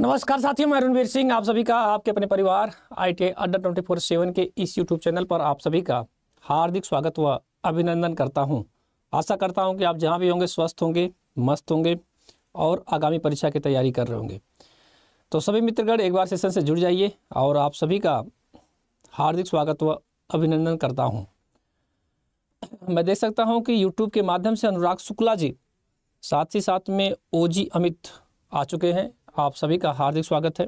नमस्कार साथियों मैं रणवीर सिंह आप सभी का आपके अपने परिवार आई टी अड्डा ट्वेंटी फोर सेवन के इस यूट्यूब चैनल पर आप सभी का हार्दिक स्वागत व अभिनंदन करता हूं आशा करता हूं कि आप जहां भी होंगे स्वस्थ होंगे मस्त होंगे और आगामी परीक्षा की तैयारी कर रहे होंगे तो सभी मित्रगण एक बार सेशन से जुड़ जाइए और आप सभी का हार्दिक स्वागत व अभिनंदन करता हूँ मैं देख सकता हूँ कि यूट्यूब के माध्यम से अनुराग शुक्ला जी साथ ही साथ में ओ अमित आ चुके हैं आप सभी का हार्दिक स्वागत है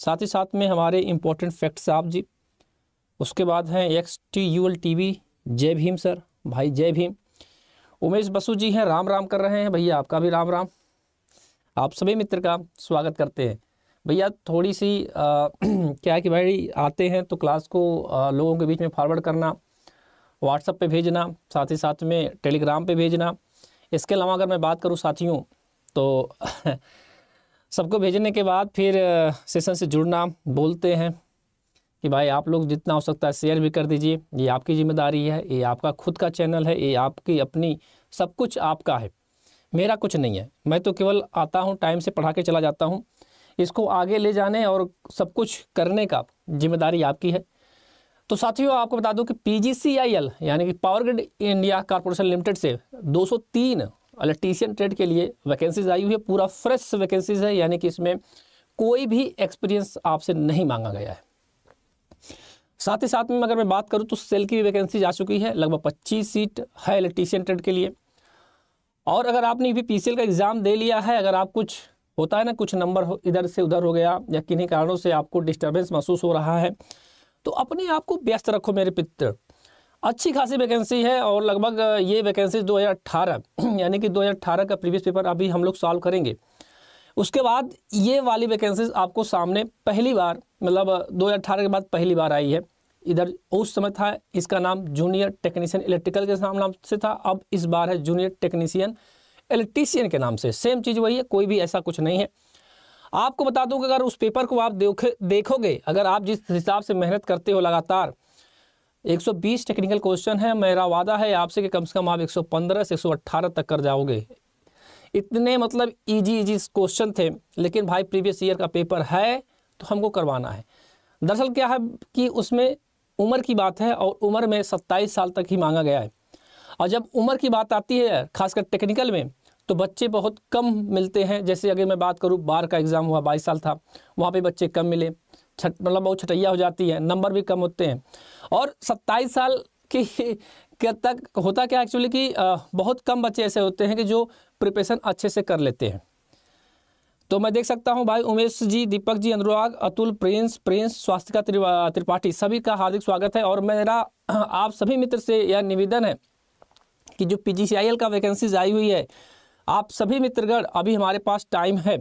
साथ ही साथ में हमारे इम्पोर्टेंट फैक्ट्स आप जी उसके बाद हैं X T U L T V Jai Bhim sir भाई जय भीम उमेश बसु जी हैं राम राम कर रहे हैं भैया आपका भी राम राम आप सभी मित्र का स्वागत करते हैं भैया थोड़ी सी आ, क्या है कि भाई आते हैं तो क्लास को आ, लोगों के बीच में फॉरवर्ड करना व्हाट्सएप पे भेजना साथ ही साथ में टेलीग्राम पे भेजना इसके अलावा अगर मैं बात करूँ साथियों तो सबको भेजने के बाद फिर सेशन से जुड़ना बोलते हैं कि भाई आप लोग जितना हो सकता है शेयर भी कर दीजिए ये आपकी जिम्मेदारी है ये आपका खुद का चैनल है ये आपकी अपनी सब कुछ आपका है मेरा कुछ नहीं है मैं तो केवल आता हूँ टाइम से पढ़ा के चला जाता हूँ इसको आगे ले जाने और सब कुछ करने का जिम्मेदारी आपकी है तो साथियों आपको बता दूं कि पी यानी कि power grid India corporation limited से 203 इलेक्ट्रीशियन ट्रेड के लिए वैकेंसीज आई हुई है पूरा फ्रेश वैकेंसीज है यानी कि इसमें कोई भी एक्सपीरियंस आपसे नहीं मांगा गया है साथ ही साथ में अगर मैं बात करूँ तो सेल की भी वैकेंसीज आ चुकी है लगभग पच्चीस सीट है इलेक्ट्रीशियन ट्रेड के लिए और अगर आपने भी पी का एग्ज़ाम दे लिया है अगर आप कुछ होता है ना कुछ नंबर इधर से उधर हो गया या किन्हीं कारणों से आपको डिस्टर्बेंस महसूस हो रहा है तो अपने आप को व्यस्त रखो मेरे पित्र अच्छी खासी वैकेंसी है और लगभग ये वैकेंसी 2018 यानी कि 2018 का प्रीवियस पेपर अभी हम लोग सॉल्व करेंगे उसके बाद ये वाली वैकेंसीज आपको सामने पहली बार मतलब 2018 के बाद पहली बार आई है इधर उस समय था इसका नाम जूनियर टेक्नीशियन इलेक्ट्रिकल के नाम नाम से था अब इस बार है जूनियर टेक्नीशियन इलेक्ट्रीशियन के नाम से सेम चीज़ वही है कोई भी ऐसा कुछ नहीं है आपको बता दूँ कि अगर उस पेपर को आप देखोगे अगर आप जिस हिसाब से मेहनत करते हो लगातार 120 टेक्निकल क्वेश्चन है मेरा वादा है आपसे कि कम से कम आप 115 से 118 तक कर जाओगे इतने मतलब इजी इजी क्वेश्चन थे लेकिन भाई प्रीवियस ईयर का पेपर है तो हमको करवाना है दरअसल क्या है कि उसमें उम्र की बात है और उम्र में 27 साल तक ही मांगा गया है और जब उम्र की बात आती है खासकर टेक्निकल में तो बच्चे बहुत कम मिलते हैं जैसे अगर मैं बात करूँ बार का एग्ज़ाम हुआ बाईस साल था वहाँ पर बच्चे कम मिले छठ मतलब बहुत छटैया हो जाती है नंबर भी कम होते हैं और सत्ताईस साल की के तक होता क्या एक्चुअली कि बहुत कम बच्चे ऐसे होते हैं कि जो प्रिपरेशन अच्छे से कर लेते हैं तो मैं देख सकता हूं भाई उमेश जी दीपक जी अनुराग अतुल प्रिंस प्रिंस स्वास्थ्य का त्रिपाठी सभी का हार्दिक स्वागत है और मेरा आप सभी मित्र से यह निवेदन है कि जो पी का वैकेंसीज आई हुई है आप सभी मित्रगण अभी हमारे पास टाइम है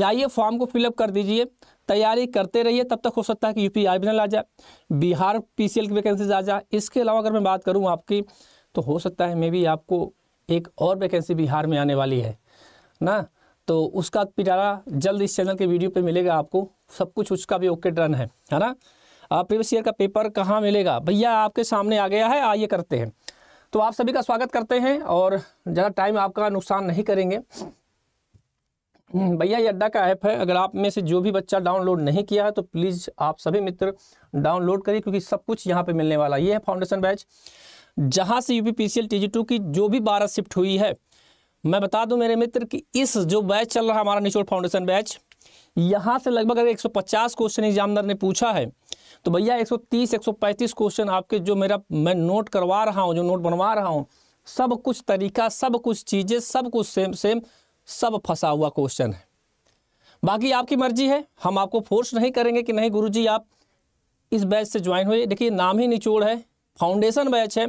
जाइए फॉर्म को फिलअप कर दीजिए तैयारी करते रहिए तब तक हो सकता है कि यूपी आई आ जाए बिहार पीसीएल की वैकेंसीज आ जाए इसके अलावा अगर मैं बात करूँ आपकी तो हो सकता है मे भी आपको एक और वैकेंसी बिहार में आने वाली है ना तो उसका पिटारा जल्द इस चैनल के वीडियो पे मिलेगा आपको सब कुछ उसका भी ओके डन है है ना आप प्रीवियस ईयर का पेपर कहाँ मिलेगा भैया आपके सामने आ गया है आइए करते हैं तो आप सभी का स्वागत करते हैं और ज़्यादा टाइम आपका नुकसान नहीं करेंगे हम्म, भैया ये अड्डा का ऐप है अगर आप में से जो भी बच्चा डाउनलोड नहीं किया है तो प्लीज़ आप सभी मित्र डाउनलोड करिए क्योंकि सब कुछ यहाँ पे मिलने वाला ये है फाउंडेशन बैच जहाँ से U P C L two की जो भी बारह शिफ्ट हुई है मैं बता दूं मेरे मित्र कि इस जो बैच चल रहा है हमारा निचोड़ फाउंडेशन बैच यहाँ से लगभग अगर एक क्वेश्चन एग्जामिनर ने पूछा है तो भैया 130 135 क्वेश्चन आपके जो मेरा मैं नोट करवा रहा हूँ जो नोट बनवा रहा हूँ सब कुछ तरीका सब कुछ चीज़ें सब कुछ सेम सेम सब फंसा हुआ क्वेश्चन है बाकी आपकी मर्जी है हम आपको फोर्स नहीं करेंगे कि नहीं गुरुजी आप इस बैच से ज्वाइन हुए देखिए नाम ही निचोड़ है फाउंडेशन बैच है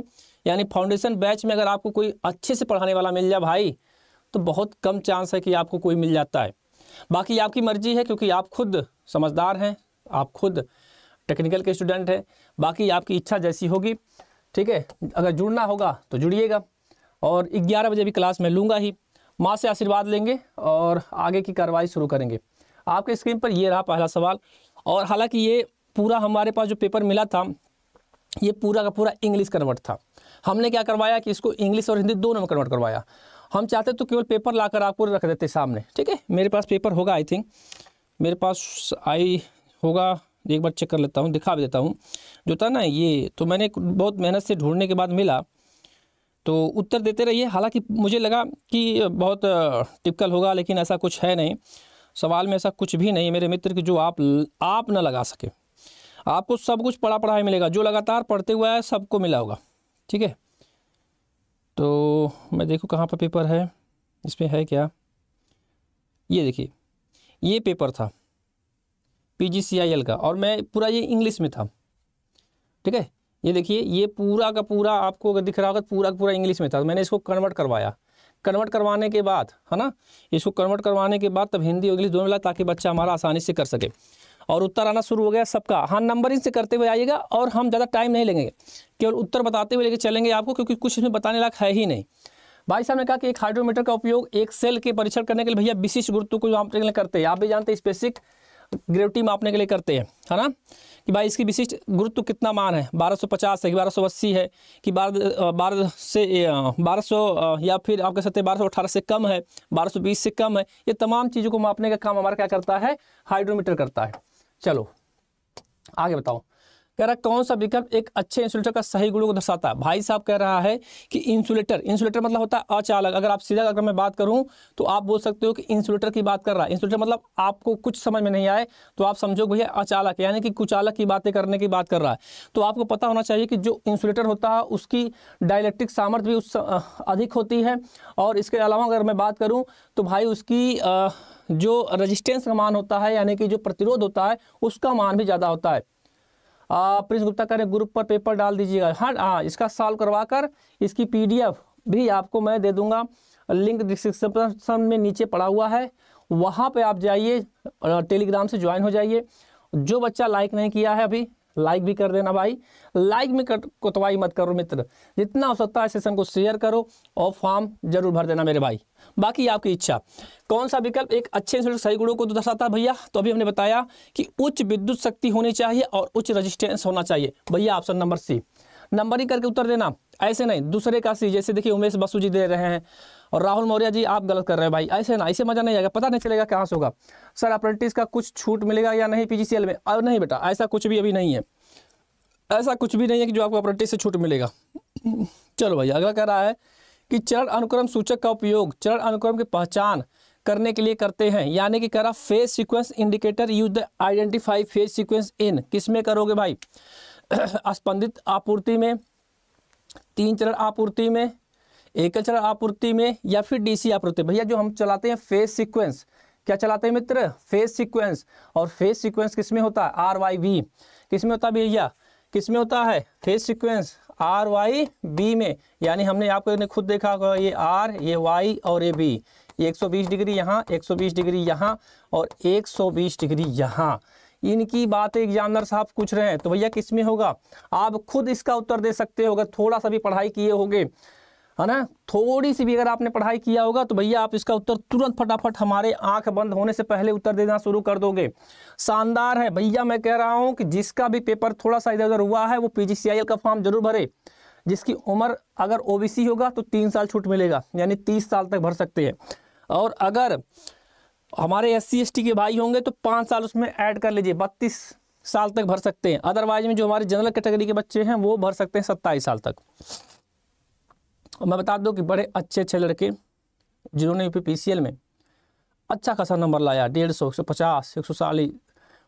यानी फाउंडेशन बैच में अगर आपको कोई अच्छे से पढ़ाने वाला मिल जाए भाई तो बहुत कम चांस है कि आपको कोई मिल जाता है बाकी आपकी मर्जी है क्योंकि आप खुद समझदार हैं आप खुद टेक्निकल के स्टूडेंट हैं बाकी आपकी इच्छा जैसी होगी ठीक है अगर जुड़ना होगा तो जुड़िएगा और ग्यारह बजे भी क्लास में लूँगा ही माँ से आशीर्वाद लेंगे और आगे की कार्रवाई शुरू करेंगे आपके स्क्रीन पर ये रहा पहला सवाल और हालांकि ये पूरा हमारे पास जो पेपर मिला था ये पूरा का पूरा इंग्लिश कन्वर्ट था हमने क्या करवाया कि इसको इंग्लिश और हिंदी दोनों में कन्वर्ट करवाया हम चाहते तो केवल पेपर ला कर आपको रख देते सामने ठीक है मेरे पास पेपर होगा आई थिंक मेरे पास आई होगा एक बार चेक कर लेता हूँ दिखा भी देता हूँ जो था ना ये तो मैंने बहुत मेहनत से ढूंढने के बाद मिला तो उत्तर देते रहिए हालांकि मुझे लगा कि बहुत टिपिकल होगा लेकिन ऐसा कुछ है नहीं सवाल में ऐसा कुछ भी नहीं मेरे मित्र की जो आप आप ना लगा सके आपको सब कुछ पढ़ा पढ़ाई मिलेगा जो लगातार पढ़ते हुए है सबको मिला होगा ठीक है तो मैं देखूँ कहाँ पर पेपर है इसमें है क्या ये देखिए ये पेपर था पी का और मैं पूरा ये इंग्लिश में था ठीक है ये देखिए ये पूरा का पूरा आपको अगर दिख रहा होगा तो पूरा का पूरा इंग्लिश में था तो मैंने इसको कन्वर्ट करवाया कन्वर्ट करवाने के बाद है ना इसको कन्वर्ट करवाने के बाद तब हिंदी और इंग्लिश दोनों मिला ताकि बच्चा हमारा आसानी से कर सके और उत्तर आना शुरू हो गया सबका हाँ नंबरिंग से करते हुए आइएगा और हम ज़्यादा टाइम नहीं लेंगे केवल उत्तर बताते हुए लेके चलेंगे आपको क्योंकि कुछ इसमें बताने लायक है ही नहीं भाई साहब ने कहा कि एक हाइड्रोमीटर का उपयोग एक सेल के परीक्षण करने के लिए भैया विशिष्ट गुरुत्व को जो आप करते हैं आप भी जानते हैं स्पेसिक ग्रेविटी मापने के लिए करते हैं है ना कि भाई इसकी विशिष्ट गुरुत्व कितना मान है 1250 है कि बारह है कि बारह बारह से 1200 या फिर आप कह सकते हैं बारह से कम है 1220 से कम है ये तमाम चीज़ों को मापने का काम हमारा क्या करता है हाइड्रोमीटर करता है चलो आगे बताओ कह रहा कौन सा विकल्प एक अच्छे इंसुलेटर का सही गुणों को दर्शाता है भाई साहब कह रहा है कि इंसुलेटर इंसुलेटर मतलब होता है अचालक अगर आप सीधा अगर मैं बात करूं तो आप बोल सकते हो कि इंसुलेटर की बात कर रहा है इंसुलेटर मतलब आपको कुछ समझ में नहीं आए तो आप समझो भैया अचालक यानी कि कुचालक की बातें करने की बात कर रहा है तो आपको पता होना चाहिए कि जो इंसुलेटर होता है उसकी डायलेक्ट्रिक सामर्थ्य भी उस अधिक होती है और इसके अलावा अगर मैं बात करूँ तो भाई उसकी जो रजिस्टेंस का मान होता है यानी कि जो प्रतिरोध होता है उसका मान भी ज़्यादा होता है प्रिंस गुप्ता कह रहे ग्रुप पर पेपर डाल दीजिएगा हाँ हाँ इसका सॉल्व करवा कर इसकी पीडीएफ भी आपको मैं दे दूंगा लिंक डिस्क्रिप्शन में नीचे पड़ा हुआ है वहाँ पे आप जाइए टेलीग्राम से ज्वाइन हो जाइए जो बच्चा लाइक नहीं किया है अभी लाइक भी कर देना भाई लाइक में कोतवाही मत करो मित्र जितना हो सकता है सेशन को शेयर करो और फॉर्म जरूर भर देना मेरे भाई बाकी आपकी इच्छा कौन सा विकल्प एक अच्छे सही गुणों को दर्शाता है भैया तो अभी हमने बताया कि उच्च विद्युत शक्ति होनी चाहिए और उच्च रजिस्टेंस होना चाहिए भैया ऑप्शन नंबर सी नंबरिंग करके उत्तर देना ऐसे नहीं दूसरे का सी जैसे देखिए उमेश बसु जी दे रहे हैं और राहुल मौर्य जी आप गलत कर रहे हैं भाई ऐसे ना ऐसे मजा नहीं आएगा पता नहीं चलेगा कहाँ से होगा सर अप्रेंटिस का कुछ छूट मिलेगा या नहीं पीजीसीएल में अब नहीं बेटा ऐसा कुछ भी अभी नहीं है ऐसा कुछ भी नहीं है कि जो आपको अप्रेंटिस से छूट मिलेगा चलो भाई अगला कह रहा है कि चरण अनुक्रम सूचक का उपयोग चरण अनुक्रम की पहचान करने के लिए करते हैं यानी कि करा phase sequence indicator use the identify phase sequence in किसमें करोगे भाई स्पंदित आपूर्ति में तीन चरण आपूर्ति में एकल चरण आपूर्ति में या फिर डीसी आपूर्ति भैया जो हम चलाते हैं फेस सीक्वेंस क्या चलाते हैं मित्र फेस सीक्वेंस और फेस सीक्वेंस किस में होता है आर वाई बी किस में होता है भैया किस में होता है phase sequence R Y B में यानी हमने आपको खुद देखा होगा ये आर ये वाई और ये बी 120 डिग्री यहाँ 120 डिग्री यहाँ और 120 डिग्री यहाँ इनकी बात एग्जामिनर साहब पूछ रहे हैं तो भैया किस में होगा आप खुद इसका उत्तर दे सकते हो अगर थोड़ा सा भी पढ़ाई किए होगे है ना थोड़ी सी भी अगर आपने पढ़ाई किया होगा तो भैया आप इसका उत्तर तुरंत फटाफट हमारे आंख बंद होने से पहले उत्तर देना शुरू कर दोगे शानदार है भैया मैं कह रहा हूँ कि जिसका भी पेपर थोड़ा सा इधर उधर हुआ है वो पीजीसीआईएल का फॉर्म जरूर भरे जिसकी उम्र अगर ओबीसी होगा तो तीन साल छूट मिलेगा यानी तीस साल तक भर सकते हैं और अगर हमारे एस सी के भाई होंगे तो पाँच साल उसमें ऐड कर लीजिए बत्तीस साल तक भर सकते हैं अदरवाइज में जो हमारे जनरल कैटेगरी के बच्चे हैं वो भर सकते हैं सत्ताईस साल तक और मैं बता दूं कि बड़े अच्छे अच्छे लड़के जिन्होंने यू पी में अच्छा खासा नंबर लाया डेढ़ सौ एक सौ पचास एक सौ चालीस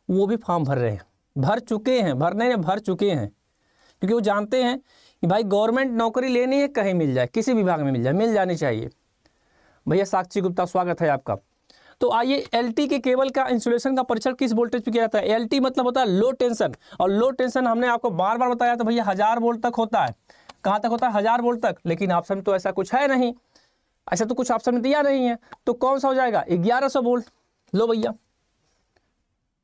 वो भी फॉर्म भर रहे हैं भर चुके हैं भर नहीं भर चुके हैं क्योंकि वो जानते हैं कि भाई गवर्नमेंट नौकरी लेनी है कहीं मिल जाए किसी विभाग में मिल जाए मिल जानी चाहिए भैया साक्षी गुप्ता स्वागत है आपका तो आइए एल के केबल का इंसुलेशन का परीक्षण किस वोल्टेज पे किया जाता है एल मतलब होता है लो टेंशन और लो टेंशन हमने आपको बार बार बताया तो भैया हज़ार वोल्ट तक होता है कहाँ तक होता है हज़ार वोल्ट तक लेकिन ऑप्शन तो ऐसा कुछ है नहीं ऐसा तो कुछ ऑप्शन दिया नहीं है तो कौन सा हो जाएगा ग्यारह सौ वोल्ट लो भैया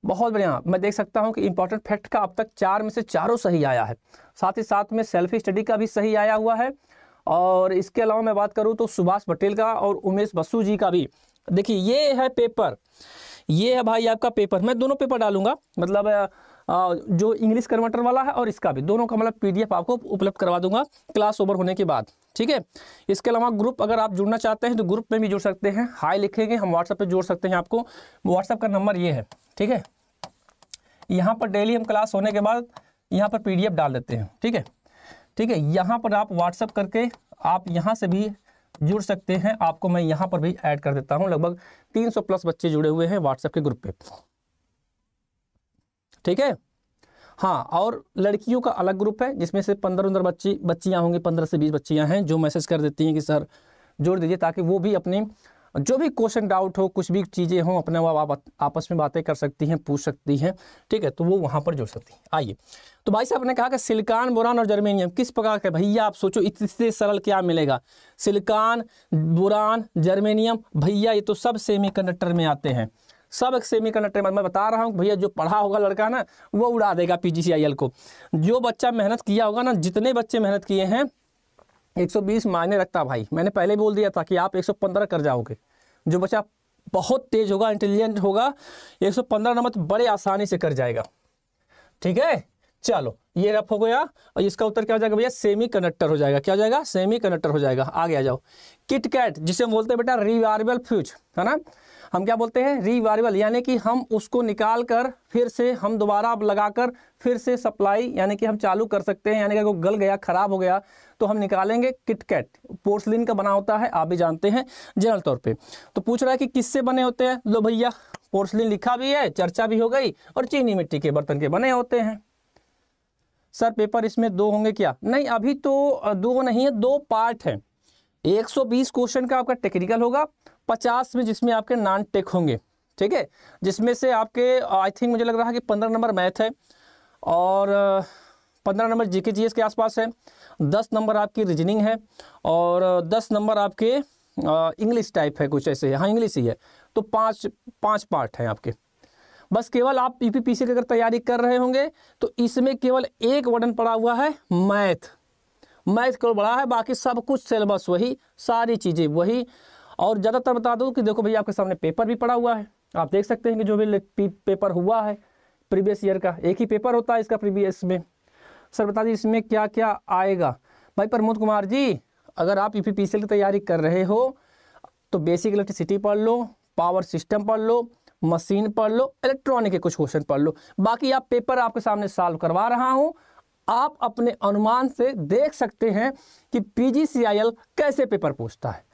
बहुत बढ़िया मैं देख सकता हूँ कि इंपॉर्टेंट फैक्ट का अब तक चार में से चारों सही आया है साथ ही साथ में सेल्फी स्टडी का भी सही आया हुआ है और इसके अलावा मैं बात करूं तो सुभाष पटेल का और उमेश बसु जी का भी देखिए ये है पेपर ये है भाई आपका पेपर मैं दोनों पेपर डालूंगा मतलब जो इंग्लिश कन्वर्टर वाला है और इसका भी दोनों का मतलब पीडीएफ आपको उपलब्ध करवा दूंगा क्लास ओवर होने के बाद ठीक है इसके अलावा ग्रुप अगर आप जुड़ना चाहते हैं तो ग्रुप में भी जुड़ सकते हैं हाई लिखेंगे हम व्हाट्सएप पे जोड़ सकते हैं आपको व्हाट्सएप का नंबर ये है ठीक है यहाँ पर डेली हम क्लास होने के बाद यहाँ पर पी डाल देते हैं ठीक है ठीक है यहाँ पर आप व्हाट्सअप करके आप यहाँ से भी जुड़ सकते हैं आपको मैं यहाँ पर भी ऐड कर देता हूँ लगभग 300 प्लस बच्चे जुड़े हुए हैं व्हाट्सएप के ग्रुप पे ठीक है हाँ और लड़कियों का अलग ग्रुप है जिसमें से पंद्रह पंद्रह बच्ची बच्चियाँ होंगी पंद्रह से बीस बच्चियाँ हैं जो मैसेज कर देती हैं कि सर जोड़ दीजिए ताकि वो भी अपनी जो भी क्वेश्चन डाउट हो कुछ भी चीज़ें हों अपने वो आप आपस में बातें कर सकती हैं पूछ सकती हैं ठीक है तो वो वहाँ पर जुड़ सकती हैं आइए तो भाई साहब ने कहा कि सिलिकॉन बुरान और जर्मेनियम किस प्रकार के भैया आप सोचो इससे सरल क्या मिलेगा सिलिकॉन बुरान जर्मेनियम भैया ये तो सब कंडक्टर में आते हैं सब सेमी में मैं बता रहा हूँ भैया जो पढ़ा होगा लड़का ना वो उड़ा देगा पीजीसीआईएल को जो बच्चा मेहनत किया होगा ना जितने बच्चे मेहनत किए हैं 120 मायने रखता भाई मैंने पहले बोल दिया था कि आप 115 कर जाओगे जो बच्चा बहुत तेज होगा इंटेलिजेंट होगा 115 नंबर बड़े आसानी से कर जाएगा ठीक है चलो ये रफ हो गया और इसका उत्तर क्या हो जाएगा भैया सेमी कंडक्टर हो जाएगा क्या हो जाएगा सेमी कंडक्टर हो जाएगा आगे आ जाओ किटकैट जिसे हम बोलते हैं बेटा रिवारेबल फ्यूज है ना हम क्या बोलते हैं रिवारेबल यानी कि हम उसको निकाल कर फिर से हम दोबारा अब लगाकर फिर से सप्लाई यानी कि हम चालू कर सकते हैं यानी कि अगर गल गया ख़राब हो गया तो हम निकालेंगे किटकैट पोर्सलिन का बना होता है आप भी जानते हैं जनरल तौर पे तो पूछ रहा है कि किससे बने होते हैं लो भैया पोर्सलिन लिखा भी है चर्चा भी हो गई और चीनी मिट्टी के बर्तन के बने होते हैं सर पेपर इसमें दो होंगे क्या नहीं अभी तो दो नहीं है दो पार्ट है 120 क्वेश्चन का आपका टेक्निकल होगा पचास में जिसमें आपके नॉन टेक होंगे ठीक है जिसमें से आपके आई थिंक मुझे लग रहा है कि पंद्रह नंबर मैथ है और पंद्रह number GK GS G S के आसपास है दस नंबर आपकी रीजनिंग है और दस नंबर आपके इंग्लिश टाइप है कुछ ऐसे हाँ इंग्लिश ही है तो पाँच पाँच पार्ट हैं आपके बस केवल आप यू e पी की अगर तैयारी कर रहे होंगे तो इसमें केवल एक वर्डन पड़ा हुआ है मैथ मैथ केवल बड़ा है बाकी सब कुछ सिलेबस वही सारी चीज़ें वही और ज़्यादातर बता दूँ कि देखो भैया आपके सामने पेपर भी पड़ा हुआ है आप देख सकते हैं कि जो भी पेपर हुआ है प्रीवियस ईयर का एक ही पेपर होता है इसका प्रीवियस में सर बता दीजिए इसमें क्या क्या आएगा भाई प्रमोद कुमार जी अगर आप यू पी की तैयारी कर रहे हो तो बेसिक इलेक्ट्रिसिटी पढ़ लो पावर सिस्टम पढ़ लो मशीन पढ़ लो इलेक्ट्रॉनिक के कुछ क्वेश्चन पढ़ लो बाकी आप पेपर आपके सामने सॉल्व करवा रहा हूँ आप अपने अनुमान से देख सकते हैं कि पी कैसे पेपर पूछता है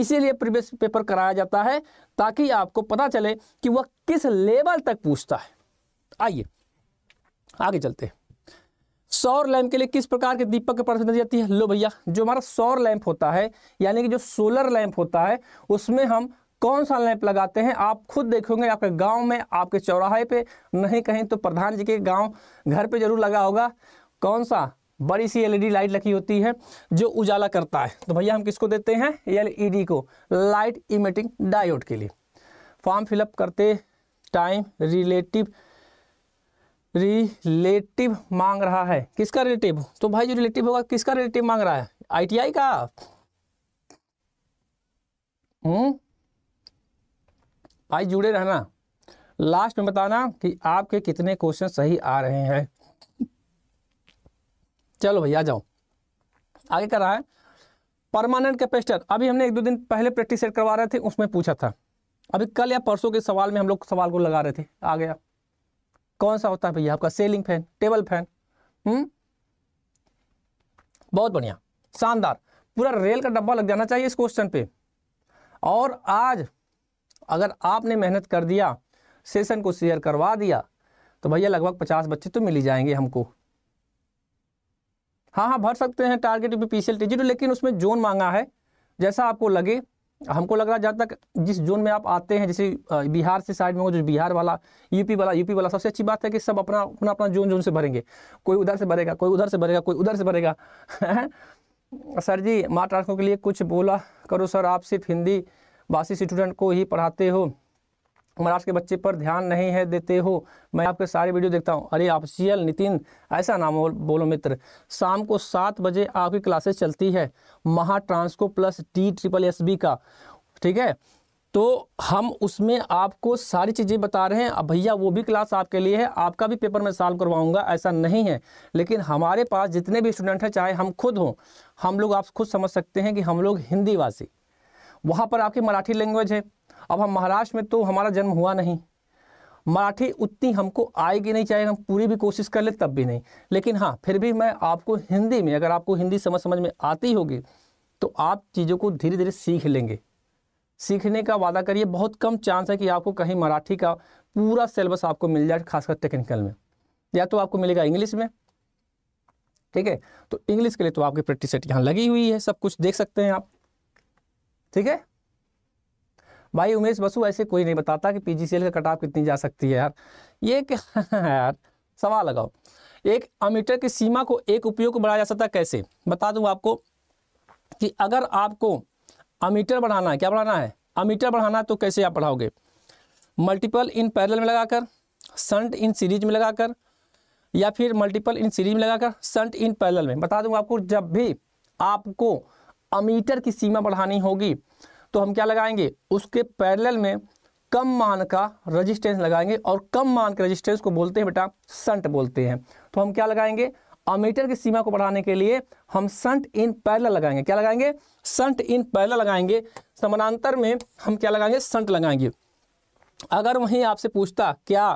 इसीलिए प्रीवियस पेपर कराया जाता है ताकि आपको पता चले कि वह किस लेवल तक पूछता है आइए आगे चलते हैं सौर लैंप के लिए किस प्रकार के दीपक की परिस्थिति जाती है लो भैया जो हमारा सौर लैंप होता है यानी कि जो सोलर लैंप होता है उसमें हम कौन सा लैंप लगाते हैं आप खुद देखोगे आपके गांव में आपके चौराहे पे नहीं कहीं तो प्रधान जी के गांव घर पे जरूर लगा होगा कौन सा बड़ी सी एलईडी लाइट लगी होती है जो उजाला करता है तो भैया हम किसको देते हैं एलईडी को लाइट इमेटिंग डायोड के लिए फॉर्म फिलअप करते टाइम रिलेटिव रिलेटिव मांग रहा है किसका रिलेटिव तो भाई जो रिलेटिव होगा किसका रिलेटिव मांग रहा है आईटीआई का हम्म भाई जुड़े रहना लास्ट में बताना कि आपके कितने क्वेश्चन सही आ रहे हैं चलो भैया जाओ आगे कर रहा है परमानेंट कैपेसिटर अभी हमने एक दो दिन पहले प्रैक्टिस सेट करवा रहे थे उसमें पूछा था अभी कल या परसों के सवाल में हम लोग सवाल को लगा रहे थे आ गया कौन सा होता है भैया आपका सेलिंग फैन टेबल फैन हम्म बहुत बढ़िया शानदार पूरा रेल का डब्बा लग जाना चाहिए इस क्वेश्चन पे और आज अगर आपने मेहनत कर दिया सेशन को शेयर करवा दिया तो भैया लगभग पचास बच्चे तो मिल ही जाएंगे हमको हाँ हाँ भर सकते हैं टारगेट भी पीसीएल टीजीटी लेकिन उसमें जोन मांगा है जैसा आपको लगे हमको लग रहा है जहाँ तक जिस जोन में आप आते हैं जैसे बिहार से साइड में हो जो बिहार वाला यूपी वाला यूपी वाला सबसे अच्छी बात है कि सब अपना अपना अपना जोन जोन से भरेंगे कोई उधर से भरेगा कोई उधर से भरेगा कोई उधर से भरेगा सर जी माँ के लिए कुछ बोला करो सर आप सिर्फ हिंदी भाषी स्टूडेंट को ही पढ़ाते हो महाराष्ट्र के बच्चे पर ध्यान नहीं है देते हो मैं आपके सारे वीडियो देखता हूँ अरे आप ऑफिशियल नितिन ऐसा नाम बोलो मित्र शाम को सात बजे आपकी क्लासेस चलती है Mahatransco plus T triple S B का ठीक है तो हम उसमें आपको सारी चीज़ें बता रहे हैं अब भैया वो भी क्लास आपके लिए है आपका भी पेपर मैं सॉल्व करवाऊंगा ऐसा नहीं है लेकिन हमारे पास जितने भी स्टूडेंट हैं चाहे हम खुद हों हम लोग आप खुद समझ सकते हैं कि हम लोग हिंदी वासी वहाँ पर आपकी मराठी लैंग्वेज है अब हम महाराष्ट्र में तो हमारा जन्म हुआ नहीं मराठी उतनी हमको आएगी नहीं चाहे हम पूरी भी कोशिश कर ले तब भी नहीं लेकिन हाँ फिर भी मैं आपको हिंदी में अगर आपको हिंदी समझ समझ में आती होगी तो आप चीज़ों को धीरे धीरे सीख लेंगे सीखने का वादा करिए बहुत कम चांस है कि आपको कहीं मराठी का पूरा सिलेबस आपको मिल जाए खासकर टेक्निकल में या तो आपको मिलेगा इंग्लिश में ठीक है तो इंग्लिश के लिए तो आपकी प्रैक्टिस सेट यहाँ लगी हुई है सब कुछ देख सकते हैं आप ठीक है भाई उमेश बसु ऐसे कोई नहीं बताता कि पीजीसीएल का कटाव कितनी जा सकती है यार ये यार सवाल लगाओ एक अमीटर की सीमा को एक उपयोग को बढ़ाया जा सकता है कैसे बता दूं आपको कि अगर आपको अमीटर बढ़ाना है क्या बढ़ाना है अमीटर बढ़ाना है तो कैसे आप बढ़ाओगे मल्टीपल इन पैरल में लगाकर संट इन सीरीज में लगाकर या फिर मल्टीपल इन सीरीज में लगाकर संट इन पैरल में बता दूं आपको जब भी आपको अमीटर की सीमा बढ़ानी होगी तो हम क्या लगाएंगे उसके पैरेलल में कम मान का रेजिस्टेंस लगाएंगे और कम मान के रेजिस्टेंस को बोलते हैं बेटा संट बोलते हैं तो हम क्या लगाएंगे अमीटर की सीमा को बढ़ाने के लिए हम संट इन पैरेलल लगाएंगे क्या लगाएंगे संट इन पैरेलल लगाएंगे समानांतर में हम क्या लगाएंगे संट लगाएंगे अगर वहीं आपसे पूछता क्या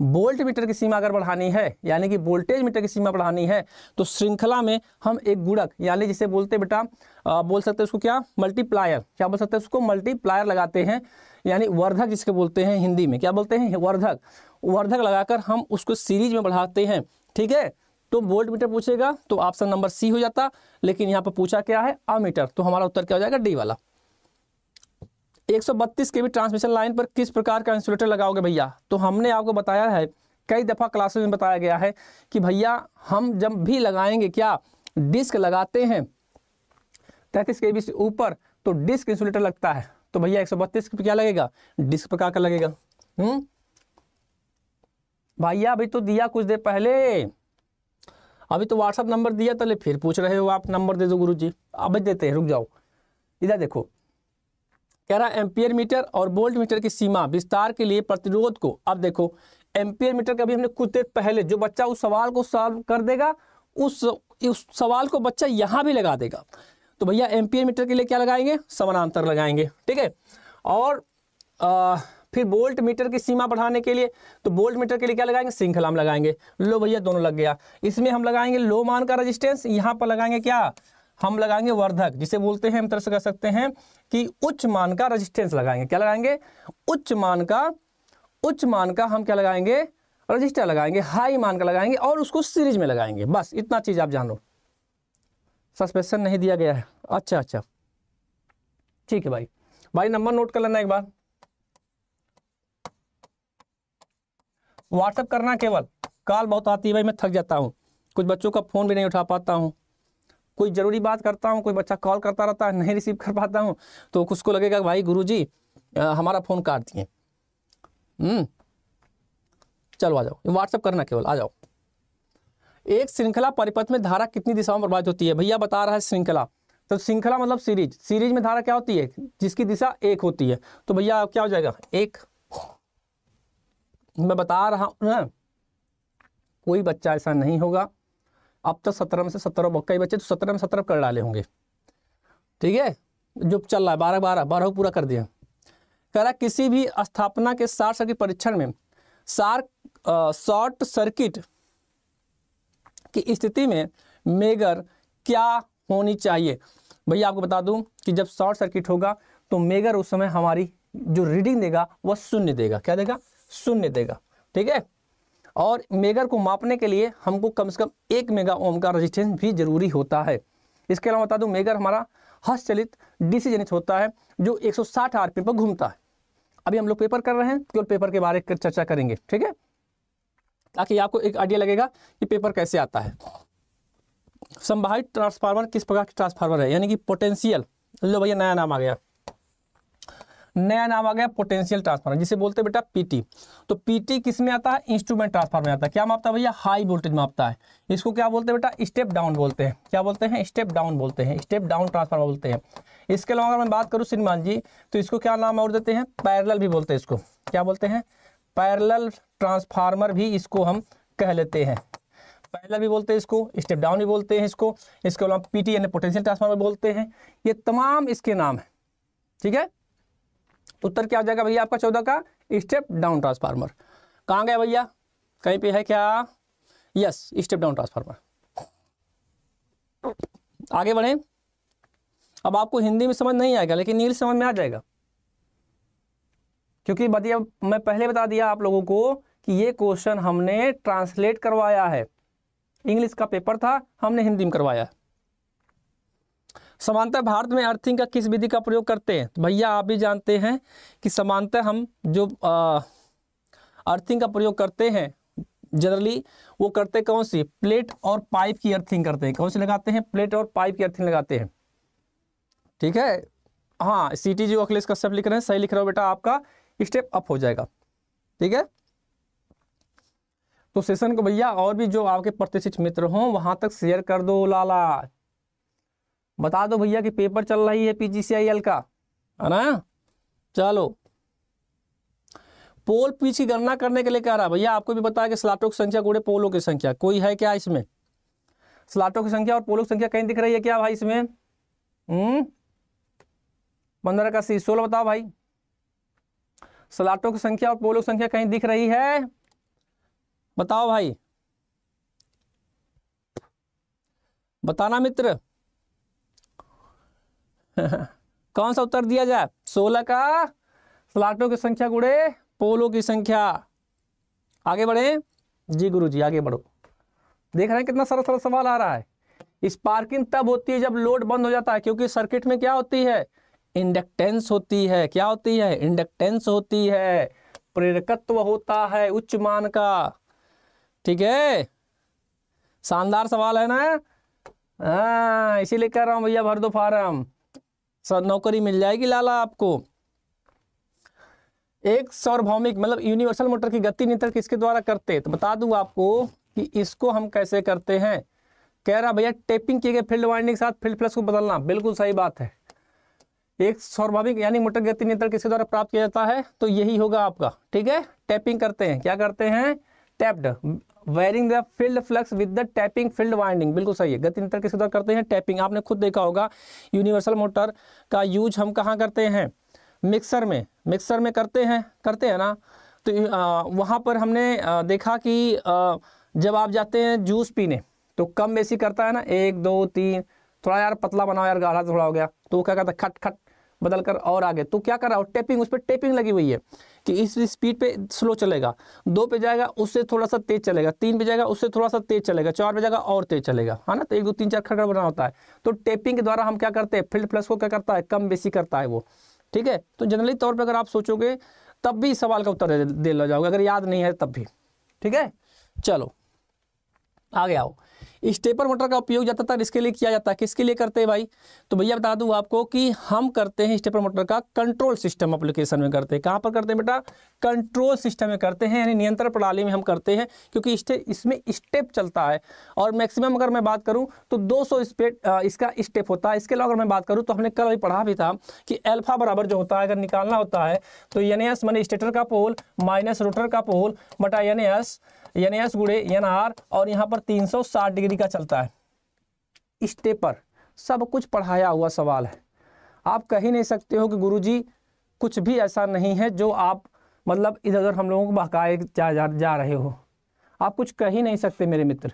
वोल्ट मीटर की सीमा अगर बढ़ानी है यानी कि वोल्टेज मीटर की सीमा बढ़ानी है तो श्रृंखला में हम एक गुड़क यानी जिसे बोलते बेटा बोल सकते हैं उसको क्या मल्टीप्लायर क्या बोल सकते हैं उसको मल्टीप्लायर लगाते हैं यानी वर्धक जिसके बोलते हैं हिंदी में क्या बोलते हैं वर्धक वर्धक लगाकर हम उसको सीरीज में बढ़ाते हैं ठीक है तो वोल्ट मीटर पूछेगा तो ऑप्शन नंबर सी हो जाता लेकिन यहाँ पर पूछा क्या है अमीटर तो हमारा उत्तर क्या हो जाएगा डी वाला 132 केवी ट्रांसमिशन लाइन पर किस प्रकार का इंसुलेटर लगाओगे भैया तो हमने आपको बताया है कई दफ़ा क्लासेस में बताया गया है कि भैया हम जब भी लगाएंगे क्या डिस्क लगाते हैं तैंतीस के से ऊपर तो डिस्क इंसुलेटर लगता है तो भैया एक सौ बत्तीस क्या लगेगा डिस्क प्रकार का लगेगा हम्म भैया अभी तो दिया कुछ देर पहले अभी तो व्हाट्सअप नंबर दिया तले फिर पूछ रहे हो आप नंबर दे दो गुरु जी अभी देते हैं रुक जाओ इधर देखो कह रहा है एम्पियर मीटर और बोल्ट मीटर की सीमा विस्तार के लिए प्रतिरोध को अब देखो एम्पियर मीटर का भी हमने कुछ देर पहले जो बच्चा उस सवाल को सॉल्व कर देगा उस उस सवाल को बच्चा यहाँ भी लगा देगा तो भैया एम्पियर मीटर के लिए क्या लगाएंगे समानांतर लगाएंगे ठीक है और आ, फिर बोल्ट मीटर की सीमा बढ़ाने के लिए तो बोल्ट मीटर के लिए क्या लगाएंगे श्रृंखला में लगाएंगे लो भैया दोनों लग गया इसमें हम लगाएंगे लो मान का रजिस्टेंस यहाँ पर लगाएंगे क्या हम लगाएंगे वर्धक जिसे बोलते हैं हम तरह से कह सकते हैं कि उच्च मान का रजिस्टेंस लगाएंगे क्या लगाएंगे उच्च मान का उच्च मान का हम क्या लगाएंगे रजिस्टर लगाएंगे हाई मान का लगाएंगे और उसको सीरीज में लगाएंगे बस इतना चीज़ आप जानो सस्पेंशन नहीं दिया गया है अच्छा अच्छा ठीक है भाई भाई नंबर नोट कर लेना एक बार व्हाट्सअप करना केवल कॉल बहुत आती है भाई मैं थक जाता हूँ कुछ बच्चों का फ़ोन भी नहीं उठा पाता हूं कोई ज़रूरी बात करता हूँ कोई बच्चा कॉल करता रहता है नहीं रिसीव कर पाता हूँ तो उसको लगेगा भाई गुरु जी आ, हमारा फ़ोन काट दिए हम्म, चलो आ जाओ व्हाट्सअप करना केवल आ जाओ एक श्रृंखला परिपथ में धारा कितनी दिशाओं में प्रभावित होती है भैया बता रहा है श्रृंखला तो श्रृंखला मतलब सीरीज सीरीज में धारा क्या होती है जिसकी दिशा एक होती है तो भैया क्या हो जाएगा एक मैं बता रहा हूं हाँ। कोई बच्चा ऐसा नहीं होगा अब तक तो सत्रह में से सत्रह कई बच्चे तो सत्रह में सत्रह कर डाले होंगे ठीक है जो चल रहा है बारह बारह बारह पूरा कर दिया कह रहा किसी भी स्थापना के शॉर्ट सर्किट परीक्षण में सार शॉर्ट सर्किट की स्थिति में मेगर क्या होनी चाहिए भैया आपको बता दूं कि जब शॉर्ट सर्किट होगा तो मेगर उस समय हमारी जो रीडिंग देगा वह शून्य देगा क्या देगा शून्य देगा ठीक है और मेगर को मापने के लिए हमको कम से कम एक मेगा ओम का रजिस्टेंस भी जरूरी होता है इसके अलावा बता दूं मेगर हमारा हस्तचलित डीसी जनित होता है जो 160 सौ पर घूमता है अभी हम लोग पेपर कर रहे हैं केवल पेपर के बारे में चर्चा करेंगे ठीक है ताकि आपको एक आइडिया लगेगा कि पेपर कैसे आता है संभावित ट्रांसफार्मर किस प्रकार के ट्रांसफार्मर है यानी कि पोटेंशियल लो भैया नया नाम आ गया नया नाम आ गया पोटेंशियल ट्रांसफार्मर जिसे बोलते हैं बेटा पीटी तो पीटी किस में आता है इंस्ट्रूमेंट ट्रांसफार्मर में आता है क्या मापता है भैया हाई वोल्टेज मापता है इसको क्या बोलते हैं बेटा स्टेप डाउन बोलते हैं क्या बोलते हैं स्टेप डाउन बोलते हैं स्टेप डाउन ट्रांसफार्मर बोलते हैं इसके अलावा अगर मैं बात करूँ श्रीमान जी तो इसको क्या नाम और देते हैं पैरल भी बोलते हैं इसको क्या बोलते हैं पैरल ट्रांसफार्मर भी इसको हम कह लेते हैं पहला भी बोलते हैं इसको स्टेप डाउन भी बोलते हैं इसको इसके अलावा पीटी यानी पोटेंशियल ट्रांसफार्मर बोलते हैं ये तमाम इसके नाम है ठीक है उत्तर क्या हो जाएगा भैया आपका चौदह का स्टेप डाउन ट्रांसफार्मर कहाँ गया भैया कहीं पे है क्या यस स्टेप डाउन ट्रांसफार्मर आगे बढ़े अब आपको हिंदी में समझ नहीं आएगा लेकिन इंग्लिश समझ में आ जाएगा क्योंकि बतिया मैं पहले बता दिया आप लोगों को कि ये क्वेश्चन हमने ट्रांसलेट करवाया है इंग्लिश का पेपर था हमने हिंदी में करवाया है समानता भारत में अर्थिंग का किस विधि का प्रयोग करते हैं तो भैया आप भी जानते हैं कि समानता हम जो अर्थिंग का प्रयोग करते हैं जनरली वो करते कौन सी प्लेट और पाइप की अर्थिंग करते हैं कौन सी लगाते हैं प्लेट और पाइप की अर्थिंग लगाते हैं ठीक है हाँ सीटी जो अखिलेश कश्यप लिख रहे हैं सही लिख रहे हो बेटा आपका स्टेप अप हो जाएगा ठीक है तो सेशन को भैया और भी जो आपके प्रतिष्ठित मित्र हों वहां तक शेयर कर दो लाला बता दो भैया कि पेपर चल रही है पीजीसीआईएल का है ना चलो पोल पीच की गणना करने के लिए कह रहा भैया आपको भी बताया कि स्लाटों की संख्या गुड़े पोलों की संख्या कोई है क्या इसमें स्लाटों की संख्या और पोलों की संख्या कहीं दिख रही है क्या भाई इसमें हम्म? पंद्रह का सी सोलह बताओ भाई स्लाटों की संख्या और पोलों की संख्या कहीं दिख रही है बताओ भाई बताना मित्र कौन सा उत्तर दिया जाए सोलह का प्लाटो की संख्या गुड़े पोलो की संख्या आगे बढ़े जी गुरु जी आगे बढ़ो देख रहे हैं कितना सरल सरल सवाल आ रहा है स्पार्किंग तब होती है जब लोड बंद हो जाता है क्योंकि सर्किट में क्या होती है इंडक्टेंस होती है क्या होती है इंडक्टेंस होती है प्रेरकत्व होता है उच्च मान का ठीक है शानदार सवाल है ना हाँ इसीलिए कह रहा हूं भैया भर दो फार्म नौकरी मिल जाएगी लाला आपको एक सौरभौमिक मतलब यूनिवर्सल मोटर की गति नियंत्रण किसके द्वारा करते हैं तो बता दूं आपको कि इसको हम कैसे करते हैं कह रहा भैया टेपिंग किए गए फील्ड वाइंडिंग के साथ फील्ड प्लस को बदलना बिल्कुल सही बात है एक स्वाभाविक यानी मोटर गति नियंत्रण किसके द्वारा प्राप्त किया जाता है तो यही होगा आपका ठीक है टैपिंग करते हैं क्या करते हैं tapped varying the field flux with the tapping field winding बिल्कुल सही है गतिंतर किसके द्वारा करते हैं टैपिंग आपने खुद देखा होगा यूनिवर्सल मोटर का यूज हम कहाँ करते हैं मिक्सर में मिक्सर में करते हैं करते हैं ना तो आ, वहाँ पर हमने आ, देखा कि आ, जब आप जाते हैं जूस पीने तो कम बेसी करता है ना एक दो तीन थोड़ा यार पतला बनाओ यार गाढ़ा थोड़ा हो गया तो वो क्या करता है खट खट बदलकर और आगे तो क्या कर रहा हो टेपिंग उस पर टेपिंग लगी हुई है कि इस स्पीड पे स्लो चलेगा दो पे जाएगा उससे थोड़ा सा तेज चलेगा तीन पे जाएगा उससे थोड़ा सा तेज चलेगा चार पे जाएगा और तेज चलेगा है हाँ ना तो एक दो तीन चार खड़ बना होता है तो टेपिंग के द्वारा हम क्या करते हैं फील्ड प्लस को क्या करता है कम बेसी करता है वो ठीक है तो जनरली तौर पर अगर आप सोचोगे तब भी सवाल का उत्तर दे लो जाओगे अगर याद नहीं है तब भी ठीक है चलो आगे आओ स्टेपर मोटर का उपयोग ज़्यादातर इसके लिए किया जाता है किसके लिए करते हैं भाई तो भैया बता दूँ आपको कि हम करते हैं स्टेपर मोटर का कंट्रोल सिस्टम अप्लीकेशन में करते हैं कहाँ पर करते हैं बेटा कंट्रोल सिस्टम में करते हैं यानी नियंत्रण प्रणाली में हम करते हैं क्योंकि इसमें स्टेप चलता है और मैक्सिमम अगर मैं बात करूँ तो दो सौ इसका स्टेप होता है इसके अलावा अगर मैं बात करूँ तो हमने कल अभी पढ़ा भी था कि एल्फा बराबर जो होता है अगर निकालना होता है तो एन मैंने स्टेटर का पोल माइनस रोटर का पोल बटा एन एन एस गुड़े एन आर और यहाँ पर 360 डिग्री का चलता है स्टेपर सब कुछ पढ़ाया हुआ सवाल है आप कह ही नहीं सकते हो कि गुरुजी कुछ भी ऐसा नहीं है जो आप मतलब इधर उधर हम लोगों को बहकाए जा, जा जा रहे हो आप कुछ कह ही नहीं सकते मेरे मित्र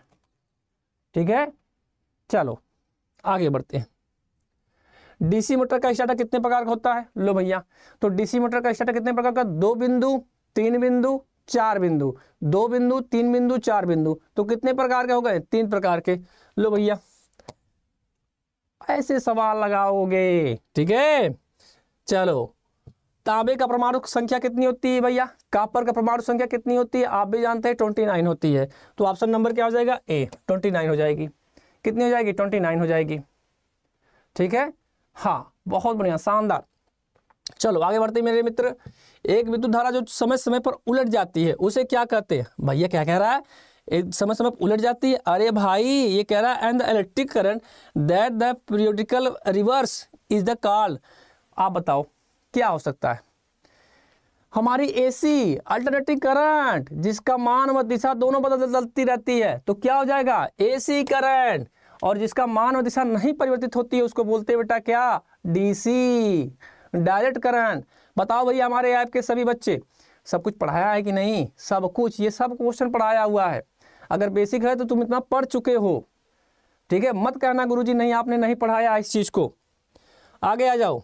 ठीक है चलो आगे बढ़ते हैं डीसी मोटर का स्टार्टर कितने प्रकार का होता है लो भैया तो डीसी मोटर का स्टार्टर कितने प्रकार का दो बिंदु तीन बिंदु चार बिंदु दो बिंदु तीन बिंदु चार बिंदु तो कितने प्रकार के हो गए तीन प्रकार के लो भैया ऐसे सवाल लगाओगे ठीक है चलो तांबे का परमाणु संख्या कितनी होती है भैया कापर का परमाणु संख्या कितनी होती है आप भी जानते हैं ट्वेंटी नाइन होती है तो ऑप्शन नंबर क्या हो जाएगा ए ट्वेंटी नाइन हो जाएगी कितनी हो जाएगी ट्वेंटी नाइन हो जाएगी ठीक है हाँ बहुत बढ़िया शानदार चलो आगे बढ़ते मेरे मित्र एक विद्युत धारा जो समय समय पर उलट जाती है उसे क्या कहते हैं भैया क्या कह रहा है एक समय समय पर उलट जाती है अरे भाई ये कह रहा है and the electric current that the periodical reverse is the call आप बताओ क्या हो सकता है हमारी एसी अल्टरनेटिंग करंट जिसका मान व दिशा दोनों बदलती रहती है तो क्या हो जाएगा एसी करंट और जिसका मान व दिशा नहीं परिवर्तित होती है उसको बोलते हैं बेटा क्या डीसी डायरेक्ट करंट बताओ भैया हमारे आपके सभी बच्चे सब कुछ पढ़ाया है कि नहीं सब कुछ ये सब क्वेश्चन पढ़ाया हुआ है अगर बेसिक है तो तुम इतना पढ़ चुके हो ठीक है मत कहना गुरुजी नहीं आपने नहीं पढ़ाया इस चीज़ को आगे आ जाओ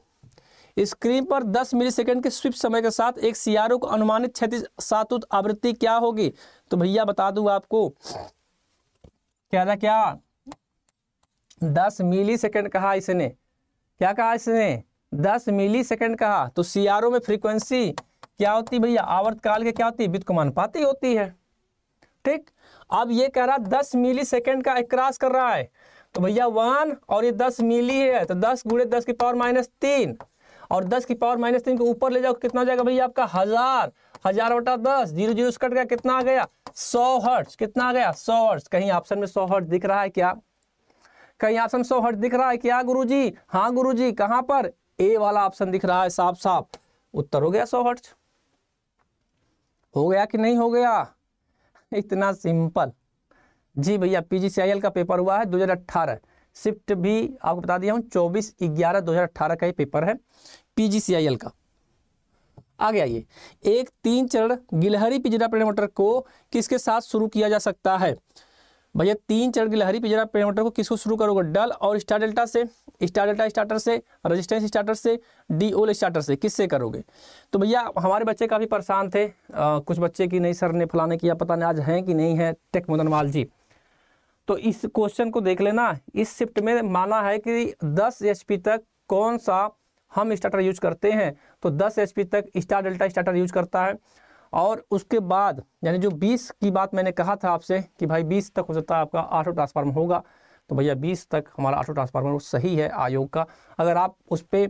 स्क्रीन पर 10 सेकेंड के स्विप समय के साथ एक सीआरओ को अनुमानित क्षति सातुत आवृत्ति क्या होगी तो भैया बता दू आपको क्या था क्या 10 सेकेंड कहा इसने क्या कहा इसने दस मिली सेकेंड कहा तो सीआरओ में फ्रीक्वेंसी क्या होती भैया आवर्तकाल के क्या होती है विद्युत होती है ठीक अब ये कह रहा दस मिली सेकेंड का एक क्रॉस कर रहा है तो भैया वन और ये दस मिली है तो दस गुड़े दस की पावर माइनस तीन और दस की पावर माइनस तीन को ऊपर ले जाओ कितना जाएगा भैया आपका हजार हजार बटा दस जीरो जीरो कट गया कितना आ गया सौ हर्ट्स कितना आ गया सौ हर्ट्स कहीं ऑप्शन में सौ हर्ट्स दिख रहा है क्या कहीं ऑप्शन सौ हर्ट्स दिख रहा है क्या गुरुजी हाँ गुरु जी कहाँ पर ए वाला ऑप्शन दिख रहा है साफ साफ उत्तर हो गया सौ हर्ट्ज हो गया कि नहीं हो गया इतना सिंपल जी भैया पीजीसीआईएल का पेपर हुआ है 2018 शिफ्ट भी आपको बता दिया हूं चौबीस ग्यारह 2018 का ही पेपर है पीजीसीआईएल का आगे आइए एक तीन चरण गिलहरी पिजरा प्रेमोटर को किसके साथ शुरू किया जा सकता है भैया तीन चरण की लहरी पिजरा पेड़ोमीटर को किसको शुरू करोगे डल और स्टार डेल्टा से स्टार डेल्टा स्टार्टर से रेजिस्टेंस स्टार्टर से डी ओल स्टार्टर से किससे करोगे तो भैया हमारे बच्चे काफ़ी परेशान थे आ, कुछ बच्चे की नहीं सर ने फलाने किया पता नहीं आज हैं कि नहीं है टेक मदनवाल जी तो इस क्वेश्चन को देख लेना इस शिफ्ट में माना है कि दस एच तक कौन सा हम स्टार्टर यूज करते हैं तो दस एच तक स्टार डेल्टा स्टार्टर यूज करता है और उसके बाद यानी जो 20 की बात मैंने कहा था आपसे कि भाई 20 तक हो सकता है आपका ऑटो ट्रांसफार्मर होगा तो भैया 20 तक हमारा ऑटो ट्रांसफार्मर सही है आयोग का अगर आप उस पर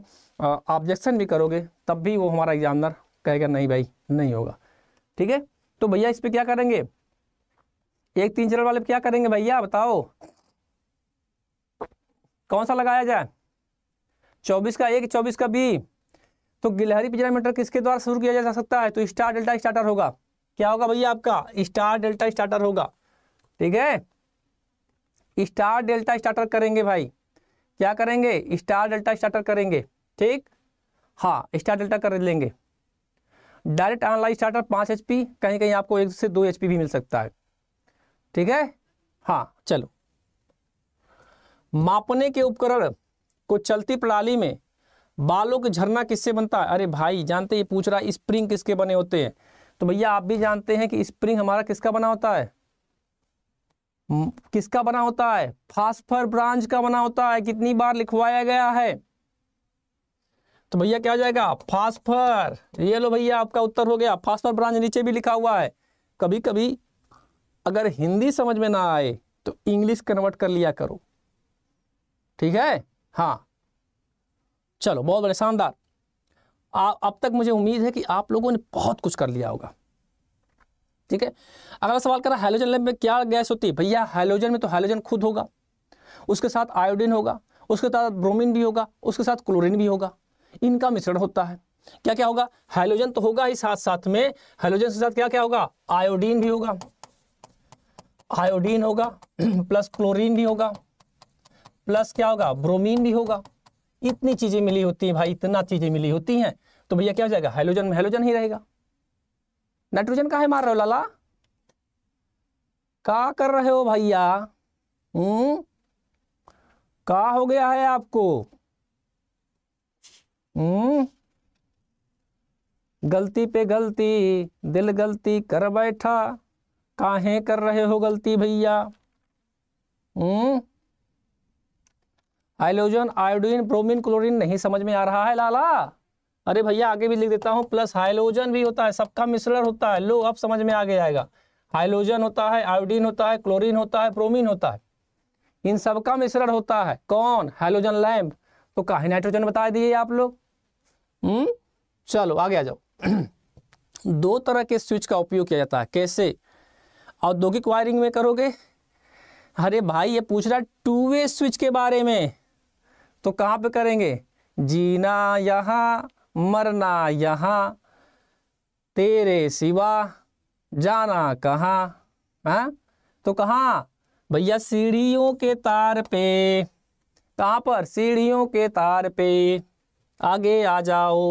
ऑब्जेक्शन भी करोगे तब भी वो हमारा एग्जामिनर कहेगा नहीं भाई नहीं होगा ठीक है तो भैया इस पर क्या करेंगे एक तीन चरण वाले क्या करेंगे भैया बताओ कौन सा लगाया जाए चौबीस का एक चौबीस का बी तो गिलहरी पिंजरा पिजरामीटर किसके द्वारा शुरू किया जा सकता है तो स्टार डेल्टा स्टार्टर होगा क्या होगा भैया आपका स्टार डेल्टा स्टार्टर होगा ठीक है स्टार डेल्टा स्टार्टर करेंगे भाई क्या करेंगे स्टार डेल्टा स्टार्टर करेंगे ठीक हाँ स्टार डेल्टा कर लेंगे डायरेक्ट ऑनलाइन स्टार्टर पाँच एच कहीं कहीं आपको एक से दो एच भी मिल सकता है ठीक है हाँ चलो मापने के उपकरण को चलती प्रणाली में बालों के झरना किससे बनता है अरे भाई जानते ये पूछ रहा है स्प्रिंग किसके बने होते हैं तो भैया आप भी जानते हैं कि स्प्रिंग हमारा किसका बना होता है किसका बना होता है फास्फर ब्रांच का बना होता है कितनी बार लिखवाया गया है तो भैया क्या हो जाएगा फास्फर ये लो भैया आपका उत्तर हो गया फास्फर ब्रांच नीचे भी लिखा हुआ है कभी कभी अगर हिंदी समझ में ना आए तो इंग्लिश कन्वर्ट कर लिया करो ठीक है हाँ चलो बहुत बड़े शानदार अब तक मुझे उम्मीद है कि आप लोगों ने बहुत कुछ कर लिया होगा ठीक है अगला सवाल कर रहा है हेलोजन लैम्प में क्या गैस होती है भैया हेलोजन में तो हेलोजन खुद होगा उसके साथ आयोडीन होगा उसके साथ ब्रोमिन भी होगा उसके साथ क्लोरीन भी होगा इनका मिश्रण होता है क्या क्या होगा हाइलोजन तो होगा ही साथ साथ में हाइलोजन के साथ क्या क्या होगा आयोडीन भी होगा आयोडीन होगा प्लस क्लोरीन भी होगा प्लस क्या होगा ब्रोमीन भी होगा इतनी चीज़ें मिली होती हैं भाई इतना चीज़ें मिली होती हैं तो भैया क्या हो जाएगा हाइलोजन में हाइलोजन ही रहेगा नाइट्रोजन का है मार रहे हो लाला का कर रहे हो भैया हम्म? का हो गया है आपको हम्म गलती पे गलती दिल गलती कर बैठा काहे कर रहे हो गलती भैया हम्म हाइलोजन आयोडीन ब्रोमीन क्लोरीन नहीं समझ में आ रहा है लाला अरे भैया आगे भी लिख देता हूँ प्लस हाइलोजन भी होता है सबका मिश्रण होता है लो अब समझ में आगे आएगा हाइलोजन होता है आयोडीन होता है क्लोरीन होता है प्रोमीन होता है इन सबका मिश्रण होता है कौन हाइलोजन लैम्प तो कहा नाइट्रोजन बता दिए आप लोग हम्म चलो आगे आ जाओ दो तरह के स्विच का उपयोग किया जाता है कैसे औद्योगिक वायरिंग में करोगे अरे भाई ये पूछ रहा टू वे स्विच के बारे में तो कहाँ पे करेंगे जीना यहाँ मरना यहाँ तेरे सिवा जाना कहाँ है हाँ? तो कहाँ भैया सीढ़ियों के तार पे कहाँ पर सीढ़ियों के तार पे आगे आ जाओ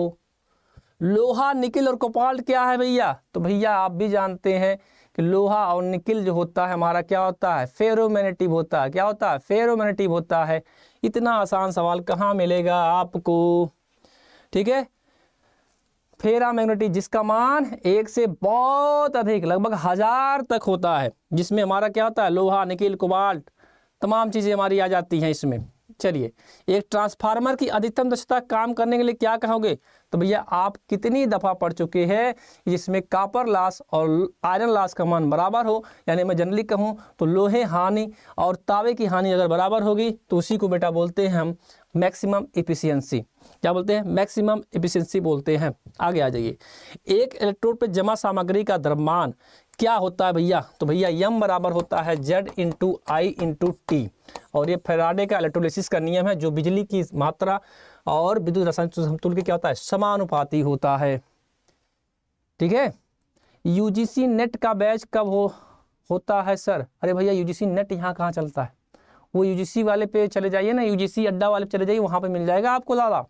लोहा निकिल और कपाल क्या है भैया तो भैया आप भी जानते हैं कि लोहा और निकिल जो होता है हमारा क्या होता है फेरोमेनेटिव होता है क्या होता है फेरोमेनेटिव होता है इतना आसान सवाल कहाँ मिलेगा आपको ठीक है फेरा मैग्नेटिक जिसका मान एक से बहुत अधिक लगभग हजार तक होता है जिसमें हमारा क्या होता है लोहा निकिल कुबाल्ट तमाम चीज़ें हमारी आ जाती हैं इसमें चलिए एक ट्रांसफार्मर की अधिकतम दक्षता काम करने के लिए क्या कहोगे तो भैया आप कितनी दफ़ा पढ़ चुके हैं जिसमें कापर लाश और आयरन लाश का मान बराबर हो यानी मैं जनरली कहूँ तो लोहे हानि और तावे की हानि अगर बराबर होगी तो उसी को बेटा बोलते हैं हम मैक्सिमम इफिशियंसी क्या बोलते हैं मैक्सिमम इफिशियंसी बोलते हैं आगे आ जाइए एक इलेक्ट्रोड पर जमा सामग्री का द्रव्यमान क्या होता है भैया तो भैया यम बराबर होता है Z into I into T और ये फेराडे का इलेक्ट्रोलिसिस का नियम है जो बिजली की मात्रा और विद्युत रासायनिक समतुल्य क्या होता है समानुपाती होता है ठीक है यूजीसी नेट का बैच कब हो होता है सर अरे भैया यूजीसी नेट यहाँ कहाँ चलता है वो यूजीसी वाले पे चले जाइए ना यूजीसी अड्डा वाले चले जाइए वहां पे मिल जाएगा आपको दादा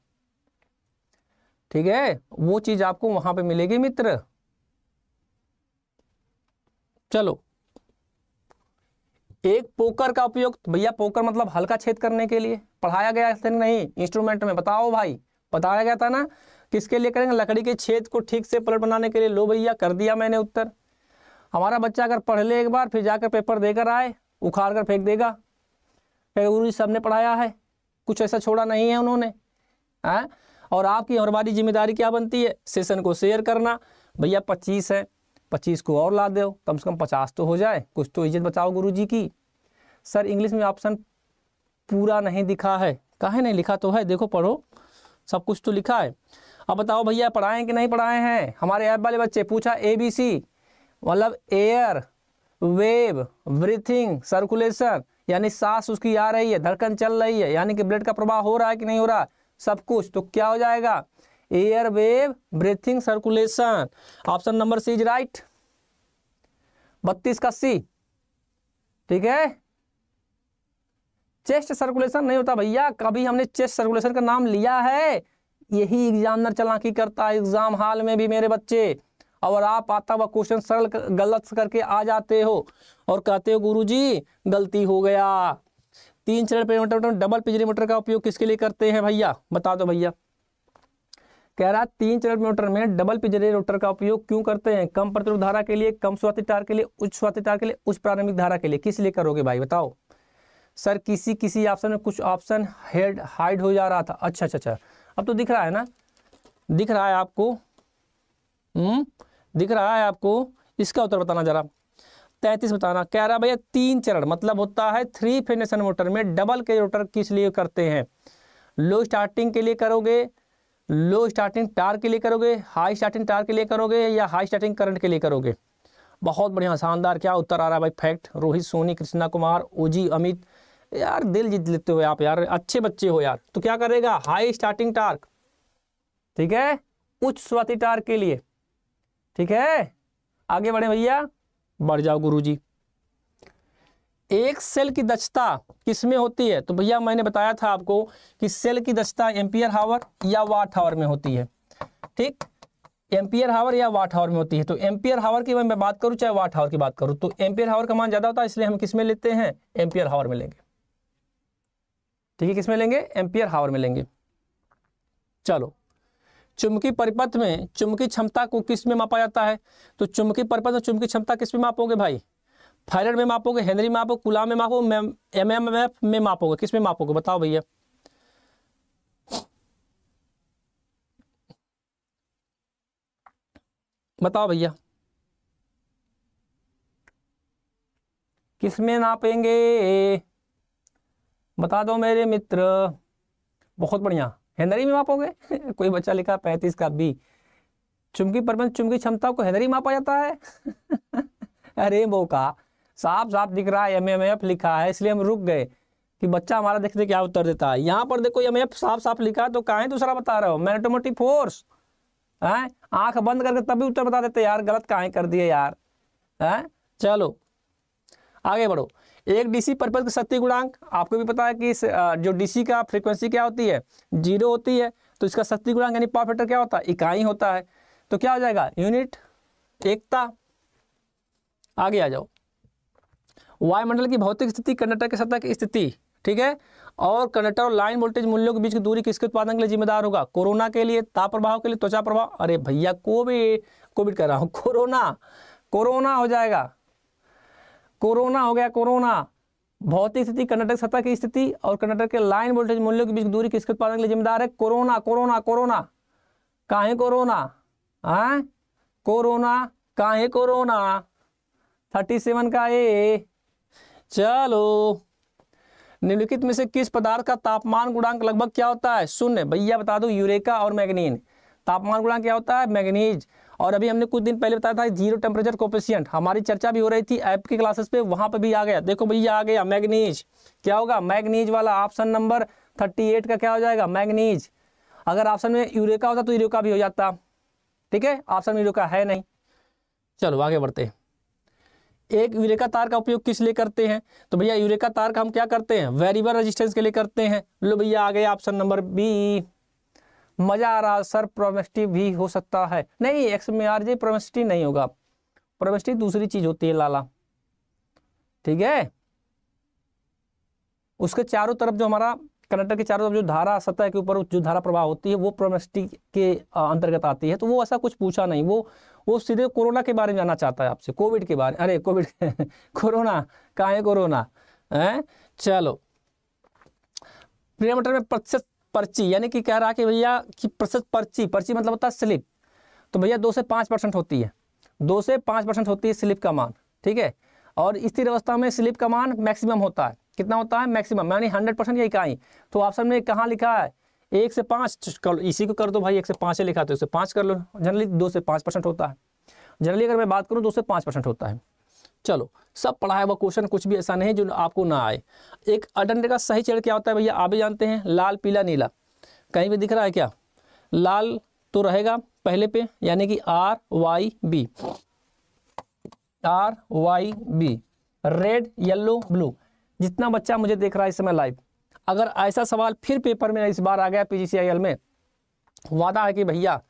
ठीक है वो चीज़ आपको वहां पे मिलेगी मित्र चलो एक पोकर का उपयोग भैया पोकर मतलब हल्का छेद करने के लिए पढ़ाया गया था नहीं इंस्ट्रूमेंट में बताओ भाई बताया गया था ना किसके लिए करेंगे लकड़ी के छेद को ठीक से पलट बनाने के लिए लो भैया कर दिया मैंने उत्तर हमारा बच्चा अगर पढ़ ले एक बार फिर जाकर पेपर देकर आए उखाड़ कर फेंक देगा फिर गुरु जी ने पढ़ाया है कुछ ऐसा छोड़ा नहीं है उन्होंने हैं हाँ? और आपकी और हमारी जिम्मेदारी क्या बनती है सेशन को शेयर करना भैया पच्चीस है पच्चीस को और ला दो कम से कम पचास तो हो जाए कुछ तो इज्जत बचाओ गुरु जी की सर इंग्लिश में ऑप्शन पूरा नहीं दिखा है कहे नहीं लिखा तो है देखो पढ़ो सब कुछ तो लिखा है अब बताओ भैया पढ़ाए कि नहीं पढ़ाए हैं हमारे ऐप वाले बच्चे पूछा ए बी सी मतलब एयर वेव ब्रीथिंग सर्कुलेशन यानी सांस उसकी आ रही है धड़कन चल रही है यानी कि ब्लड का प्रवाह हो रहा है कि नहीं हो रहा सब कुछ तो क्या हो जाएगा air wave breathing circulation option number C is right बत्तीस का सी ठीक है चेस्ट सर्कुलेशन नहीं होता भैया कभी हमने चेस्ट सर्कुलेशन का नाम लिया है यही एग्जामिनर चलाकी करता है एग्जाम हाल में भी मेरे बच्चे और आप आता हुआ क्वेश्चन सरल गलत करके आ जाते हो और कहते हो गुरुजी गलती हो गया तीन चरण पेरीमीटर डबल मोटर का उपयोग किसके लिए करते हैं भैया बता दो भैया कह रहा है तीन चरण मोटर में डबल पिजरे रोटर का उपयोग क्यों करते हैं कम प्रतिरोध धारा के लिए कम स्वाति तार के लिए उच्च स्वाति तार के लिए उच्च प्रारंभिक धारा के लिए किस लिए करोगे भाई बताओ सर किसी किसी ऑप्शन में कुछ ऑप्शन हेड हाइड हो जा रहा था अच्छा अच्छा अच्छा अब तो दिख रहा है ना दिख रहा है आपको हम्म दिख रहा है आपको इसका उत्तर बताना जरा तैतीस बताना कह रहा भैया तीन चरण मतलब होता है थ्री फेनेशन मोटर में डबल के रोटर किस लिए करते हैं लो स्टार्टिंग के लिए करोगे लो स्टार्टिंग टार के लिए करोगे हाई स्टार्टिंग टार के लिए करोगे या हाई स्टार्टिंग करंट के लिए करोगे बहुत बढ़िया शानदार क्या उत्तर आ रहा है भाई फैक्ट रोहित सोनी कृष्णा कुमार ओजी अमित यार दिल जीत लेते हो आप यार अच्छे बच्चे हो यार तो क्या करेगा हाई स्टार्टिंग टार्क ठीक है उच्च स्वाति टार्क के लिए ठीक है आगे बढ़े भैया बढ़ जाओ गुरुजी एक सेल की दक्षता किसमें होती है तो भैया मैंने बताया था आपको कि सेल की दक्षता एम्पियर हावर या वाट हावर में होती है ठीक एम्पियर हावर या वाट हावर में होती है तो एम्पियर हावर की मैं बात करूं चाहे वाट हावर की बात करूं तो एम्पियर हावर का मान ज्यादा होता है इसलिए हम किसमें लेते हैं एम्पियर हावर में लेंगे ठीक है किसमें लेंगे एम्पियर हावर में लेंगे चलो चुमकी परिपथ में चुमकी क्षमता को किसमें मापा जाता है तो चुमकी परिपथ में चुमकी क्षमता किसमें मापोगे भाई फाइनल में मापोगे हेनरी में मापोगे कुला में मापोगे एम एम एफ में मापोगे किस में मापोगे बताओ भैया बताओ भैया किस में नापेंगे बता दो मेरे मित्र बहुत बढ़िया हेनरी में मापोगे कोई बच्चा लिखा पैंतीस का बी चुमकी प्रबंध चुमकी क्षमता को हेनरी मापा जाता है अरे मौका साफ साफ दिख रहा है एम लिखा है इसलिए हम रुक गए कि बच्चा हमारा देखते क्या उत्तर देता है यहाँ पर देखो एम साफ साफ लिखा है तो काहे दूसरा बता रहा हो मैनेटोमेटिक फोर्स है आंख बंद करके तभी उत्तर बता देते यार गलत काहे कर दिए यार है चलो आगे बढ़ो एक डीसी पर्पज की शक्ति गुणांक आपको भी पता है कि जो डीसी का फ्रीक्वेंसी क्या होती है जीरो होती है तो इसका शक्ति गुणांक यानी पावर फैक्टर क्या होता है इकाई होता है तो क्या हो जाएगा यूनिट एकता आगे आ जाओ वायुमंडल की भौतिक स्थिति कर्नाटक की सतह की स्थिति ठीक है और कंडक्टर और लाइन वोल्टेज मूल्यों के बीच की दूरी किसके उत्पादन के लिए जिम्मेदार होगा कोरोना के लिए ताप प्रभाव के लिए त्वचा प्रभाव अरे भैया कोविड कोविड कर रहा हूं कोरोना कोरोना हो जाएगा कोरोना हो गया कोरोना भौतिक स्थिति कर्नाटक सतह की स्थिति और कर्नाटक के लाइन वोल्टेज मूल्यों के बीच दूरी किसके उत्पादन के लिए जिम्मेदार है कोरोना कोरोना कोरोना काहे कोरोना हैं कोरोना काहे कोरोना थर्टी सेवन का ए चलो निम्नलिखित में से किस पदार्थ का तापमान गुणांक लगभग क्या होता है शून्य भैया बता दो यूरेका और मैगनीन तापमान गुणांक क्या होता है मैगनीज और अभी हमने कुछ दिन पहले बताया था जीरो टेम्परेचर कोपेशियंट हमारी चर्चा भी हो रही थी ऐप की क्लासेस पे वहां पे भी आ गया देखो भैया आ गया मैगनीज क्या होगा मैगनीज वाला ऑप्शन नंबर थर्टी एट का क्या हो जाएगा मैगनीज अगर ऑप्शन में यूरेका होता तो यूरेका भी हो जाता ठीक है ऑप्शन में यूरेका है नहीं चलो आगे बढ़ते हैं एक यूरेका तार का उपयोग किस लिए करते हैं तो भैया यूरेका तार का हम क्या करते हैं वेरिएबल रेजिस्टेंस के लिए करते हैं लो भैया आ गया ऑप्शन नंबर बी मजा आ रहा सर प्रोमेस्टी भी हो सकता है नहीं एक्स में आर जे प्रोमेस्टी नहीं होगा प्रोमेस्टी दूसरी चीज होती है लाला ठीक है उसके चारों तरफ जो हमारा कनेक्टर के चारों तरफ जो धारा सतह के ऊपर जो धारा प्रवाह होती है वो प्रोमेस्टी के अंतर्गत आती है तो वो ऐसा कुछ पूछा नहीं वो वो सीधे कोरोना के बारे में जानना चाहता है आपसे कोविड के बारे अरे कोविड कोरोना कहा है कोरोना है चलो प्रियमीटर में प्रतिशत पर्ची यानी कि कह रहा कि भैया कि प्रतिशत पर्ची पर्ची मतलब होता है स्लिप तो भैया दो से पाँच परसेंट होती है दो से पाँच परसेंट होती है स्लिप का मान ठीक है और स्थिर अवस्था में स्लिप का मान मैक्सिमम होता है कितना होता है मैक्सिमम यानी हंड्रेड परसेंट या इकाई तो ऑप्शन में कहाँ लिखा है एक से पांच कर इसी को कर दो भाई एक से पांच से लिखा तो उससे कर लो जनरली दो से पांच परसेंट होता है जनरली अगर मैं बात करूं दो से पांच परसेंट होता है चलो सब पढ़ाया हुआ क्वेश्चन कुछ भी ऐसा नहीं जो आपको ना आए एक अडंड का सही चेड़ क्या होता है भैया आप भी जानते हैं लाल पीला नीला कहीं भी दिख रहा है क्या लाल तो रहेगा पहले पे यानी कि R Y B R Y B red yellow blue जितना बच्चा मुझे देख रहा है इस समय लाइव अगर ऐसा सवाल फिर पेपर में इस बार आ गया पीजीसीआईएल में वादा है कि भैया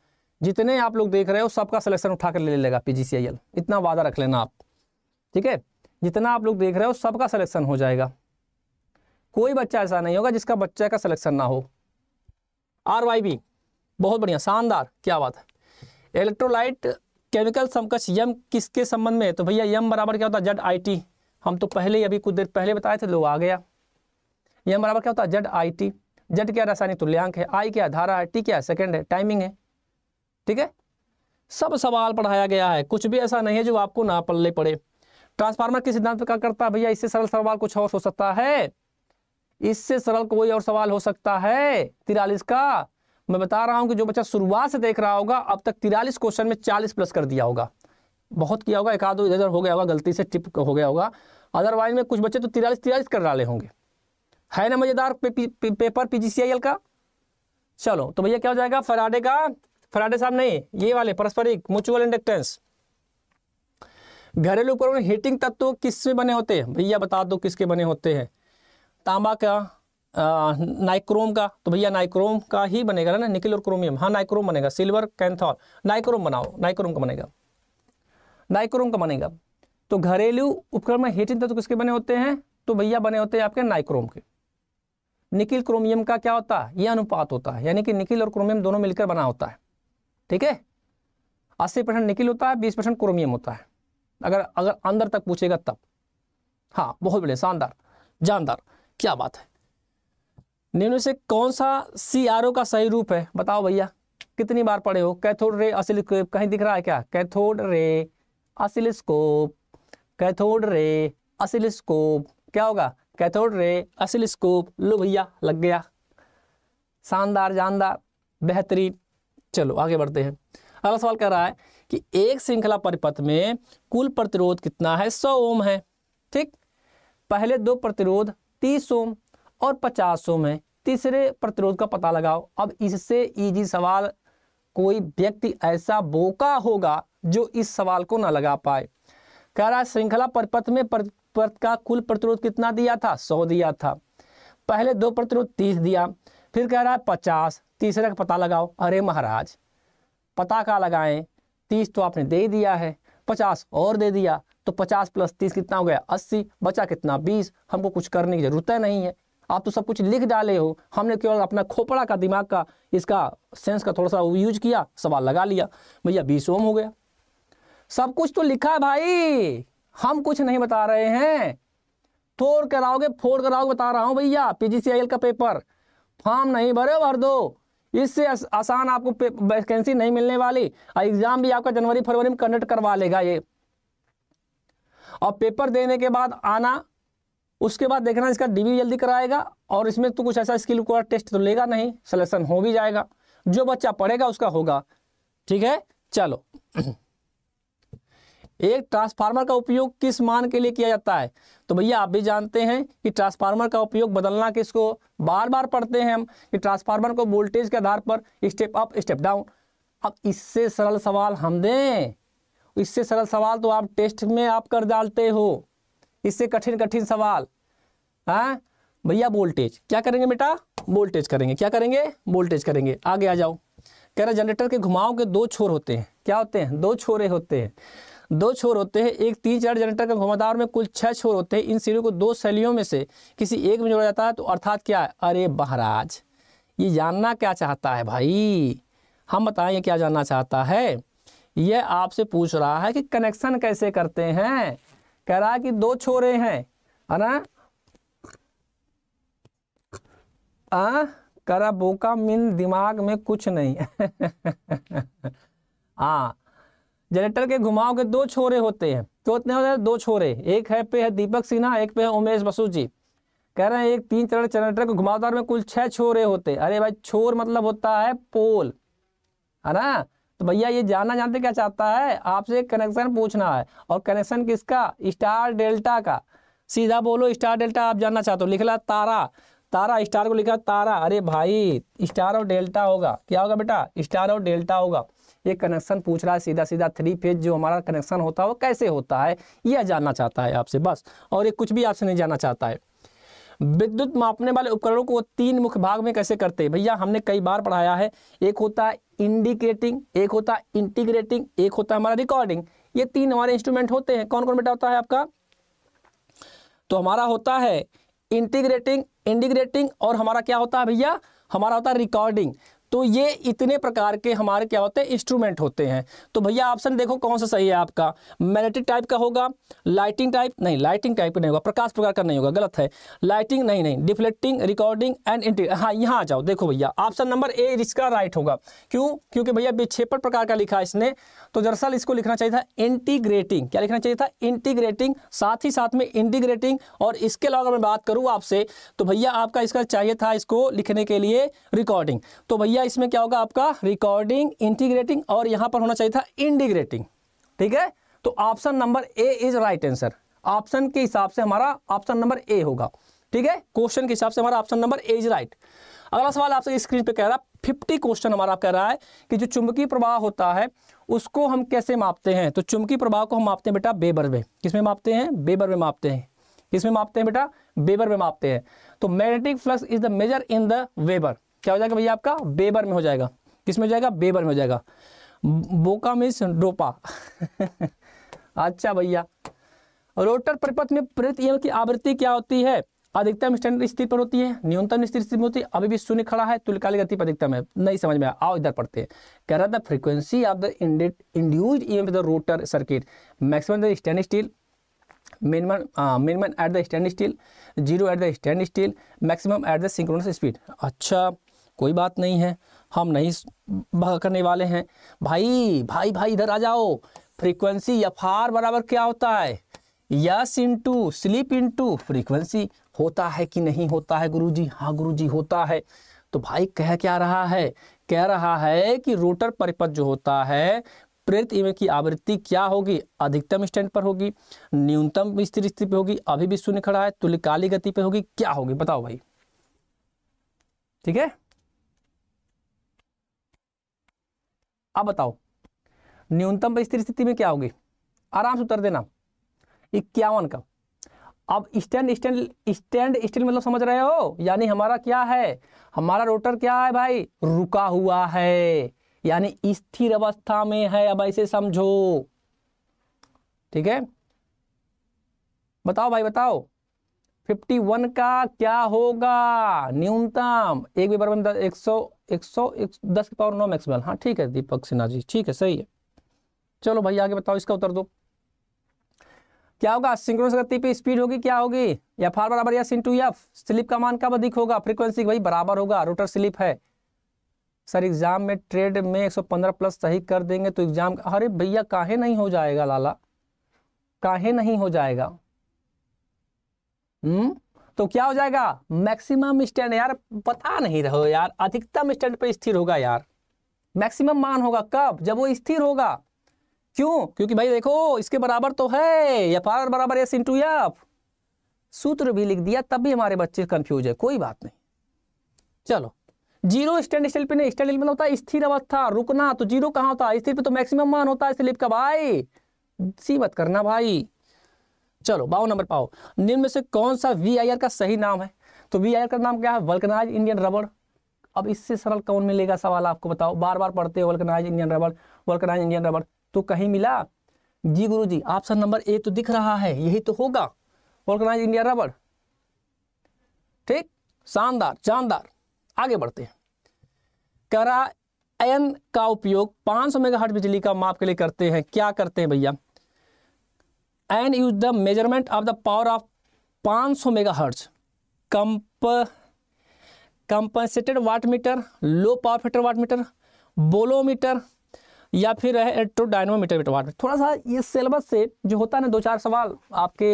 जितने आप लोग देख रहे हो सबका सिलेक्शन उठा कर ले लेगा पीजीसीआईएल इतना वादा रख लेना आप ठीक है जितना आप लोग देख रहे हो सबका सिलेक्शन हो जाएगा कोई बच्चा ऐसा नहीं होगा जिसका बच्चा का सिलेक्शन ना हो आर वाई बी बहुत बढ़िया शानदार क्या बात है इलेक्ट्रोलाइट केमिकल समकक्ष यम किसके संबंध में तो भैया यम बराबर क्या होता है जेड आई टी हम तो पहले ही अभी कुछ देर पहले बताए थे लोग आ गया यम बराबर क्या होता है जेड आई टी जेड क्या रासायनिक तुल्यांक है आई क्या धारा है टी क्या है सेकेंड है टाइमिंग है ठीक है सब सवाल पढ़ाया गया है कुछ भी ऐसा नहीं है जो आपको ना पल्ले पड़े ट्रांसफार्मर के सिद्धांत का क्या करता है भैया इससे सरल सवाल कुछ और हो सकता है इससे सरल कोई और सवाल हो सकता है तिरालीस का मैं बता रहा हूं कि जो बच्चा शुरुआत से देख रहा होगा अब तक तिरालीस क्वेश्चन में चालीस प्लस कर दिया होगा बहुत किया होगा एक आधो इधर हो गया होगा गलती से टिप हो गया होगा अदरवाइज में कुछ बच्चे तो तिरालीस तिरालीस कर डाले होंगे है ना मजेदार पे, पे, पे, पेपर पीजीसीआईएल का चलो तो भैया क्या हो जाएगा फराडे का फराडे साहब नहीं ये वाले परस्परिक म्यूचुअल इंडक्टेंस घरेलू उपकरण हीटिंग तत्व किससे बने होते हैं भैया बता दो किसके बने होते हैं तांबा का नाइक्रोम का तो भैया नाइक्रोम का ही बनेगा ना निकल और क्रोमियम हाँ नाइक्रोम बनेगा सिल्वर कैंथॉल नाइक्रोम बनाओ नाइक्रोम का बनेगा नाइक्रोम का बनेगा तो घरेलू उपकरण में हीटिंग तत्व किसके बने होते हैं तो भैया बने होते हैं आपके नाइक्रोम के निकिल क्रोमियम का क्या होता है यह अनुपात होता है यानी कि निकिल और क्रोमियम दोनों मिलकर बना होता है ठीक है अस्सी परसेंट निकिल होता है बीस परसेंट क्रोमियम होता है अगर अगर अंदर तक पूछेगा तब हाँ बहुत बढ़िया शानदार जानदार क्या बात है निम्न से कौन सा सी का सही रूप है बताओ भैया कितनी बार पढ़े हो कैथोड रे असिलस्कोप कहीं दिख रहा है क्या कैथोड रे असिलोप कैथोड रे असिलोप क्या होगा कैथोड तो रे असल स्कोप लो भैया लग गया शानदार जानदार बेहतरीन चलो आगे बढ़ते हैं अगला सवाल कह रहा है कि एक श्रृंखला परिपथ में कुल प्रतिरोध कितना है सौ ओम है ठीक पहले दो प्रतिरोध तीस ओम और पचास ओम है तीसरे प्रतिरोध का पता लगाओ अब इससे इजी सवाल कोई व्यक्ति ऐसा बोका होगा जो इस सवाल को ना लगा पाए कह रहा है श्रृंखला परिपथ में परत का कुल प्रतिरोध कितना दिया था सौ दिया था पहले दो प्रतिरोध तीस दिया फिर कह रहा है पचास तीसरे का पता लगाओ अरे महाराज पता का लगाएं तीस तो आपने दे दिया है पचास और दे दिया तो पचास प्लस तीस कितना हो गया अस्सी बचा कितना बीस हमको कुछ करने की ज़रूरत नहीं है आप तो सब कुछ लिख डाले हो हमने केवल अपना खोपड़ा का दिमाग का इसका सेंस का थोड़ा सा यूज किया सवाल लगा लिया भैया बीस ओम हो गया सब कुछ तो लिखा भाई हम कुछ नहीं बता रहे हैं फोर कराओगे फोर कराओगे बता रहा हूं भैया पीजीसीआईएल का पेपर फॉर्म नहीं भरे भर दो इससे आसान आपको वैकेंसी नहीं मिलने वाली एग्जाम भी आपका जनवरी फरवरी में कंडक्ट करवा लेगा ये और पेपर देने के बाद आना उसके बाद देखना इसका डीवी जल्दी कराएगा और इसमें तो कुछ ऐसा स्किल को टेस्ट तो लेगा नहीं सिलेक्शन हो भी जाएगा जो बच्चा पढ़ेगा उसका होगा ठीक है चलो एक ट्रांसफार्मर का उपयोग किस मान के लिए किया जाता है तो भैया आप भी जानते हैं कि ट्रांसफार्मर का उपयोग बदलना किसको बार बार पढ़ते हैं हम कि ट्रांसफार्मर को वोल्टेज के आधार पर स्टेप अप स्टेप डाउन अब इससे सरल सवाल हम दें इससे सरल सवाल तो आप टेस्ट में आप कर डालते हो इससे कठिन कठिन सवाल हाँ भैया वोल्टेज क्या करेंगे बेटा वोल्टेज करेंगे क्या करेंगे वोल्टेज करेंगे आगे आ जाओ कह रहे जनरेटर के घुमाव के दो छोर होते हैं क्या होते हैं दो छोरे होते हैं दो छोर होते हैं एक तीन चार जनरेटर का घुमादार में कुल छह छोर होते हैं इन सीढ़ियों को दो शैलियों में से किसी एक में जोड़ा जाता है तो अर्थात क्या है अरे महाराज ये जानना क्या चाहता है भाई हम बताएं क्या जानना चाहता है यह आपसे पूछ रहा है कि कनेक्शन कैसे करते हैं कह रहा है कि दो छोरे हैं है ना आ करा बोका मिन दिमाग में कुछ नहीं हाँ जनरेटर के घुमाव के दो छोरे होते हैं तो इतने होते हैं दो छोरे एक है पे है दीपक सिन्हा एक पे है उमेश बसु जी कह रहे हैं एक तीन चरण जनरेटर के घुमावदार में कुल छह छोरे होते अरे भाई छोर मतलब होता है पोल है ना तो भैया ये जानना जानते क्या चाहता है आपसे कनेक्शन पूछना है और कनेक्शन किसका स्टार डेल्टा का सीधा बोलो स्टार डेल्टा आप जानना चाहते हो लिख ला तारा तारा स्टार को लिखा तारा अरे भाई स्टार और डेल्टा होगा क्या होगा बेटा स्टार और डेल्टा होगा ये कनेक्शन पूछ रहा है सीधा सीधा थ्री फेज जो हमारा कनेक्शन होता है वो कैसे होता है यह जानना चाहता है आपसे बस और ये कुछ भी आपसे नहीं जानना चाहता है विद्युत मापने वाले उपकरणों को तीन मुख्य भाग में कैसे करते हैं भैया हमने कई बार पढ़ाया है एक होता है इंडिकेटिंग एक होता है इंटीग्रेटिंग एक होता है हमारा रिकॉर्डिंग ये तीन हमारे इंस्ट्रूमेंट होते हैं कौन कौन बेटा होता है आपका तो हमारा होता है इंटीग्रेटिंग इंडिग्रेटिंग और हमारा क्या होता है भैया हमारा होता है रिकॉर्डिंग तो ये इतने प्रकार के हमारे क्या होते हैं इंस्ट्रूमेंट होते हैं तो भैया ऑप्शन देखो कौन सा सही है आपका मैग्नेटिक टाइप का होगा लाइटिंग टाइप नहीं लाइटिंग टाइप नहीं होगा प्रकाश प्रकार का नहीं होगा गलत है लाइटिंग नहीं नहीं डिफ्लेक्टिंग रिकॉर्डिंग एंड इंटी हाँ यहाँ आ जाओ देखो भैया ऑप्शन नंबर ए इसका राइट होगा क्यों क्योंकि भैया विक्षेपण प्रकार का लिखा इसने तो दरअसल इसको लिखना चाहिए था इंटीग्रेटिंग क्या लिखना चाहिए था इंटीग्रेटिंग साथ ही साथ में इंटीग्रेटिंग और इसके अलावा मैं बात करूँ आपसे तो भैया आपका इसका चाहिए था इसको लिखने के लिए रिकॉर्डिंग तो भैया गया इसमें क्या होगा आपका रिकॉर्डिंग इंटीग्रेटिंग और यहां पर होना चाहिए था इंटीग्रेटिंग ठीक है तो option number A is right answer option के हिसाब से हमारा ऑप्शन नंबर ए होगा ठीक है क्वेश्चन के हिसाब से हमारा option number A is right अगला सवाल आपसे स्क्रीन पे कह रहा है फिफ्टी क्वेश्चन हमारा कह रहा है कि जो चुंबकीय प्रवाह होता है उसको हम कैसे मापते हैं तो चुंबकीय प्रवाह को हम मापते हैं बेटा बेबर में किसमें मापते हैं बेबर में मापते हैं किसमें मापते हैं बेटा बेबर में मापते हैं तो magnetic flux is the measure in the weber क्या हो जाएगा भैया आपका बेबर में हो जाएगा किस में हो जाएगा बेबर में हो जाएगा बोका मिस डोपा अच्छा भैया रोटर परिपथ में प्रेरित की आवृत्ति क्या होती है अधिकतम स्टैंडर्ड स्थिति पर होती है न्यूनतम स्थिति में होती है अभी भी शून्य खड़ा है तुल्यकालिक गति पर अधिकतम है नहीं समझ में आओ इधर पढ़ते हैं कह रहा था frequency of the induced E the rotor circuit maximum the standstill minimum minimum at the standstill zero at the standstill maximum at the synchronous speed अच्छा कोई बात नहीं है हम नहीं करने वाले हैं भाई भाई भाई इधर आ जाओ फ्रीक्वेंसी एफ आर बराबर क्या होता है S into slip into frequency होता है कि नहीं होता है गुरुजी हाँ गुरुजी होता है तो भाई कह क्या रहा है कह रहा है कि रोटर परिपथ जो होता है प्रेरित इमेज की आवृत्ति क्या होगी अधिकतम स्टैंड पर होगी न्यूनतम स्थिर स्थिति पे होगी अभी भी शून्य खड़ा है तुल्यकालिक गति पे होगी क्या होगी बताओ भाई ठीक है अब बताओ न्यूनतम स्थिर स्थिति में क्या होगी आराम से उतर देना इक्यावन का अब स्टैंड स्टैंड स्टैंड स्टील मतलब समझ रहे हो यानी हमारा क्या है हमारा रोटर क्या है भाई रुका हुआ है यानी स्थिर अवस्था में है अब ऐसे समझो ठीक है बताओ भाई बताओ 51 का क्या होगा न्यूनतम एक भी बार में एक सौ एक सौ दस के पावर नौ मैक्सिमल हाँ ठीक है दीपक सिन्हा जी ठीक है सही है चलो भाई आगे बताओ इसका उत्तर दो क्या होगा सिंक्रोनस गति पे स्पीड होगी क्या होगी एफ आर बराबर एस इंटू एफ स्लिप का मान कब अधिक होगा फ्रीक्वेंसी भाई बराबर होगा रोटर स्लिप है सर एग्जाम में ट्रेड में 115 प्लस सही कर देंगे तो एग्जाम अरे भैया काहे नहीं हो जाएगा लाला काहे नहीं हो जाएगा हम्म तो क्या हो जाएगा मैक्सिमम स्टैंड यार पता नहीं रहो यार अधिकतम स्टैंड पे स्थिर होगा यार मैक्सिमम मान होगा कब जब वो स्थिर होगा क्यों क्योंकि भाई देखो इसके बराबर तो है एफ आर बराबर एस इंटू एफ सूत्र भी लिख दिया तब भी हमारे बच्चे कंफ्यूज है कोई बात नहीं चलो जीरो स्टैंड स्टिल पे नहीं स्टैंड स्टिल मतलब होता है स्थिर अवस्था रुकना तो जीरो कहाँ होता है स्थिर पे तो मैक्सिमम मान होता है स्लिप का भाई सी मत करना भाई चलो बावन नंबर पाओ निम्न में से कौन सा वी आई आर का सही नाम है तो वी आई आर का नाम क्या है वल्कनाइज इंडियन रबड़ अब इससे सरल कौन मिलेगा सवाल आपको बताओ बार बार पढ़ते हो vulcanize Indian rubber vulcanize Indian rubber तो कहीं मिला जी गुरु जी ऑप्शन नंबर ए तो दिख रहा है यही तो होगा वल्कनाइज इंडियन रबड़ ठीक शानदार शानदार आगे बढ़ते हैं करा एन का उपयोग 500 मेगाहर्ट्ज बिजली का माप के लिए करते हैं क्या करते हैं भैया and use the measurement of the power of 500 सौ mega hertz comp compensated watt meter low power factor watt meter bolometer या फिर है इलेक्ट्रोडाइनोमीटर मीटर वाट मीटर थोड़ा सा ये सिलेबस से जो होता है ना दो चार सवाल आपके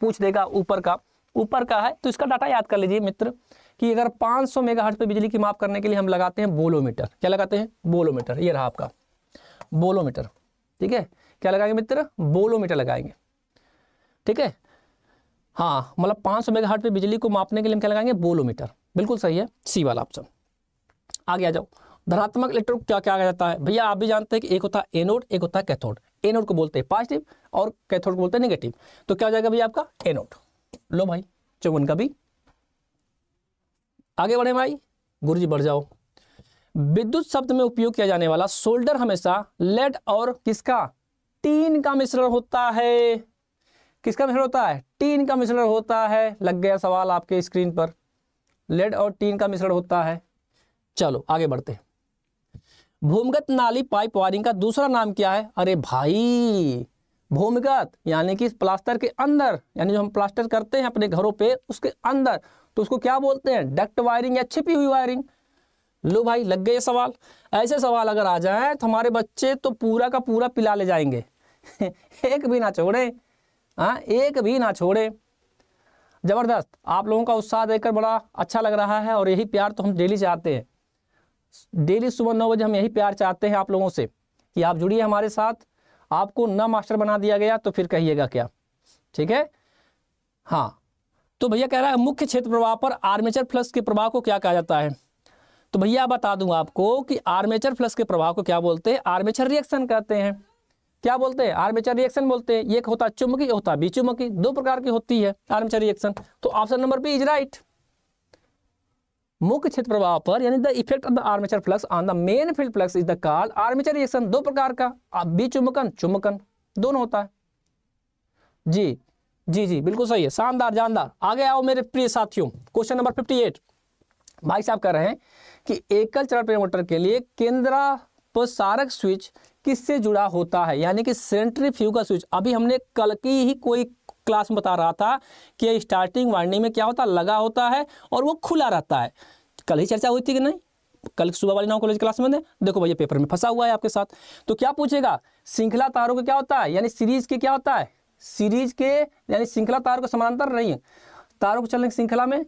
पूछ देगा ऊपर का ऊपर का है तो इसका डाटा याद कर लीजिए मित्र कि अगर 500 सौ मेगा हर्ट पर बिजली की माप करने के लिए हम लगाते हैं बोलोमीटर क्या लगाते हैं बोलोमीटर ये रहा आपका बोलोमीटर ठीक है क्या लगाएंगे मित्र बोलोमीटर लगाएंगे ठीक है हाँ मतलब पांच सौ मेगा पे पर बिजली को मापने के लिए हम क्या लगाएंगे बोलोमीटर बिल्कुल सही है सी वाला ऑप्शन आगे आ जाओ धनात्मक इलेक्ट्रोड क्या क्या आ जाता है भैया आप भी जानते हैं कि एक होता है एनोड एक होता है कैथोड एनोड को बोलते हैं पॉजिटिव और कैथोड को बोलते हैं नेगेटिव तो क्या हो जाएगा भैया आपका एनोड लो भाई चौवन का भी आगे बढ़े भाई गुरु जी बढ़ जाओ विद्युत शब्द में उपयोग किया जाने वाला सोल्डर हमेशा लेड और किसका टीन का मिश्रण होता है किसका मिश्रण होता है टीन का मिश्रण होता है लग गया सवाल आपके स्क्रीन पर लेड और टीन का मिश्रण होता है चलो आगे बढ़ते हैं भूमिगत नाली पाइप वायरिंग का दूसरा नाम क्या है अरे भाई भूमिगत यानी कि प्लास्टर के अंदर यानी जो हम प्लास्टर करते हैं अपने घरों पे उसके अंदर तो उसको क्या बोलते हैं डक्ट वायरिंग या छिपी हुई वायरिंग लो भाई लग गए सवाल ऐसे सवाल अगर आ जाए तो हमारे बच्चे तो पूरा का पूरा पिला ले जाएंगे एक भी ना छोड़ें हाँ एक भी ना छोड़े ज़बरदस्त आप लोगों का उत्साह देखकर बड़ा अच्छा लग रहा है और यही प्यार तो हम डेली चाहते हैं डेली सुबह नौ बजे हम यही प्यार चाहते हैं आप लोगों से कि आप जुड़िए हमारे साथ आपको न मास्टर बना दिया गया तो फिर कहिएगा क्या ठीक है हाँ तो भैया कह रहा है मुख्य क्षेत्र प्रभाव पर आर्मेचर फ्लस के प्रभाव को क्या कहा जाता है तो भैया बता दूंगा आपको कि आर्मेचर फ्लस के प्रभाव को क्या बोलते हैं आर्मेचर रिएक्शन कहते हैं क्या बोलते हैं आर्मेचर रिएक्शन बोलते हैं एक होता चुंबकीय होता विचुंबकी दो प्रकार की होती है आर्मेचर रिएक्शन तो option number B is right मुख्य क्षेत्र प्रभाव पर यानी the effect of the armature flux on the main field flux is the call armature reaction दो प्रकार का विचुंबकन चुंबकन दोनों होता है जी जी जी बिल्कुल सही है शानदार जानदार आगे आओ मेरे प्रिय साथियों क्वेश्चन नंबर फिफ्टी एट भाई साहब कह रहे हैं कि एकल चरण प्रेमोटर के लिए केंद्रा प्रसारक स्विच किससे जुड़ा होता है यानी कि सेंट्रीफ्यूगल स्विच अभी हमने कल की ही कोई क्लास में बता रहा था कि स्टार्टिंग वार्निंग में क्या होता है लगा होता है और वो खुला रहता है कल ही चर्चा हुई थी कि नहीं कल सुबह वाली नौ कॉलेज क्लास में देखो भैया पेपर में फंसा हुआ है आपके साथ तो क्या पूछेगा श्रृंखला तारों का क्या होता है यानी सीरीज के क्या होता है सीरीज के यानी श्रृंखला तारों का समानांतर नहीं है तारों को चलने की श्रृंखला में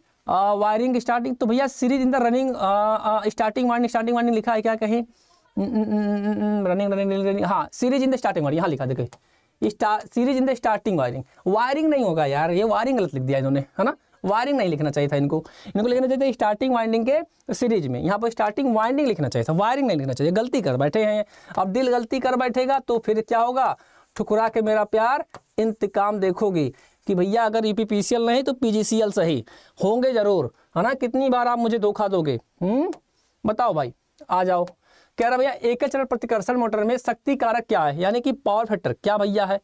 वायरिंग स्टार्टिंग तो भैया series in the running starting warning starting warning लिखा है क्या कहीं रनिंग रनिंग रनिंग हाँ series in the starting wiring यहाँ लिखा देखिए series in the starting wiring wiring नहीं होगा यार ये वायरिंग गलत लिख दिया इन्होंने है ना वायरिंग नहीं लिखना चाहिए था इनको इनको लिखना चाहिए था स्टार्टिंग वाइंडिंग के सीरीज में यहाँ पर स्टार्टिंग वाइंडिंग लिखना चाहिए था वायरिंग नहीं लिखना चाहिए गलती कर बैठे हैं अब दिल गलती कर बैठेगा तो फिर क्या होगा ठुकरा के मेरा प्यार इंतकाम देखोगी कि भैया अगर ई e पी नहीं तो पी सही होंगे ज़रूर है ना कितनी बार आप मुझे धोखा दोगे हुँ? हम्म? बताओ भाई आ जाओ कह रहा भैया एकल चरण प्रतिकर्षण मोटर में शक्ति कारक क्या है यानी कि पावर फैक्टर क्या भैया है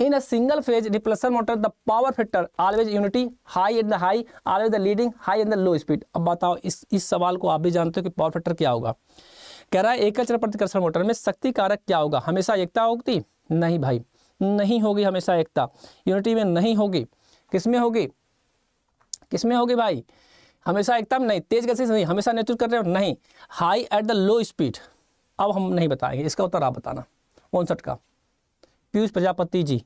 in a single phase replacer motor the power factor always unity high and the high always the leading high and the low speed अब बताओ इस इस सवाल को आप भी जानते हो कि पावर फैक्टर क्या होगा कह रहा है एकल चरण प्रतिकर्षण मोटर में शक्ति कारक क्या होगा हमेशा एकता होती नहीं भाई नहीं होगी हमेशा एकता यूनिटी में नहीं होगी किसमें होगी किसमें होगी भाई हमेशा एकता में नहीं तेज गति से नहीं हमेशा नेचुर कर रहे हो नहीं high at the low speed अब हम नहीं बताएंगे इसका उत्तर आप बताना उनसठ का पीयूष प्रजापति जी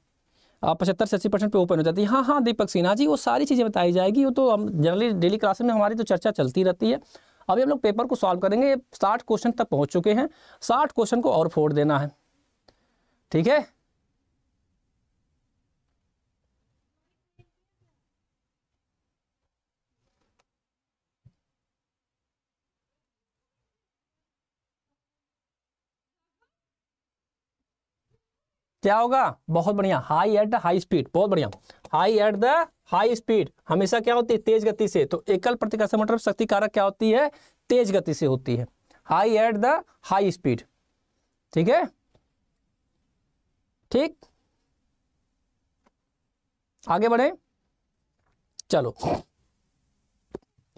पचहत्तर से अस्सी परसेंट पर ओपन हो जाती है हाँ हाँ दीपक सिन्हा जी वो सारी चीज़ें बताई जाएगी वो तो हम जनरली डेली क्लासेस में हमारी तो चर्चा चलती रहती है अभी हम लोग पेपर को सॉल्व करेंगे साठ क्वेश्चन तक पहुँच चुके हैं साठ क्वेश्चन को और फोड़ देना है ठीक है क्या होगा बहुत बढ़िया high at the high speed बहुत बढ़िया high at the high speed हमेशा क्या होती है तेज गति से तो एकल प्रति मतलब शक्ति कारक क्या होती है तेज गति से होती है high at the high speed ठीक है ठीक आगे बढ़े चलो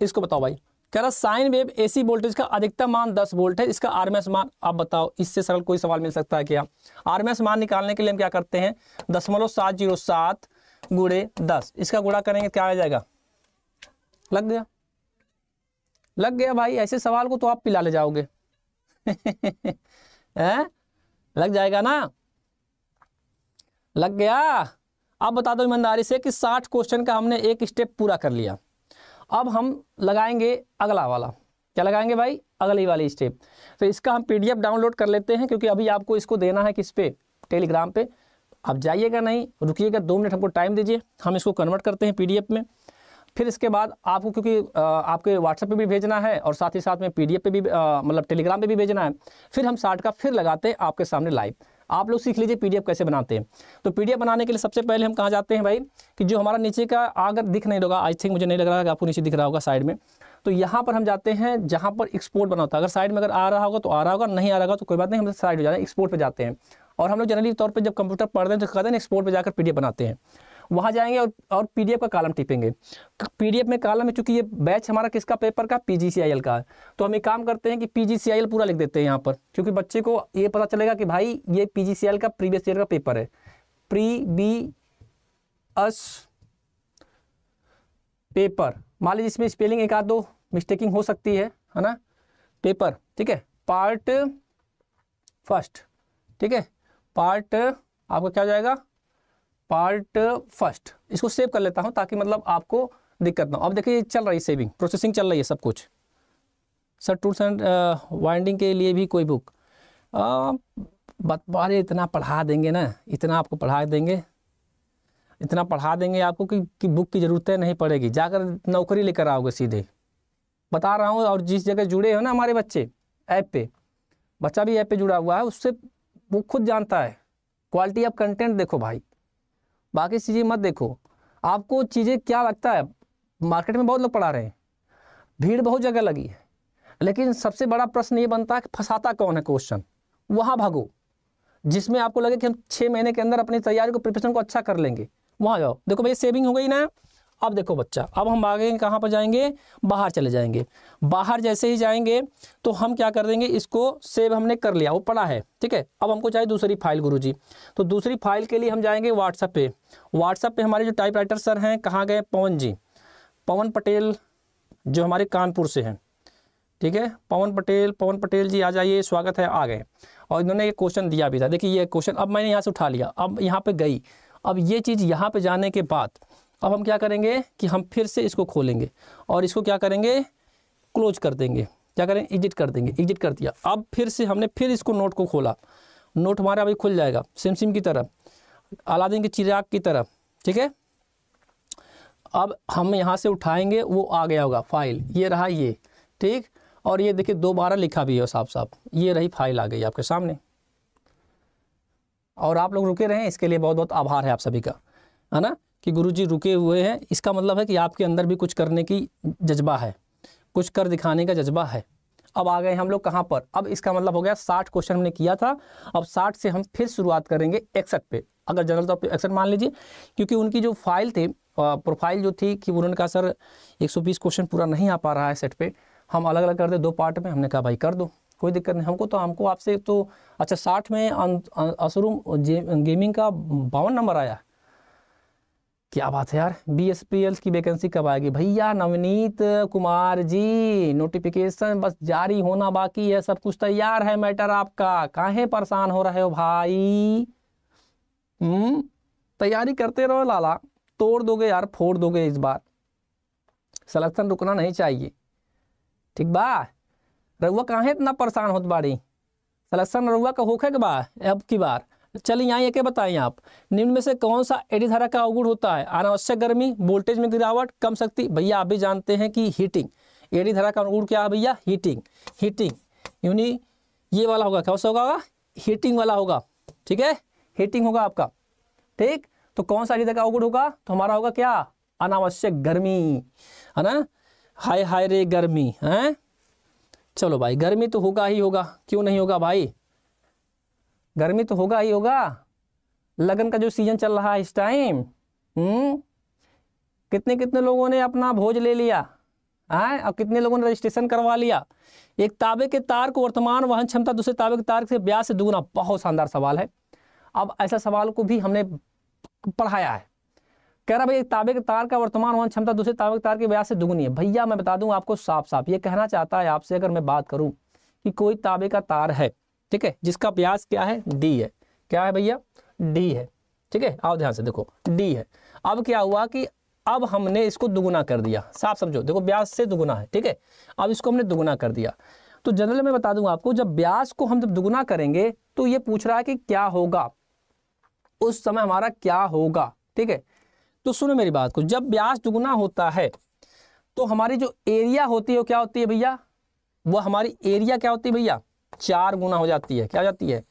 इसको बताओ भाई कह रहा साइन वेव एसी वोल्टेज का अधिकतम मान 10 वोल्ट है इसका आरएमएस मान आप बताओ इससे सरल कोई सवाल मिल सकता है क्या आरएमएस मान निकालने के लिए हम क्या करते हैं दशमलव सात जीरो सात गुड़े दस इसका गुड़ा करेंगे क्या आ जाएगा लग गया लग गया भाई ऐसे सवाल को तो आप पिला ले जाओगे है लग जाएगा ना लग गया अब बता दो ईमानदारी से कि साठ क्वेश्चन का हमने एक स्टेप पूरा कर लिया अब हम लगाएंगे अगला वाला क्या लगाएंगे भाई अगली वाली स्टेप तो इसका हम पीडीएफ डाउनलोड कर लेते हैं क्योंकि अभी आपको इसको देना है किस पे टेलीग्राम पे आप जाइएगा नहीं रुकिएगा दो मिनट हमको टाइम दीजिए हम इसको कन्वर्ट करते हैं पीडीएफ में फिर इसके बाद आपको क्योंकि आपके व्हाट्सएप पे भी भेजना है और साथ ही साथ में पीडीएफ पे भी मतलब टेलीग्राम पे भी भेजना है फिर हम शार्ट का फिर लगाते हैं आपके सामने लाइव आप लोग सीख लीजिए पीडीएफ कैसे बनाते हैं तो पीडीएफ बनाने के लिए सबसे पहले हम कहाँ जाते हैं भाई कि जो हमारा नीचे का अगर दिख नहीं होगा आई थिंक मुझे नहीं लग रहा है आपको नीचे दिख रहा होगा साइड में तो यहाँ पर हम जाते हैं जहाँ पर एक्सपोर्ट बना होता है अगर साइड में अगर आ रहा होगा तो आ रहा होगा नहीं आ रहा होगा तो कोई बात नहीं हम साइड हो जाते हैं एक्सपोर्ट पर जाते हैं और हम लोग जनरली तौर पर जब कंप्यूटर पढ़ते हैं तो कहते हैं एक्सपोर्ट पर जाकर पी बनाते हैं वहाँ जाएंगे और, और पीडीएफ का कालम टिपेंगे पीडीएफ तो में कालम है चूँकि ये बैच हमारा किसका पेपर का पीजीसीआईएल का है तो हम एक काम करते हैं कि पीजीसीआईएल पूरा लिख देते हैं यहाँ पर क्योंकि बच्चे को ये पता चलेगा कि भाई ये पीजीसीआईएल का प्रीवियस ईयर का पेपर है प्री बी अस पेपर मान लीजिए इसमें स्पेलिंग एक आध दो मिस्टेकिंग हो सकती है है ना पेपर ठीक है पार्ट फर्स्ट ठीक है पार्ट आपका क्या हो जाएगा पार्ट फर्स्ट इसको सेव कर लेता हूँ ताकि मतलब आपको दिक्कत ना हो अब देखिए चल रही है सेविंग प्रोसेसिंग चल रही है सब कुछ सर टूल्स एंड वाइंडिंग के लिए भी कोई बुक अरे इतना पढ़ा देंगे ना इतना आपको पढ़ा देंगे इतना पढ़ा देंगे आपको कि, कि बुक की ज़रूरतें नहीं पड़ेगी जाकर नौकरी लेकर आओगे सीधे बता रहा हूँ और जिस जगह जुड़े हो ना हमारे बच्चे ऐप पे बच्चा भी ऐप पे जुड़ा हुआ है उससे वो खुद जानता है क्वालिटी ऑफ कंटेंट देखो भाई बाकी चीज़ें मत देखो आपको चीज़ें क्या लगता है मार्केट में बहुत लोग पढ़ा रहे हैं भीड़ बहुत जगह लगी है लेकिन सबसे बड़ा प्रश्न ये बनता है कि फंसाता कौन है क्वेश्चन वहाँ भागो जिसमें आपको लगे कि हम छः महीने के अंदर अपनी तैयारी को प्रिपरेशन को अच्छा कर लेंगे वहाँ जाओ देखो भैया सेविंग हो गई ना अब देखो बच्चा अब हम आगे कहाँ पर जाएंगे बाहर चले जाएंगे बाहर जैसे ही जाएंगे तो हम क्या कर देंगे इसको सेव हमने कर लिया वो पड़ा है ठीक है अब हमको चाहिए दूसरी फाइल गुरु जी तो दूसरी फाइल के लिए हम जाएंगे व्हाट्सएप पे व्हाट्सएप पे हमारे जो टाइपराइटर सर हैं कहाँ गए पवन जी पवन पटेल जो हमारे कानपुर से हैं ठीक है पवन पटेल पवन पटेल जी आ जाइए स्वागत है आ गए और इन्होंने ये क्वेश्चन दिया भी था देखिए ये क्वेश्चन अब मैंने यहाँ से उठा लिया अब यहाँ पर गई अब ये चीज़ यहाँ पर जाने के बाद अब हम क्या करेंगे कि हम फिर से इसको खोलेंगे और इसको क्या करेंगे क्लोज कर देंगे क्या करें एग्जिट कर देंगे एग्जिट कर दिया अब फिर से हमने फिर इसको नोट को खोला नोट हमारा अभी खुल जाएगा सिम सिम की तरह अलादीन के चिराग की तरह ठीक है अब हम यहाँ से उठाएंगे वो आ गया होगा फाइल ये रहा ये ठीक और ये देखिए दोबारा लिखा भी है साफ साफ ये रही फाइल आ गई आपके सामने और आप लोग रुके रहे हैं इसके लिए बहुत बहुत आभार है आप सभी का है ना कि गुरुजी रुके हुए हैं इसका मतलब है कि आपके अंदर भी कुछ करने की जज्बा है कुछ कर दिखाने का जज्बा है अब आ गए हम लोग कहाँ पर अब इसका मतलब हो गया साठ क्वेश्चन हमने किया था अब साठ से हम फिर शुरुआत करेंगे एकसठ पे अगर जनरल तो आप एकसठ मान लीजिए क्योंकि उनकी जो फाइल थे प्रोफाइल जो थी कि उन्होंने कहा सर बीस क्वेश्चन पूरा नहीं आ पा रहा है सेट पे हम अलग अलग कर दे दो पार्ट में हमने कहा भाई कर दो कोई दिक्कत नहीं हमको तो हमको आपसे तो अच्छा साठ में अं, असरूम गेमिंग का बावन नंबर आया क्या बात है यार एल्स की वैकेंसी कब आएगी भैया नवनीत कुमार जी नोटिफिकेशन बस जारी होना बाकी है सब कुछ तैयार है मैटर आपका काहे परेशान हो रहे हो भाई हम्म तैयारी करते रहो लाला तोड़ दोगे यार फोड़ दोगे इस बार सलेक्शन रुकना नहीं चाहिए ठीक बा रउआ काहे इतना परेशान होत बाड़ी सलेक्शन रउआ का होखे के बा अब की बार चलिए यहाँ ये बताएं आप निम्न में से कौन सा एडी धारा का अवगुण होता है अनावश्यक गर्मी वोल्टेज में गिरावट कम शक्ति भैया आप भी जानते हैं कि हीटिंग एडी धारा का अवगुण क्या है भैया हीटिंग हीटिंग यूनी ये वाला होगा कौन सा होगा हीटिंग वाला होगा ठीक है हीटिंग होगा आपका ठीक तो कौन सा एडी का अवगुण होगा तो हमारा होगा क्या अनावश्यक गर्मी है ना हाय हाय रे गर्मी है चलो भाई गर्मी तो होगा ही होगा क्यों नहीं होगा भाई गर्मी तो होगा ही होगा लगन का जो सीजन चल रहा है इस टाइम हम्म कितने कितने लोगों ने अपना भोज ले लिया है और कितने लोगों ने रजिस्ट्रेशन करवा लिया एक ताबे के तार को वर्तमान वहन क्षमता दूसरे ताबे के तार से ब्याज से दुगना बहुत शानदार सवाल है अब ऐसा सवाल को भी हमने पढ़ाया है कह रहा भाई ताबे के तार का वर्तमान वहन क्षमता दूसरे ताबे के तार के ब्याज से दुगुनी है भैया मैं बता दूं आपको साफ साफ ये कहना चाहता है आपसे अगर मैं बात करूं कि कोई ताबे का तार है ठीक है जिसका व्यास क्या है डी है क्या है भैया डी है ठीक है आओ ध्यान से देखो डी है अब क्या हुआ कि अब हमने इसको दुगुना कर दिया साफ समझो देखो ब्यास से दुगुना है ठीक है अब इसको हमने दुगुना कर दिया तो जनरल में बता दूंगा आपको जब ब्यास को हम जब दुगुना करेंगे तो ये पूछ रहा है कि क्या होगा उस समय हमारा क्या होगा ठीक है तो सुनो मेरी बात को जब ब्यास दुगुना होता है तो हमारी जो एरिया होती है वो क्या होती है भैया वो हमारी एरिया क्या होती है भैया चार गुना हो जाती है क्या हो जाती है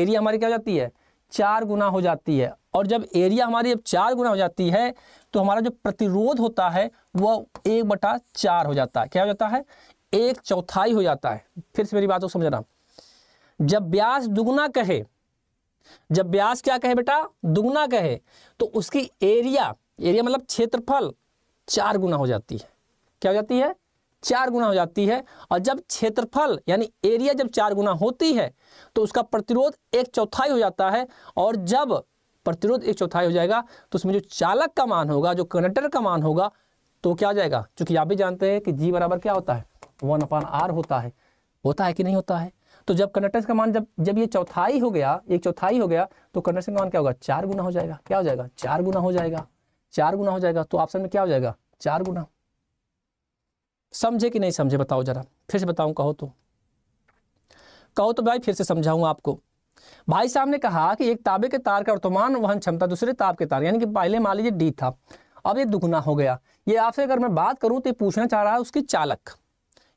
एरिया हमारी क्या हो जाती है चार गुना हो जाती है और जब एरिया हमारी अब चार गुना हो जाती है तो हमारा जो प्रतिरोध होता है वह एक बटा चार हो जाता है क्या हो जाता है एक चौथाई हो जाता है फिर से मेरी बात को समझना जब ब्यास दुगुना कहे जब ब्यास क्या कहे बेटा दुगुना कहे तो उसकी एरिया एरिया मतलब क्षेत्रफल चार गुना हो जाती है क्या हो जाती है चार गुना हो जाती है और जब क्षेत्रफल यानी एरिया जब चार गुना होती है तो उसका प्रतिरोध एक चौथाई हो जाता है और जब प्रतिरोध एक चौथाई हो जाएगा तो उसमें जो चालक का मान होगा जो कंडक्टर का मान होगा तो क्या आ जाएगा चूंकि आप भी जानते हैं कि जी बराबर क्या होता है वन अपान आर होता है होता है कि नहीं होता है तो जब कंडक्टर का मान जब जब ये चौथाई हो गया एक चौथाई हो गया तो कंडक्टेंस का मान क्या होगा चार गुना हो जाएगा क्या हो जाएगा चार गुना हो जाएगा चार गुना हो जाएगा तो ऑप्शन में क्या हो जाएगा चार गुना समझे कि नहीं समझे बताओ जरा फिर से बताऊं कहो तो कहो तो भाई फिर से समझाऊं आपको भाई साहब ने कहा कि एक ताबे के तार का वर्तमान वहन क्षमता दूसरे ताप के तार यानी कि पहले मान लीजिए डी था अब ये दुगुना हो गया ये आपसे अगर मैं बात करूं तो पूछना चाह रहा है उसकी चालक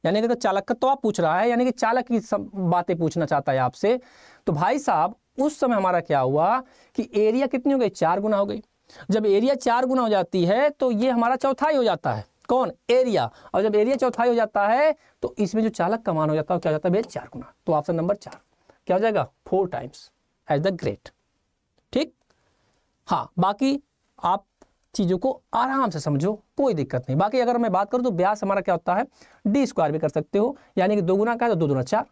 यानी कि चालक का तो आप पूछ रहा है यानी कि चालक की बातें पूछना चाहता है आपसे तो भाई साहब उस समय हमारा क्या हुआ कि एरिया कितनी हो गई चार गुना हो गई जब एरिया चार गुना हो जाती है तो ये हमारा चौथाई हो जाता है कौन एरिया और जब एरिया चौथाई हो जाता है तो इसमें जो चालक का मान हो जाता है क्या हो जाता है भैया चार गुना तो ऑप्शन नंबर चार क्या हो जाएगा four times as the great ठीक हाँ बाकी आप चीज़ों को आराम से समझो कोई दिक्कत नहीं बाकी अगर मैं बात करूं तो ब्यास हमारा क्या होता है डी स्क्वायर भी कर सकते हो यानी कि दो गुना का है तो दो गुना चार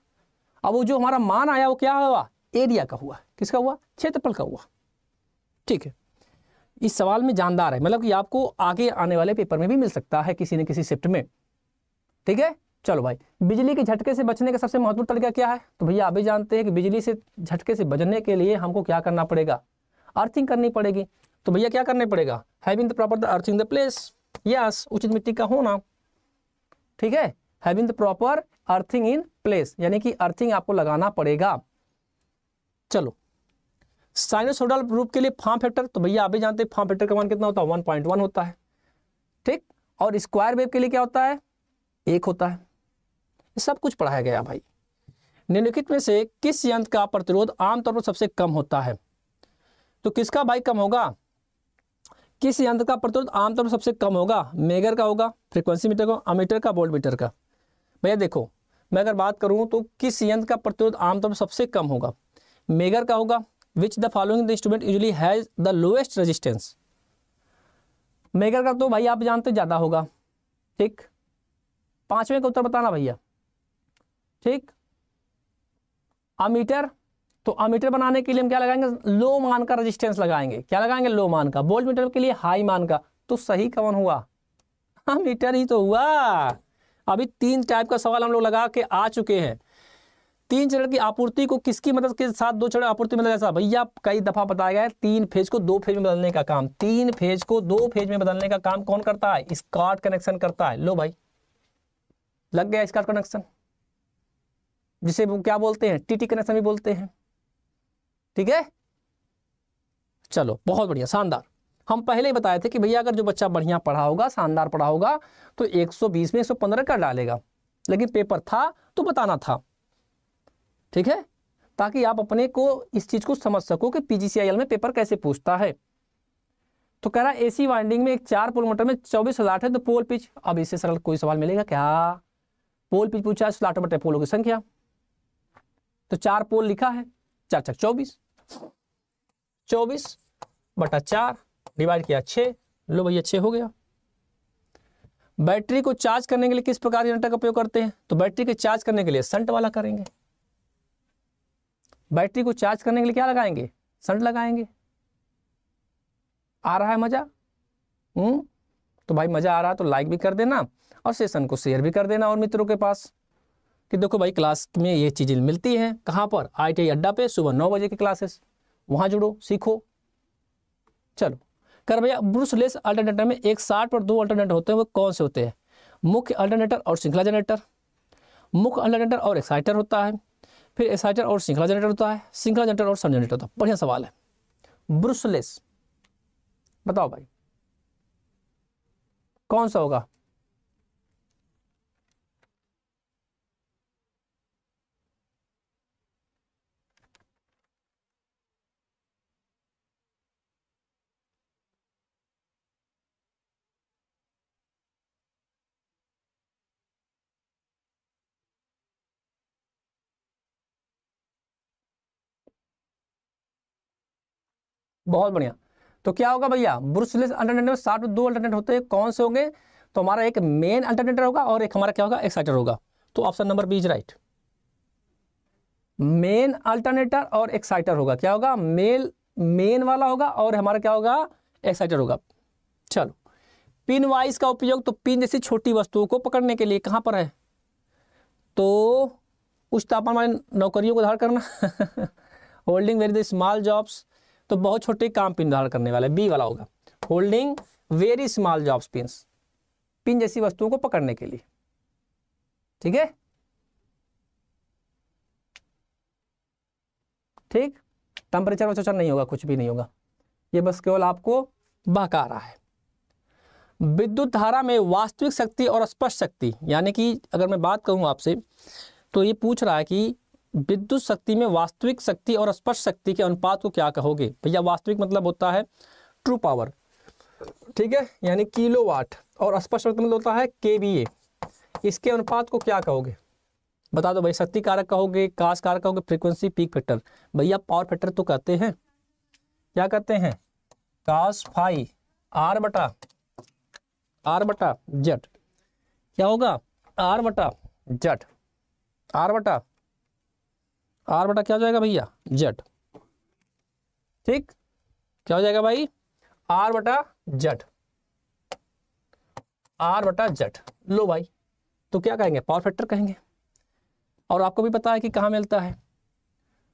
अब वो जो हमारा मान आया वो क्या हुआ एरिया का हुआ किसका हुआ क्षेत्रफल का हुआ ठीक है इस सवाल में जानदार है मतलब कि आपको आगे आने वाले पेपर में भी मिल सकता है किसी न किसी शिफ्ट में ठीक है चलो भाई बिजली के झटके से बचने का सबसे महत्वपूर्ण तरीका क्या है तो भैया आप भी जानते हैं कि बिजली से झटके से बचने के लिए हमको क्या करना पड़ेगा अर्थिंग करनी पड़ेगी तो भैया क्या करना पड़ेगा having the proper the earthing the place yes उचित मिट्टी का होना ठीक है having the proper earthing in place यानी कि अर्थिंग आपको लगाना पड़ेगा चलो साइनोसोडल रूप के लिए फॉर्म फैक्टर तो भैया आप भी जानते हैं फॉर्म फैक्टर का मान कितना होता है वन पॉइंट वन होता है ठीक और स्क्वायर वेव के लिए क्या होता है एक होता है सब कुछ पढ़ाया गया भाई निम्नलिखित में से किस यंत्र का प्रतिरोध आमतौर पर सबसे कम होता है तो किसका भाई कम होगा किस यंत्र का प्रतिरोध आमतौर पर सबसे कम होगा मेगर का होगा फ्रिक्वेंसी मीटर का अमीटर का बोल्ट मीटर का भैया देखो मैं अगर बात करूं तो किस यंत्र का प्रतिरोध आमतौर पर सबसे कम होगा मेगर का होगा which the following the instrument usually has the lowest resistance megger का तो भाई आप जानते ज़्यादा होगा ठीक पांचवें का उत्तर बताना भैया ठीक अमीटर तो अमीटर बनाने के लिए हम क्या लगाएंगे लो मान का रजिस्टेंस लगाएंगे क्या लगाएंगे लो मान का बोल्ट मीटर के लिए हाई मान का तो सही कौन हुआ हाँ, मीटर ही तो हुआ अभी तीन टाइप का सवाल हम लोग लगा के आ चुके हैं तीन चरण की आपूर्ति को किसकी मदद के साथ दो चरण आपूर्ति मतलब ऐसा भैया कई दफा बताया गया है तीन फेज को दो फेज में बदलने का काम तीन फेज को दो फेज में बदलने का काम कौन करता है स्कॉट कनेक्शन करता है लो भाई लग गया स्कॉट कनेक्शन जिसे क्या बोलते हैं टीटी कनेक्शन भी बोलते हैं ठीक है चलो बहुत बढ़िया शानदार हम पहले ही बताए थे कि भैया अगर जो बच्चा बढ़िया पढ़ा होगा शानदार पढ़ा होगा तो 120 में 115 कर डालेगा लेकिन पेपर था तो बताना था ठीक है ताकि आप अपने को इस चीज़ को समझ सको कि पीजीसीआईएल में पेपर कैसे पूछता है तो कह रहा है एसी वाइंडिंग में एक चार पोल मोटर में चौबीस स्लाट है तो पोल पिच अब इससे सरल कोई सवाल मिलेगा क्या पोल पिच पूछा है बटे पोलों की संख्या तो चार पोल लिखा है चार चार चौबीस चौबीस बटा चार डिवाइड किया छे लो भैया छे हो गया बैटरी को चार्ज करने के लिए किस प्रकार का उपयोग करते हैं तो बैटरी के चार्ज करने के लिए संट वाला करेंगे बैटरी को चार्ज करने के लिए क्या लगाएंगे संट लगाएंगे आ रहा है मज़ा हम्म तो भाई मज़ा आ रहा है तो लाइक भी कर देना और सेशन को शेयर भी कर देना और मित्रों के पास कि देखो भाई क्लास में ये चीज़ें मिलती हैं कहाँ पर आई अड्डा पे सुबह नौ बजे की क्लासेस वहाँ जुड़ो सीखो चलो कर भैया ब्रूसलेस अल्टरनेटर में एक साठ और दो अल्टरनेटर होते हैं वो कौन से होते हैं मुख्य अल्टरनेटर और श्रृंखला जनरेटर मुख्य अल्टरनेटर और एक्साइटर होता है फिर एसाइटर और श्रृंखला जनरेटर होता है श्रृंखला जनरेटर और सन जनरेटर होता है बढ़िया सवाल है ब्रुसलेस बताओ भाई कौन सा होगा बहुत बढ़िया तो क्या होगा भैया ब्रुशलेस अल्टरनेटर में साठ दो अल्टरनेट होते हैं कौन से होंगे तो हमारा एक मेन अल्टरनेटर होगा और एक हमारा क्या होगा एक्साइटर होगा तो option number B is right main alternator और एक्साइटर होगा क्या होगा मेल मेन वाला होगा और हमारा क्या होगा एक्साइटर होगा चलो पिन वाइज का उपयोग तो पिन जैसी छोटी वस्तुओं को पकड़ने के लिए कहां पर है तो उस तापमान नौकरियों को धार करना holding very the small jobs तो बहुत छोटे काम पिन धारण करने वाला है बी वाला होगा holding very small jobs pins pin जैसी वस्तुओं को पकड़ने के लिए ठीक है ठीक टेम्परेचर में नहीं होगा कुछ भी नहीं होगा ये बस केवल आपको बहका रहा है विद्युत धारा में वास्तविक शक्ति और स्पष्ट शक्ति यानी कि अगर मैं बात करूं आपसे तो ये पूछ रहा है कि विद्युत शक्ति में वास्तविक शक्ति और स्पर्श शक्ति के अनुपात को क्या कहोगे भैया वास्तविक मतलब होता है ट्रू पावर ठीक है यानी किलोवाट और स्पर्श शक्ति मतलब होता है के इसके अनुपात को क्या कहोगे बता दो भाई शक्ति कारक कहोगे काश कारक कहोगे फ्रीक्वेंसी पीक फैक्टर भैया पावर फैक्टर तो कहते हैं क्या कहते हैं काश फाई आर बटा आर बटा जट क्या होगा आर बटा जट आर बटा आर बटा क्या हो जाएगा भैया जट ठीक क्या हो जाएगा भाई आर बटा जट आर बटा जट लो भाई तो क्या कहेंगे पावर फैक्टर कहेंगे और आपको भी पता है कि कहाँ मिलता है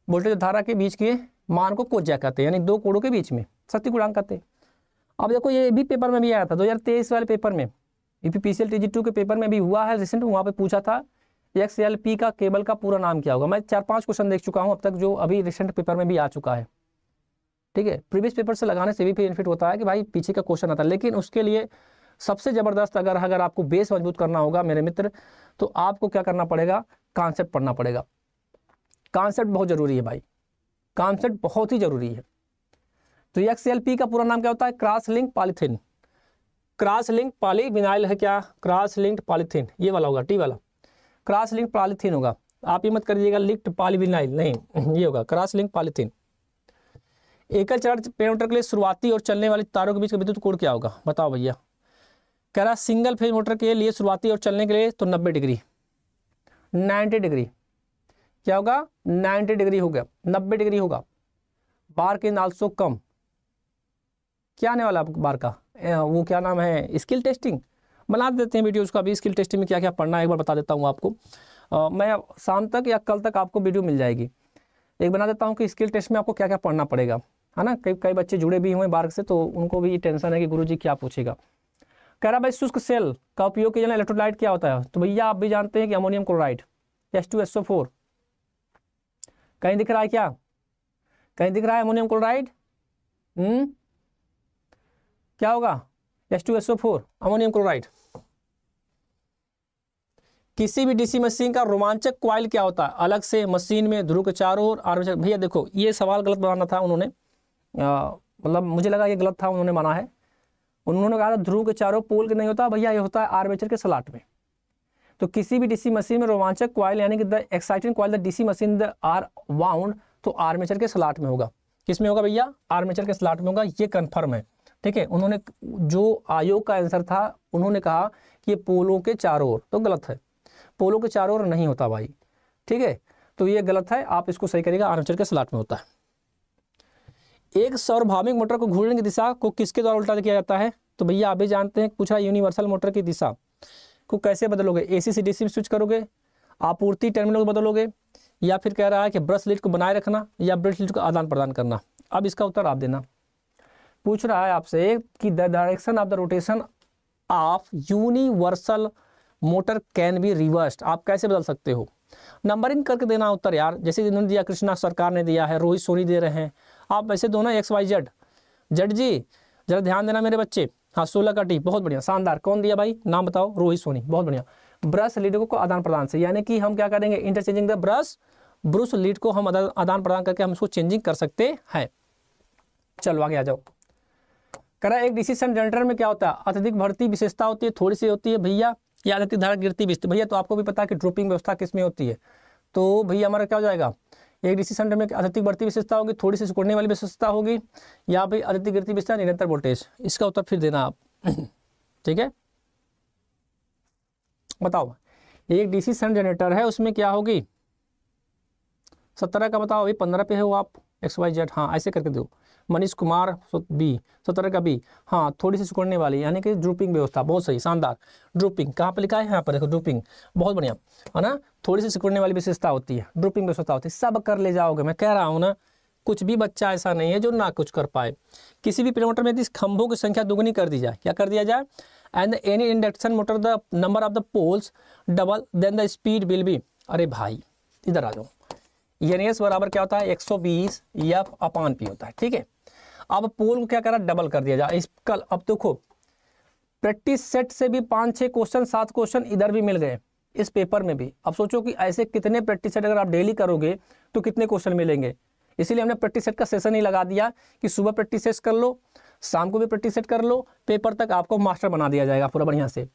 वोल्टेज धारा के बीच के मान को कोजा कहते हैं यानी दो कोड़ों के बीच में शक्ति गुणांक कहते हैं अब देखो ये भी पेपर में भी आया था 2023 वाले पेपर में यूपी पी टू के पेपर में भी हुआ है रिसेंट वहाँ पे पूछा था एक्स एल पी का केबल का पूरा नाम क्या होगा मैं चार पांच क्वेश्चन देख चुका हूं अब तक जो अभी रिसेंट पेपर में भी आ चुका है ठीक है प्रीवियस पेपर से लगाने से भी बेनिफिट होता है कि भाई पीछे का क्वेश्चन आता है लेकिन उसके लिए सबसे ज़बरदस्त अगर अगर आपको बेस मजबूत करना होगा मेरे मित्र तो आपको क्या करना पड़ेगा कॉन्सेप्ट पढ़ना पड़ेगा कॉन्सेप्ट बहुत ज़रूरी है भाई कॉन्सेप्ट बहुत ही ज़रूरी है तो एक्स एल पी का पूरा नाम क्या होता है cross link polythene cross link poly vinyl है क्या क्रॉस लिंक पॉलीथिन ये वाला होगा टी वाला क्रॉस लिंक पॉलीथीन होगा आप ये मत कर दीजिएगा लिक्ट पॉलीविनाइल नहीं ये होगा क्रॉस लिंक पॉलीथीन एकल चार्ज पेड़ के लिए शुरुआती और चलने वाले तारों के बीच का विद्युत कोण क्या होगा बताओ भैया कह रहा सिंगल फेज मोटर के लिए शुरुआती और चलने के लिए तो 90 डिग्री 90 डिग्री क्या होगा 90 डिग्री हो गया 90 डिग्री होगा बार के नाल नालसो कम क्या आने वाला बार का वो क्या नाम है स्किल टेस्टिंग बना देते हैं वीडियो उसको अभी स्किल टेस्टिंग में क्या क्या पढ़ना है एक बार बता देता हूँ आपको मैं शाम तक या कल तक आपको वीडियो मिल जाएगी एक बना देता हूँ कि स्किल टेस्ट में आपको क्या क्या पढ़ना पड़ेगा है ना कई कई बच्चे जुड़े भी हुए बार्ग से तो उनको भी टेंशन है कि गुरु क्या पूछेगा कह रहा भाई शुष्क सेल का उपयोग किया जाना इलेक्ट्रोलाइट क्या होता है तो भैया आप भी जानते हैं कि ammonium chloride S two S O four कहीं दिख रहा है क्या कहीं दिख रहा है अमोनियम हम्म? क्लोराइड क्या होगा S two S O four ammonium chloride किसी भी डीसी मशीन का रोमांचक क्वाइल क्या होता है अलग से मशीन में ध्रुव के चारों ओर आर्मेचर भैया देखो ये सवाल गलत बनाना था उन्होंने मतलब मुझे लगा ये गलत था उन्होंने माना है उन्होंने कहा था ध्रुव के चारों पोल के नहीं होता भैया ये होता है आर्मेचर के सलाट में तो किसी भी डीसी मशीन में रोमांचक क्वाइल यानी कि the exciting coil the DC machine the are wound तो आर्मेचर के सलाट में होगा किस में होगा भैया आर्मेचर के स्लाट में होगा ये कन्फर्म है ठीक है उन्होंने जो आयोग का आंसर था उन्होंने कहा कि ये पोलो के चारों ओर तो गलत है पोलो के चारों ओर नहीं होता भाई ठीक है तो ये गलत है आप इसको सही करिएगा आर्मचर के स्लाट में होता है एक सौरभाविक मोटर को घूरने की दिशा को किसके द्वारा उल्टा किया जाता है तो भैया आप भी जानते हैं पूछा यूनिवर्सल मोटर की दिशा को कैसे बदलोगे ए सी सी डी सी में स्विच करोगे आपूर्ति टर्मिनल को बदलोगे या फिर कह रहा है कि ब्रश लीड को बनाए रखना या ब्रश लीड को आदान प्रदान करना अब इसका उत्तर आप देना पूछ रहा है आपसे कि the direction of the rotation of universal motor can be reversed आप कैसे बदल सकते हो नंबरिंग करके देना उत्तर यार जैसे इन्होंने दिया कृष्णा सरकार ने दिया है रोहित सोनी दे रहे हैं आप वैसे दो ना एक्स वाई जेड जेड जी जरा ध्यान देना मेरे बच्चे हाँ सोलह का टी बहुत बढ़िया शानदार कौन दिया भाई नाम बताओ रोहित सोनी बहुत बढ़िया ब्रश लीड को आदान प्रदान से यानी कि हम क्या करेंगे interchanging the brush brush lead को हम आदान प्रदान करके हम उसको चेंजिंग कर सकते हैं चलो आगे आ जाओ कह रहा है एक डिसीशन जनरेटर में क्या होता है अत्यधिक भर्ती विशेषता होती है थोड़ी सी होती है भैया या अत्यधिक धारा गिरती विशेष भैया तो आपको भी पता है कि ड्रोपिंग व्यवस्था किस में होती है तो भैया हमारा क्या हो जाएगा एक डिसीशन में अत्यधिक बढ़ती विशेषता होगी थोड़ी सी सिकुड़ने वाली विशेषता होगी या फिर अत्यधिक गिरती विशेषता निरंतर वोल्टेज इसका उत्तर फिर देना आप ठीक है बताओ एक डीसी सन जनरेटर है उसमें क्या होगी सत्रह का बताओ अभी पंद्रह पे हो आप एक्स वाई जेड हाँ ऐसे करके दो मनीष कुमार बी सत्रह का बी हाँ थोड़ी सी सिकुड़ने वाली यानी कि ड्रूपिंग व्यवस्था बहुत सही शानदार ड्रूपिंग कहाँ पर लिखा है यहाँ पर देखो ड्रूपिंग बहुत बढ़िया है ना थोड़ी सी सिकुड़ने वाली विशेषता होती है ड्रूपिंग व्यवस्था होती है सब कर ले जाओगे मैं कह रहा हूँ ना कुछ भी बच्चा ऐसा नहीं है जो ना कुछ कर पाए किसी भी पिलोमीटर में यदि खंभों की संख्या दुगनी कर दी जाए क्या कर दिया जाए and any induction motor the number of the poles double then the speed will be अरे भाई इधर आ जाओ एन बराबर क्या होता है 120 सौ बीस एफ अपान पी होता है ठीक है अब पोल को क्या करा डबल कर दिया जाए इस कल अब देखो प्रैक्टिस सेट से भी पाँच छह क्वेश्चन सात क्वेश्चन इधर भी मिल गए इस पेपर में भी अब सोचो कि ऐसे कितने प्रैक्टिस सेट अगर आप डेली करोगे तो कितने क्वेश्चन मिलेंगे इसीलिए हमने प्रैक्टिस सेट का सेशन ही लगा दिया कि सुबह प्रैक्टिस सेट कर लो शाम को भी प्रैक्टिस सेट कर लो पेपर तक आपको मास्टर बना दिया जाएगा पूरा बढ़िया से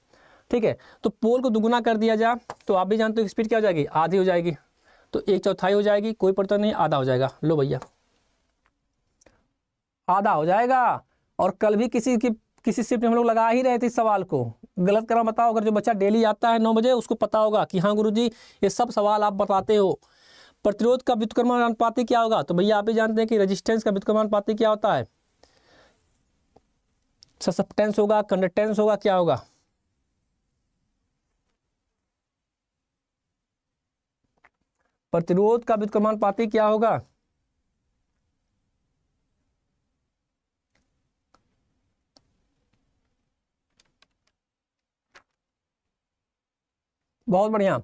ठीक है तो पोल को दुगुना कर दिया जाए तो आप भी जानते हो स्पीड क्या हो जाएगी आधी हो जाएगी तो एक चौथाई हो जाएगी कोई पड़ता नहीं आधा हो जाएगा लो भैया आधा हो जाएगा और कल भी किसी की किसी शिफ्ट में हम लोग लगा ही रहे थे इस सवाल को गलत करा बताओ अगर जो बच्चा डेली आता है नौ बजे उसको पता होगा कि हाँ गुरुजी ये सब सवाल आप बताते हो प्रतिरोध का व्युतक्रमण अनुपाति क्या होगा तो भैया आप ही जानते हैं कि रजिस्टेंस का व्युतक्रमण अनुपाति क्या होता है ससेप्टेंस होगा कंडक्टेंस होगा क्या होगा प्रतिरोध का अनुपाति क्या होगा बहुत बढ़िया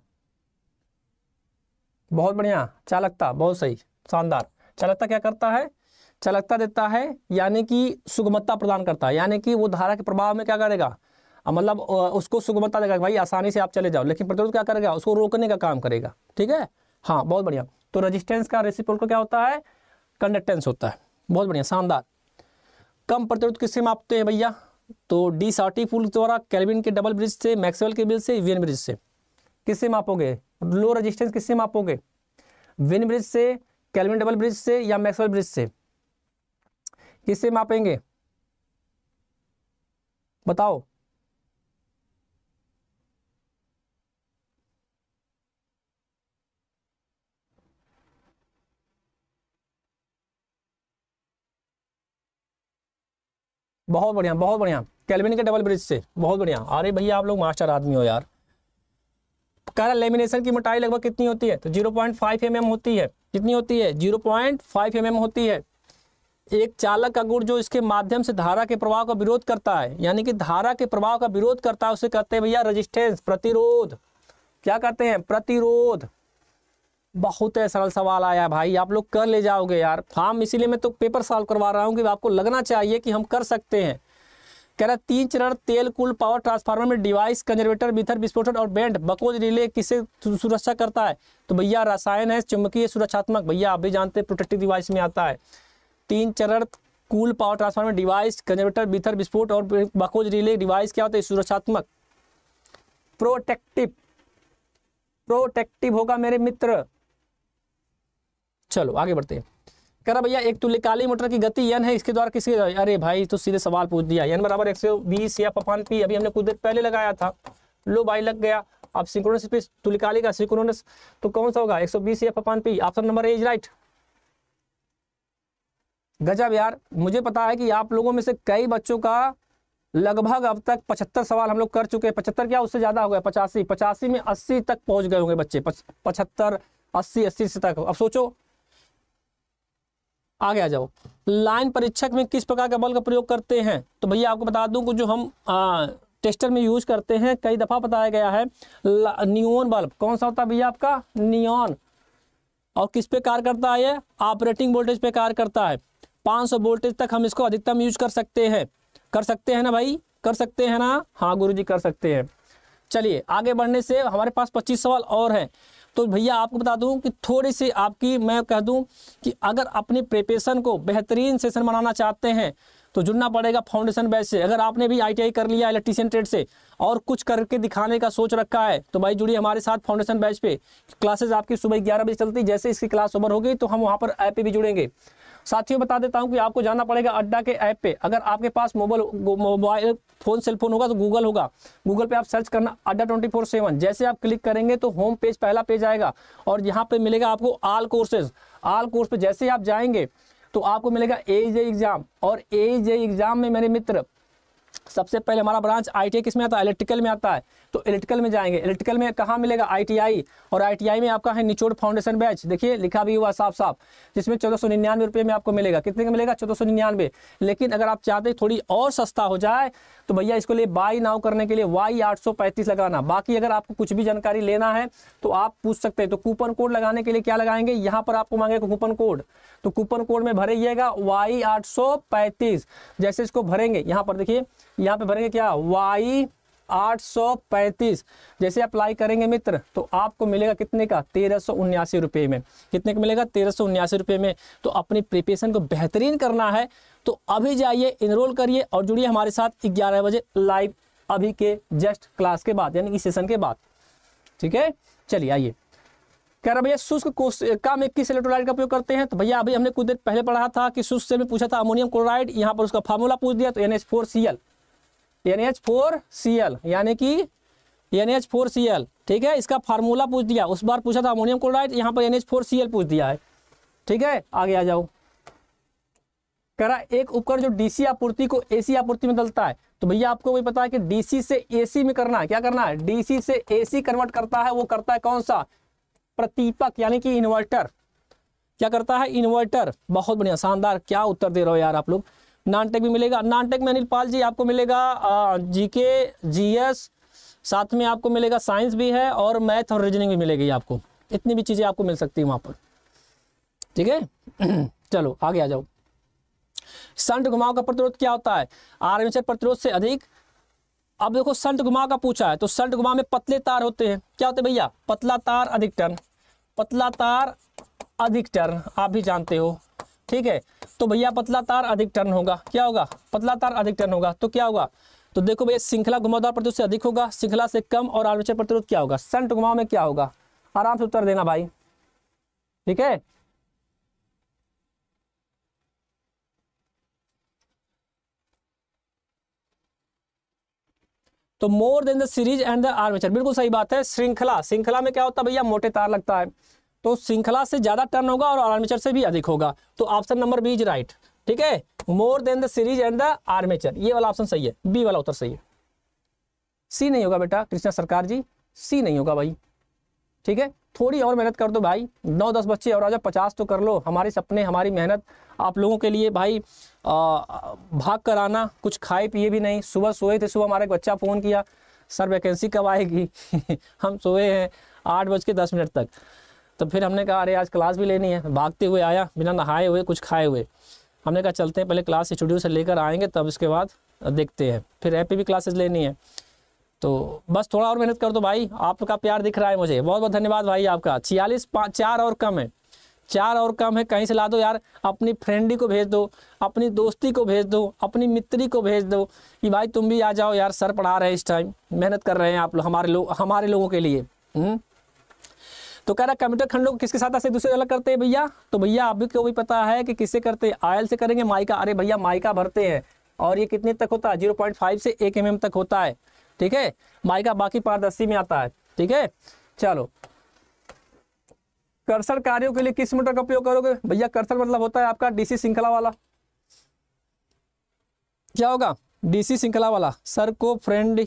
बहुत बढ़िया चालकता बहुत सही शानदार चालकता क्या करता है चालकता देता है यानी कि सुगमता प्रदान करता है यानी कि वो धारा के प्रभाव में क्या करेगा मतलब उसको सुगमता देगा भाई आसानी से आप चले जाओ लेकिन प्रतिरोध क्या करेगा उसको रोकने का काम करेगा ठीक है हाँ बहुत बढ़िया तो रजिस्टेंस का रेसिप्रोकल क्या होता है कंडक्टेंस होता है बहुत बढ़िया शानदार कम प्रतिरोध किससे मापते हैं भैया तो डी सार्टी पुल द्वारा कैलविन के डबल ब्रिज से मैक्सवेल के ब्रिज से वीएन ब्रिज से किससे मापोगे लो रजिस्टेंस किससे मापोगे विन ब्रिज से कैलविन डबल ब्रिज से या मैक्सवेल ब्रिज से किससे मापेंगे बताओ बहुत बढ़िया बहुत बढ़िया कैलविन के डबल ब्रिज से बहुत बढ़िया अरे भैया आप लोग मास्टर आदमी हो यार कह रहा लेमिनेशन की मोटाई लगभग कितनी होती है तो zero point five M M होती है कितनी होती है zero point five M M होती है एक चालक का गुण जो इसके माध्यम से धारा के प्रभाव का विरोध करता है यानी कि धारा के प्रभाव का विरोध करता है उसे कहते हैं भैया रजिस्टेंस प्रतिरोध क्या कहते हैं प्रतिरोध बहुत है सरल सवाल आया भाई आप लोग कर ले जाओगे यार फार्म हाँ, इसीलिए मैं तो पेपर सॉल्व करवा रहा हूँ कि आपको लगना चाहिए कि हम कर सकते हैं कह रहा है तीन चरण तेल कुल पावर ट्रांसफार्मर में डिवाइस कंजर्वेटर बिथर विस्फोटन और बैंड बकोज रिले किसे सुरक्षा करता है तो भैया रसायन है चुंबकीय सुरक्षात्मक भैया आप भी जानते हैं प्रोटेक्टिव डिवाइस में आता है तीन चरण कुल power transformer device conservator breather विस्फोट और बकोज रिले डिवाइस क्या होता है सुरक्षात्मक प्रोटेक्टिव प्रोटेक्टिव होगा मेरे मित्र चलो आगे बढ़ते हैं कह रहा भैया एक तुल्यकालीन तो मोटर की गति यन है इसके द्वारा किसके अरे भाई तो सीधे सवाल पूछ दिया यन बराबर एक सौ बीस या पपान पी अभी हमने कुछ देर पहले लगाया था लो भाई लग गया अब सिंक्रोनस स्पीड तुलिकाली का सिंक्रोनस तो कौन सा होगा एक 120 या पपान पी option number A is right गजब यार मुझे पता है कि आप लोगों में से कई बच्चों का लगभग अब तक 75 सवाल हम लोग कर चुके हैं पचहत्तर क्या उससे ज़्यादा हो गया पचासी पचासी में 80 तक पहुंच गए होंगे बच्चे पचहत्तर 80 अस्सी से तक अब सोचो आगे आ जाओ लाइन परीक्षक में किस प्रकार के बल का प्रयोग करते हैं तो भैया आपको बता दूं कि जो हम आ, टेस्टर में यूज करते हैं कई दफा बताया गया है नियोन बल्ब कौन सा होता है भैया आपका नियोन और किस पे कार्य करता है ऑपरेटिंग वोल्टेज पे कार्य करता है 500 वोल्टेज तक हम इसको अधिकतम यूज कर सकते हैं कर सकते हैं ना भाई कर सकते हैं ना हाँ गुरु कर सकते हैं चलिए आगे बढ़ने से हमारे पास 25 सवाल और हैं तो भैया आपको बता दूं कि थोड़ी सी आपकी मैं कह दूं कि अगर अपनी प्रिपरेशन को बेहतरीन सेशन बनाना चाहते हैं तो जुड़ना पड़ेगा फाउंडेशन बैच से अगर आपने भी आईटीआई कर लिया इलेक्ट्रीशियन ट्रेड से और कुछ करके दिखाने का सोच रखा है तो भाई जुड़िए हमारे साथ फाउंडेशन बैच पे क्लासेस आपकी सुबह ग्यारह बजे चलती जैसे इसकी क्लास ओवर होगी तो हम वहाँ पर ऐप पे भी जुड़ेंगे साथियों बता देता हूँ कि आपको जाना पड़ेगा अड्डा के ऐप पे अगर आपके पास मोबाइल मोबाइल फोन सेलफोन होगा तो गूगल होगा गूगल पे आप सर्च करना अड्डा ट्वेंटी फोर सेवन जैसे आप क्लिक करेंगे तो होम पेज पहला पेज आएगा और यहाँ पे मिलेगा आपको आल कोर्सेज आल कोर्स पे जैसे आप जाएंगे तो आपको मिलेगा ए जे एग्जाम और ए जे एग्जाम में मेरे मित्र सबसे पहले हमारा ब्रांच आई टी किस में आता है इलेक्ट्रिकल में आता है तो इलेक्ट्रिकल में जाएंगे इलेक्ट्रिकल में कहा मिलेगा आईटीआई और आईटीआई में आपका है निचोड़ फाउंडेशन बैच देखिए लिखा भी हुआ साफ साफ जिसमें चौदह सौ निन्यानवे रुपये में आपको मिलेगा कितने का मिलेगा चौदह सौ निन्यानवे लेकिन अगर आप चाहते थोड़ी और सस्ता हो जाए तो भैया इसको लिए बाई नाउ करने के लिए वाई आठ सौ पैंतीस लगाना बाकी अगर आपको कुछ भी जानकारी लेना है तो आप पूछ सकते हैं तो कूपन कोड लगाने के लिए क्या लगाएंगे यहाँ पर आपको मांगेगा कूपन कोड तो कूपन कोड में भरेगा वाई आठ सौ पैंतीस जैसे इसको भरेंगे यहाँ पर देखिए यहाँ पे भरेंगे क्या वाई 835 जैसे अप्लाई करेंगे मित्र तो आपको मिलेगा कितने का तेरह रुपए में कितने का मिलेगा तेरह रुपए में तो अपनी प्रिपरेशन को बेहतरीन करना है तो अभी जाइए इनरोल करिए और जुड़िए हमारे साथ ग्यारह बजे लाइव अभी के जस्ट क्लास के बाद यानी कि सेशन के बाद ठीक है चलिए आइए कह रहा भैया शुष्क का में किस इलेक्ट्रोलाइट का उपयोग करते हैं तो भैया अभी हमने कुछ देर पहले पढ़ा था कि शुष्क से में पूछा था अमोनियम क्लोराइड यहाँ पर उसका फार्मूला पूछ दिया तो N H four C L N H four C L यानी कि N H four C L ठीक है इसका फार्मूला पूछ दिया उस बार पूछा था अमोनियम क्लोराइड यहाँ पर N H four C L पूछ दिया है ठीक है आगे आ जाओ करा एक उपकरण जो डीसी आपूर्ति को एसी आपूर्ति में बदलता है तो भैया आपको भी पता है कि डीसी से एसी में करना है क्या करना है डीसी से एसी कन्वर्ट करता है वो करता है कौन सा प्रतीपक यानी कि इन्वर्टर क्या करता है इन्वर्टर बहुत बढ़िया शानदार क्या उत्तर दे रहे हो यार आप लोग नान टेक भी मिलेगा नान टेक में अनिल पाल जी आपको मिलेगा जी के जी एस साथ में आपको मिलेगा साइंस भी है और मैथ और रीजनिंग भी मिलेगी आपको इतनी भी चीज़ें आपको मिल सकती है वहां पर ठीक है चलो आगे आ जाओ संट घुमाव का प्रतिरोध क्या होता है आर्मेचर प्रतिरोध से अधिक अब देखो संट घुमाव का पूछा है तो संट घुमाव में पतले तार होते हैं क्या होते भैया पतला तार अधिक टर्न पतला तार अधिक टर्न आप भी जानते हो ठीक है तो भैया पतला तार अधिक टर्न होगा क्या होगा पतला तार अधिक टर्न होगा तो क्या होगा तो देखो भैया श्रृंखला घुमावदार प्रतिरोध से अधिक होगा श्रृंखला से कम और आर्मेचर प्रतिरोध क्या होगा संट घुमाव में क्या होगा आराम से उत्तर देना भाई ठीक है तो more than the series and the armature बिल्कुल सही बात है श्रृंखला श्रृंखला में क्या होता है भैया मोटे तार लगता है तो श्रृंखला से ज्यादा टर्न होगा और आर्मेचर से भी अधिक होगा तो option number B is right ठीक है more than the series and the armature ये वाला ऑप्शन सही है बी वाला उत्तर सही है सी नहीं होगा बेटा कृष्णा सरकार जी सी नहीं होगा भाई ठीक है थोड़ी और मेहनत कर दो भाई नौ दस बच्चे और आजा पचास तो कर लो हमारे सपने हमारी मेहनत आप लोगों के लिए भाई आ, भाग कर आना कुछ खाए पिए भी नहीं सुबह सोए थे सुबह हमारा एक बच्चा फ़ोन किया सर वैकेंसी कब आएगी हम सोए हैं आठ बज के दस मिनट तक तो फिर हमने कहा अरे आज क्लास भी लेनी है भागते हुए आया बिना नहाए हुए कुछ खाए हुए हमने कहा चलते हैं पहले क्लास स्टूडियो से लेकर आएंगे तब उसके बाद देखते हैं फिर ऐप पे भी क्लासेस लेनी है तो बस थोड़ा और मेहनत कर दो भाई आपका प्यार दिख रहा है मुझे बहुत बहुत धन्यवाद भाई आपका छियालीस चार और कम है चार और कम है कहीं से ला दो यार अपनी फ्रेंडी को भेज दो अपनी दोस्ती को भेज दो अपनी मित्री को भेज दो कि भाई तुम भी आ जाओ यार सर पढ़ा रहे इस टाइम मेहनत कर रहे हैं आप लोग हमारे लोग हमारे लोगों के लिए हुँ? हम्म? तो कह रहा कंप्यूटर खंडों को किसके साथ ऐसे दूसरे अलग करते हैं भैया तो भैया आप भी को भी पता है कि किससे करते हैं आयल से करेंगे माइका अरे भैया माइका भरते हैं और ये कितने तक होता है जीरो से एक एम तक होता है ठीक है माइका बाकी पारदर्शी में आता है ठीक है चलो कर्सर कार्यों के लिए किस मोटर का उपयोग करोगे भैया कर्सर मतलब होता है आपका डीसी श्रृंखला वाला क्या होगा डीसी श्रृंखला वाला सर को फ्रेंड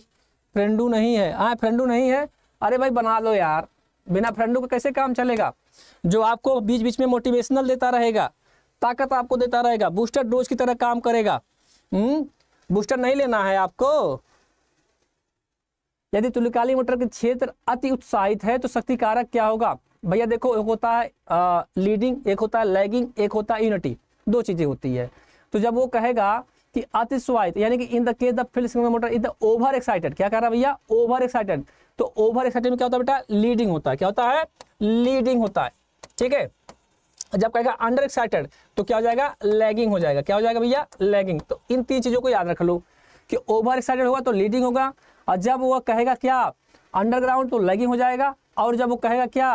फ्रेंडू नहीं है हाँ फ्रेंडू नहीं है अरे भाई बना लो यार बिना फ्रेंडों का कैसे काम चलेगा जो आपको बीच बीच में मोटिवेशनल देता रहेगा ताकत आपको देता रहेगा बूस्टर डोज की तरह काम करेगा हम्म बूस्टर नहीं लेना है आपको यदि तुलकाली मोटर के क्षेत्र अति उत्साहित है तो शक्ति कारक क्या होगा भैया देखो एक होता है आ, लीडिंग एक होता है लैगिंग एक होता है यूनिटी दो चीजें होती है तो जब वो कहेगा कि अतिस्वाहित यानी कि in the case the field motor in the over excited क्या कह रहा है भैया ओवर एक्साइटेड तो ओवर एक्साइटेड में क्या होता है बेटा लीडिंग होता है क्या होता है लीडिंग होता है ठीक है जब कहेगा अंडर एक्साइटेड तो क्या हो जाएगा लैगिंग हो जाएगा क्या हो जाएगा भैया लैगिंग तो इन तीन चीजों को याद रख लो कि ओवर एक्साइटेड होगा तो लीडिंग होगा और जब वो कहेगा क्या अंडरग्राउंड तो लैगिंग हो जाएगा और जब वो कहेगा क्या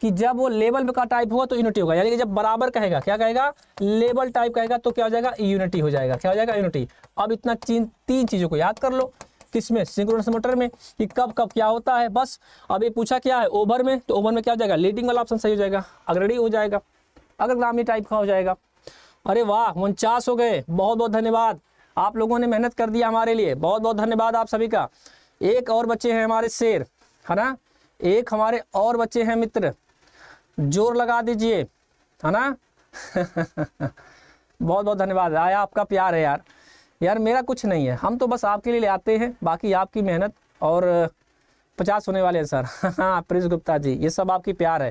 कि जब वो लेवल का टाइप होगा तो यूनिटी होगा यानी कि जब बराबर कहेगा क्या कहेगा लेवल टाइप कहेगा तो क्या हो जाएगा यूनिटी हो जाएगा क्या हो जाएगा यूनिटी अब इतना तीन चीजों को याद कर लो किस में सिंक्रोनस मोटर में कि कब कब क्या होता है बस अब ये पूछा क्या है ओवर में तो ओवर में क्या हो जाएगा लीडिंग वाला ऑप्शन सही हो जाएगा अग्रणी हो जाएगा अगर ग्रामीण टाइप का हो जाएगा अरे वाह उनचास हो गए बहुत बहुत धन्यवाद आप लोगों ने मेहनत कर दिया हमारे लिए बहुत बहुत धन्यवाद आप सभी का एक और बच्चे हैं हमारे शेर है ना एक हमारे और बच्चे हैं मित्र जोर लगा दीजिए है ना बहुत बहुत धन्यवाद आया आपका प्यार है यार यार मेरा कुछ नहीं है हम तो बस आपके लिए ले आते हैं बाकी आपकी मेहनत और पचास होने वाले हैं सर हाँ प्रिंस गुप्ता जी ये सब आपकी प्यार है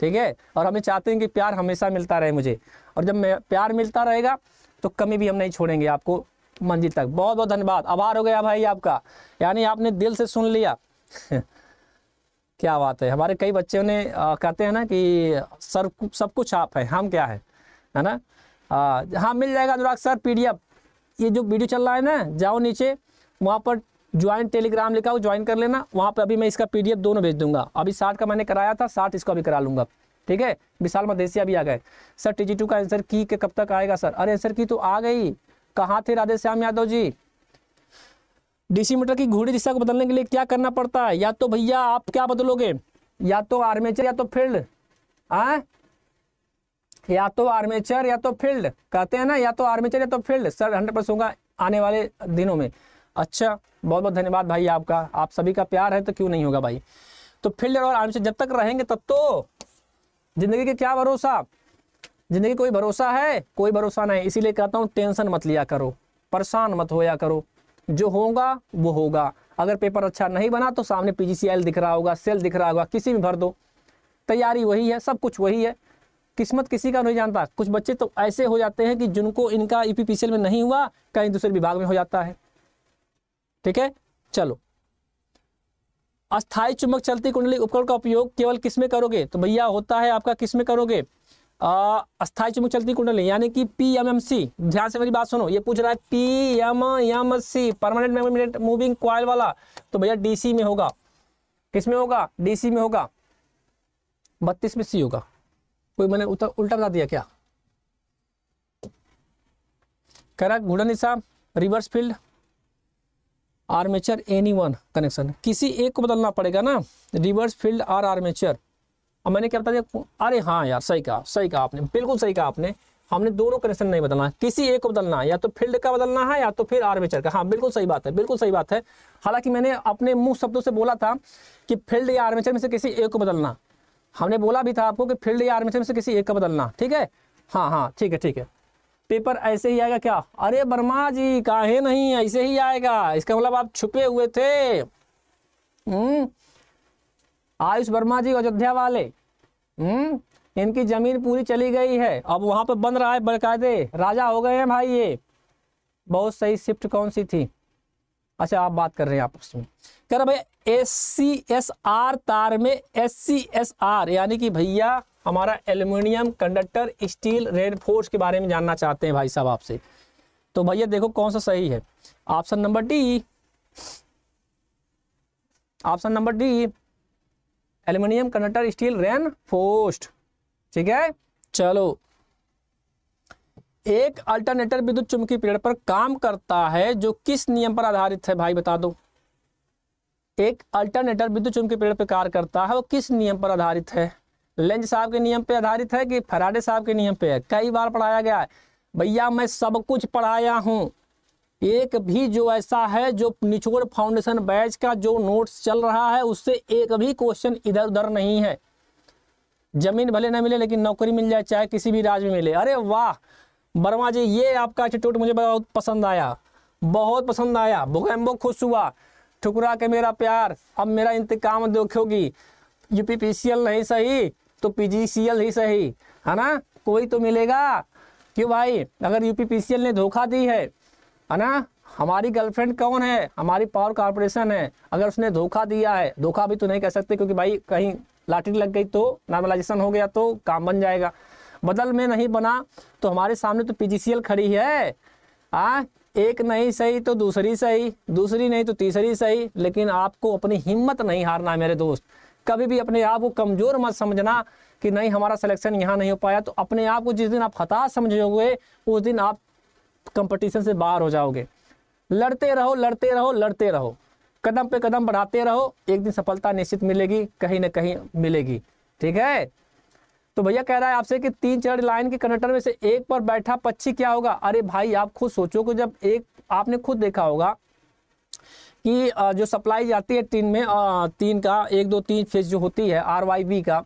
ठीक है और हमें चाहते हैं कि प्यार हमेशा मिलता रहे मुझे और जब प्यार मिलता रहेगा तो कमी भी हम नहीं छोड़ेंगे आपको मंजिल तक बहुत बहुत धन्यवाद आभार हो गया भाई आपका यानी आपने दिल से सुन लिया क्या बात है हमारे कई बच्चों ने कहते हैं ना कि सर सब कुछ आप है हम क्या है है ना हाँ मिल जाएगा अनुराग सर पीडीएफ ये जो वीडियो चल रहा है ना जाओ नीचे वहाँ पर ज्वाइन टेलीग्राम लिखा हो ज्वाइन कर लेना वहाँ पर अभी मैं इसका पी दोनों भेज दूंगा अभी साठ का मैंने कराया था साठ इसको अभी करा लूँगा ठीक है विशाल मदेसिया अभी आ गए सर टी का आंसर की के कब तक आएगा सर अरे आंसर की तो आ गई कहाँ थे राधे श्याम यादव जी डीसी मीटर की घोड़ी दिशा को बदलने के लिए क्या करना पड़ता है या तो भैया आप क्या बदलोगे या तो आर्मेचर या तो फील्ड या तो आर्मेचर या तो फील्ड कहते हैं ना या तो आर्मेचर या तो फील्ड सर हंड्रेड परसेंट होगा आने वाले दिनों में अच्छा बहुत बहुत धन्यवाद भाई आपका आप सभी का प्यार है तो क्यों नहीं होगा भाई तो फील्ड और आर्मेचर जब तक रहेंगे तब तो जिंदगी के क्या भरोसा जिंदगी कोई भरोसा है कोई भरोसा नहीं इसीलिए कहता हूँ टेंशन मत लिया करो परेशान मत होया करो जो होगा वो होगा अगर पेपर अच्छा नहीं बना तो सामने पीजीसीएल दिख रहा होगा सेल दिख रहा होगा किसी में भर दो तैयारी वही है सब कुछ वही है किस्मत किसी का नहीं जानता कुछ बच्चे तो ऐसे हो जाते हैं कि जिनको इनका ईपीपीसीएल e में नहीं हुआ कहीं दूसरे विभाग में हो जाता है ठीक है चलो अस्थायी चुंबक चलती कुंडली उपकरण का उपयोग केवल किसमें करोगे तो भैया होता है आपका किसमें करोगे अस्थायी चुंबक चलती कुंडली यानी कि पी एम एम सी ध्यान से मेरी बात सुनो ये पूछ रहा है P M M C permanent magnet moving coil वाला तो भैया डीसी में होगा किसमें होगा डीसी में होगा बत्तीस में सी होगा कोई मैंने उल्टा बता दिया क्या करा घुड़न हिस्सा reverse field armature any one connection किसी एक को बदलना पड़ेगा ना रिवर्स फील्ड आर आर्मेचर और मैंने क्या बता दिया अरे हाँ यार सही कहा सही कहा आपने बिल्कुल सही कहा आपने हमने दोनों कनेक्शन नहीं बदलना किसी एक को बदलना है या तो फील्ड का बदलना है या तो फिर आर्मेचर का हाँ बिल्कुल सही बात है बिल्कुल सही बात है हालांकि मैंने अपने मुंह शब्दों से बोला था कि फील्ड या आर्मेचर में से किसी एक को बदलना हमने बोला भी था आपको कि फील्ड या आर्मेचर में से किसी एक का बदलना ठीक है हाँ हाँ ठीक है ठीक है पेपर ऐसे ही आएगा क्या अरे वर्मा जी काहे नहीं ऐसे ही आएगा इसका मतलब आप छुपे हुए थे हम्म? आयुष वर्मा जी अयोध्या वाले हम्म इनकी जमीन पूरी चली गई है अब वहां पर बन रहा है बकायदे राजा हो गए हैं भाई ये बहुत सही शिफ्ट कौन सी थी अच्छा आप बात कर रहे हैं आपस में कह रहे भाई एस सी एस आर तार में एस सी एस आर यानी कि भैया हमारा एल्यूमिनियम कंडक्टर स्टील रेनफोर्स के बारे में जानना चाहते हैं भाई साहब आपसे तो भैया देखो कौन सा सही है option number D option number D aluminium conductor steel rein ठीक है चलो एक अल्टरनेटर विद्युत चुंबकीय पीरियड पर काम करता है जो किस नियम पर आधारित है भाई बता दो एक अल्टरनेटर विद्युत चुंबकीय पेड़ पे कार्य करता है वो किस नियम पर आधारित है लेंज साहब के नियम पे आधारित है कि फराडे साहब के नियम पे है कई बार पढ़ाया गया है भैया मैं सब कुछ पढ़ाया हूँ एक भी जो ऐसा है जो निचोड़ फाउंडेशन बैच का जो नोट्स चल रहा है उससे एक भी क्वेश्चन इधर उधर नहीं है जमीन भले ना मिले लेकिन नौकरी मिल जाए चाहे किसी भी राज्य में मिले अरे वाह वर्मा जी ये आपका इंस्टीट्यूट मुझे बहुत पसंद आया बहुत पसंद आया भूगैम्बो खुश हुआ ठुकरा के मेरा प्यार अब मेरा इंतकाम देखोगी यूपीपीसीएल नहीं सही तो पीजीसीएल ही सही है ना कोई तो मिलेगा क्यों भाई अगर यूपीपीसीएल ने धोखा दी है है ना हमारी गर्लफ्रेंड कौन है हमारी पावर कॉरपोरेशन है अगर उसने धोखा दिया है धोखा भी तो नहीं कह सकते क्योंकि भाई कहीं लाठी लग गई तो नॉर्मलाइजेशन हो गया तो काम बन जाएगा बदल में नहीं बना तो हमारे सामने तो पीजीसीएल खड़ी है आ हाँ? एक नहीं सही तो दूसरी सही दूसरी नहीं तो तीसरी सही लेकिन आपको अपनी हिम्मत नहीं हारना मेरे दोस्त कभी भी अपने आप को कमज़ोर मत समझना कि नहीं हमारा सिलेक्शन यहाँ नहीं हो पाया तो अपने आप को जिस दिन आप हताश समझोगे उस दिन आप कंपटीशन से बाहर हो जाओगे लड़ते रहो लड़ते रहो लड़ते रहो कदम पे कदम बढ़ाते रहो एक दिन सफलता निश्चित मिलेगी कहीं ना कहीं मिलेगी ठीक है तो भैया कह रहा है आपसे कि तीन चार लाइन के कनेक्टर में से एक पर बैठा पक्षी क्या होगा अरे भाई आप खुद सोचो कि जब एक आपने खुद देखा होगा कि जो सप्लाई जाती है तीन में तीन का एक दो तीन फेज जो होती है आर वाई बी का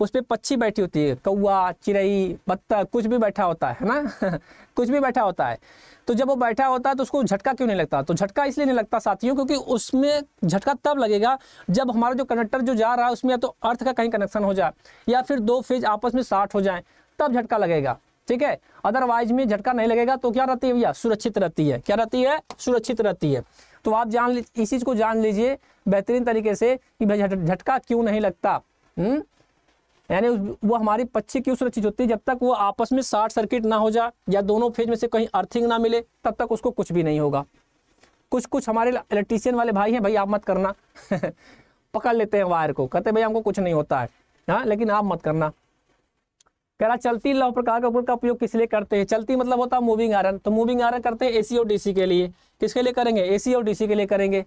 उस पर पक्षी बैठी होती है कौआ चिड़ई बत्तख कुछ भी बैठा होता है ना कुछ भी बैठा होता है तो जब वो बैठा होता है तो उसको झटका क्यों नहीं लगता तो झटका इसलिए नहीं लगता साथियों क्योंकि उसमें झटका तब लगेगा जब हमारा जो कनेक्टर जो जा रहा है उसमें या तो अर्थ का कहीं कनेक्शन हो जाए या फिर दो फेज आपस में साठ हो जाए तब झटका लगेगा ठीक है अदरवाइज में झटका नहीं लगेगा तो क्या रहती है भैया सुरक्षित रहती है क्या रहती है सुरक्षित रहती है तो आप जान इस चीज़ को जान लीजिए बेहतरीन तरीके से कि भाई झटका क्यों नहीं लगता हुँ? हम्म? यानी वो हमारी पक्षी क्यों सुरक्षित होती है जब तक वो आपस में शॉर्ट सर्किट ना हो जाए या दोनों फेज में से कहीं अर्थिंग ना मिले तब तक उसको कुछ भी नहीं होगा कुछ कुछ हमारे इलेक्ट्रीशियन वाले भाई हैं भाई आप मत करना पकड़ लेते हैं वायर को कहते भाई हमको कुछ नहीं होता है हाँ लेकिन आप मत करना कह रहा चलती लौ प्रकार का उपकरण का उपयोग किस लिए करते हैं चलती मतलब होता है मूविंग आयरन तो मूविंग आयरन करते हैं एसी और डीसी के लिए किसके लिए करेंगे एसी और डीसी के लिए करेंगे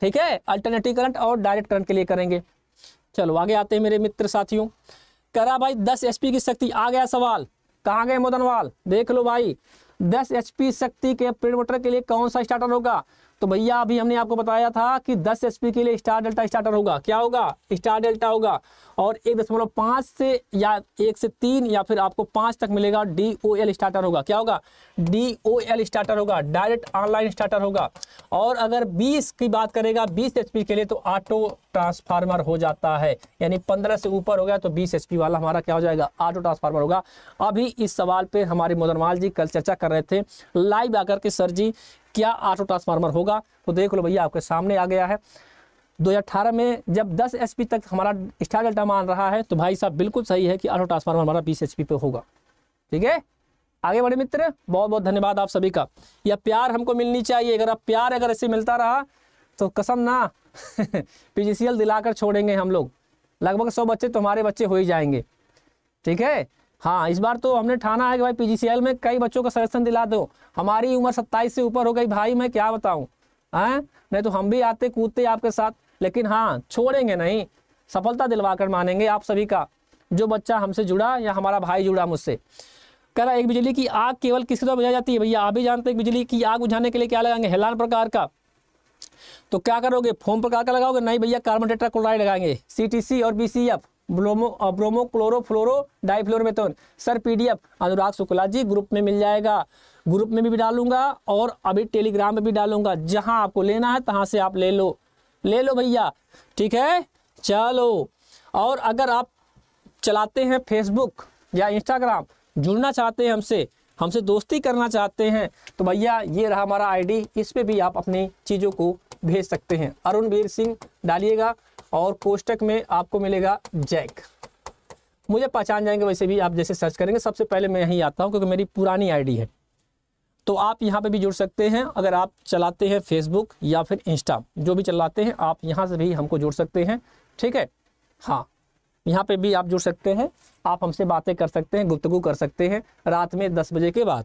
ठीक है अल्टरनेटिव करंट और डायरेक्ट करंट के लिए करेंगे चलो आगे आते हैं मेरे मित्र साथियों करा भाई दस एच की शक्ति आ गया सवाल कहाँ गए मदनवाल देख लो भाई दस एच शक्ति के प्रेड मोटर के लिए कौन सा स्टार्टर होगा तो भैया अभी हमने आपको बताया था कि 10 एचपी के लिए स्टार डेल्टा स्टार्टर होगा क्या होगा स्टार डेल्टा होगा और एक दशमलव पांच से या एक से तीन या फिर आपको पांच तक मिलेगा डी ओ एल स्टार्टर होगा क्या होगा डी ओ एल स्टार्टर होगा डायरेक्ट ऑनलाइन स्टार्टर होगा और अगर बीस की बात करेगा बीस एच के लिए तो ऑटो ट्रांसफार्मर हो जाता है यानी पंद्रह से ऊपर हो गया तो बीस एच वाला हमारा क्या हो जाएगा ऑटो ट्रांसफार्मर होगा अभी इस सवाल पर हमारे मोदरमाल जी कल चर्चा कर रहे थे लाइव आकर के सर जी क्या ऑटो ट्रांसफार्मर होगा तो देख लो भैया आपके सामने आ गया है 2018 में जब 10 एचपी तक हमारा स्टार डेल्टा मान रहा है तो भाई साहब बिल्कुल सही है कि ऑटो ट्रांसफार्मर हमारा बीस एच पे होगा ठीक है आगे बढ़े मित्र बहुत बहुत धन्यवाद आप सभी का यह प्यार हमको मिलनी चाहिए अगर आप प्यार अगर ऐसे मिलता रहा तो कसम ना पीजीसीएल दिलाकर छोड़ेंगे हम लोग लगभग सौ बच्चे तो हमारे बच्चे हो ही जाएंगे ठीक है हाँ इस बार तो हमने ठाना है कि भाई पीजीसीएल में कई बच्चों का सलेक्शन दिला दो हमारी उम्र सत्ताईस से ऊपर हो गई भाई मैं क्या बताऊँ हैं नहीं तो हम भी आते कूदते आपके साथ लेकिन हाँ छोड़ेंगे नहीं सफलता दिलवा कर मानेंगे आप सभी का जो बच्चा हमसे जुड़ा या हमारा भाई जुड़ा मुझसे कह रहा एक बिजली की आग केवल किसके द्वारा बुझाई जाती है भैया आप भी जानते हैं बिजली की आग बुझाने के लिए क्या लगाएंगे हेलान प्रकार का तो क्या करोगे फोम प्रकार का लगाओगे नहीं भैया कार्बन टेट्रा क्लोराइड लगाएंगे सी और B bromo chloro fluoro difluoromethane sir PDF Anurag Shukla ji group में मिल जाएगा ग्रुप में भी डालूंगा और अभी टेलीग्राम में भी डालूंगा जहां आपको लेना है तहां से आप ले लो ले लो भैया ठीक है चलो और अगर आप चलाते हैं फेसबुक या इंस्टाग्राम जुड़ना चाहते हैं हमसे हमसे दोस्ती करना चाहते हैं तो भैया ये रहा हमारा आईडी इस पे भी आप अपनी चीज़ों को भेज सकते हैं अरुण वीर सिंह डालिएगा और कोष्टक में आपको मिलेगा जैक मुझे पहचान जाएंगे वैसे भी आप जैसे सर्च करेंगे सबसे पहले मैं यहीं आता हूँ क्योंकि मेरी पुरानी आईडी है तो आप यहाँ पे भी जुड़ सकते हैं अगर आप चलाते हैं फेसबुक या फिर इंस्टा जो भी चलाते हैं आप यहाँ से भी हमको जुड़ सकते हैं ठीक है हाँ यहाँ पे भी आप जुड़ सकते हैं आप हमसे बातें कर सकते हैं गुफ्तगु कर सकते हैं रात में दस बजे के बाद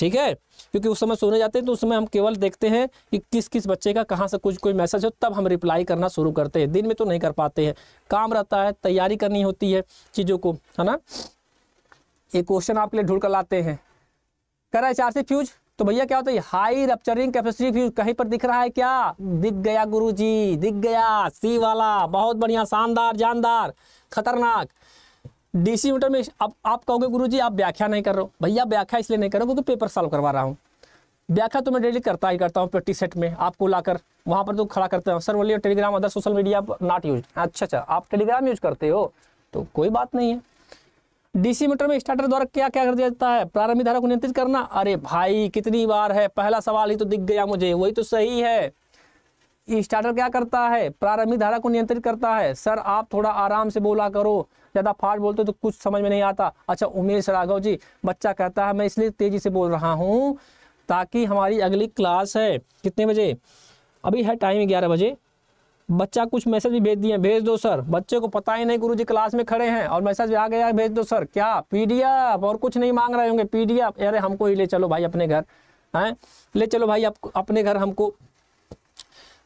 ठीक है क्योंकि उस समय सोने जाते हैं तो उस समय हम केवल देखते हैं कि किस किस बच्चे का कहाँ से कुछ कोई मैसेज हो तब हम रिप्लाई करना शुरू करते हैं दिन में तो नहीं कर पाते हैं काम रहता है तैयारी करनी होती है चीज़ों को है ना ये क्वेश्चन आपके लिए ढूंढ कर लाते हैं कर चार से फ्यूज तो भैया क्या होता है हाई रपचरिंग कैपेसिटी फ्यूज कहीं पर दिख रहा है क्या दिख गया गुरुजी दिख गया सी वाला बहुत बढ़िया शानदार जानदार खतरनाक डीसी मीटर में अब आप कहोगे गुरु जी आप व्याख्या नहीं कर रहे हो भैया व्याख्या इसलिए नहीं कर रहे हो क्योंकि पेपर सॉल्व करवा रहा हूँ व्याख्या तो मैं डेली करता ही करता हूँ पेटी सेट में आपको लाकर वहाँ पर तो खड़ा करते हैं सर बोलिए Telegram other social media not use अच्छा अच्छा आप टेलीग्राम यूज करते हो तो कोई बात नहीं है डीसी मीटर में स्टार्टर द्वारा क्या क्या कर दिया जाता है प्रारंभिक धारा को नियंत्रित करना अरे भाई कितनी बार है पहला सवाल ही तो दिख गया मुझे वही तो सही है स्टार्टर क्या करता है प्रारंभिक धारा को नियंत्रित करता है सर आप थोड़ा आराम से बोला करो ज़्यादा फास्ट बोलते तो कुछ समझ में नहीं आता अच्छा उमेश राघव जी बच्चा कहता है मैं इसलिए तेज़ी से बोल रहा हूँ ताकि हमारी अगली क्लास है कितने बजे अभी है टाइम ग्यारह बजे बच्चा कुछ मैसेज भी भेज दिए भेज दो सर बच्चे को पता ही नहीं गुरुजी क्लास में खड़े हैं और मैसेज भी आ गया भेज दो सर क्या पीडीएफ और कुछ नहीं मांग रहे होंगे पीडीएफ अरे हमको ही ले चलो भाई अपने घर हैं ले चलो भाई आप अपने घर हमको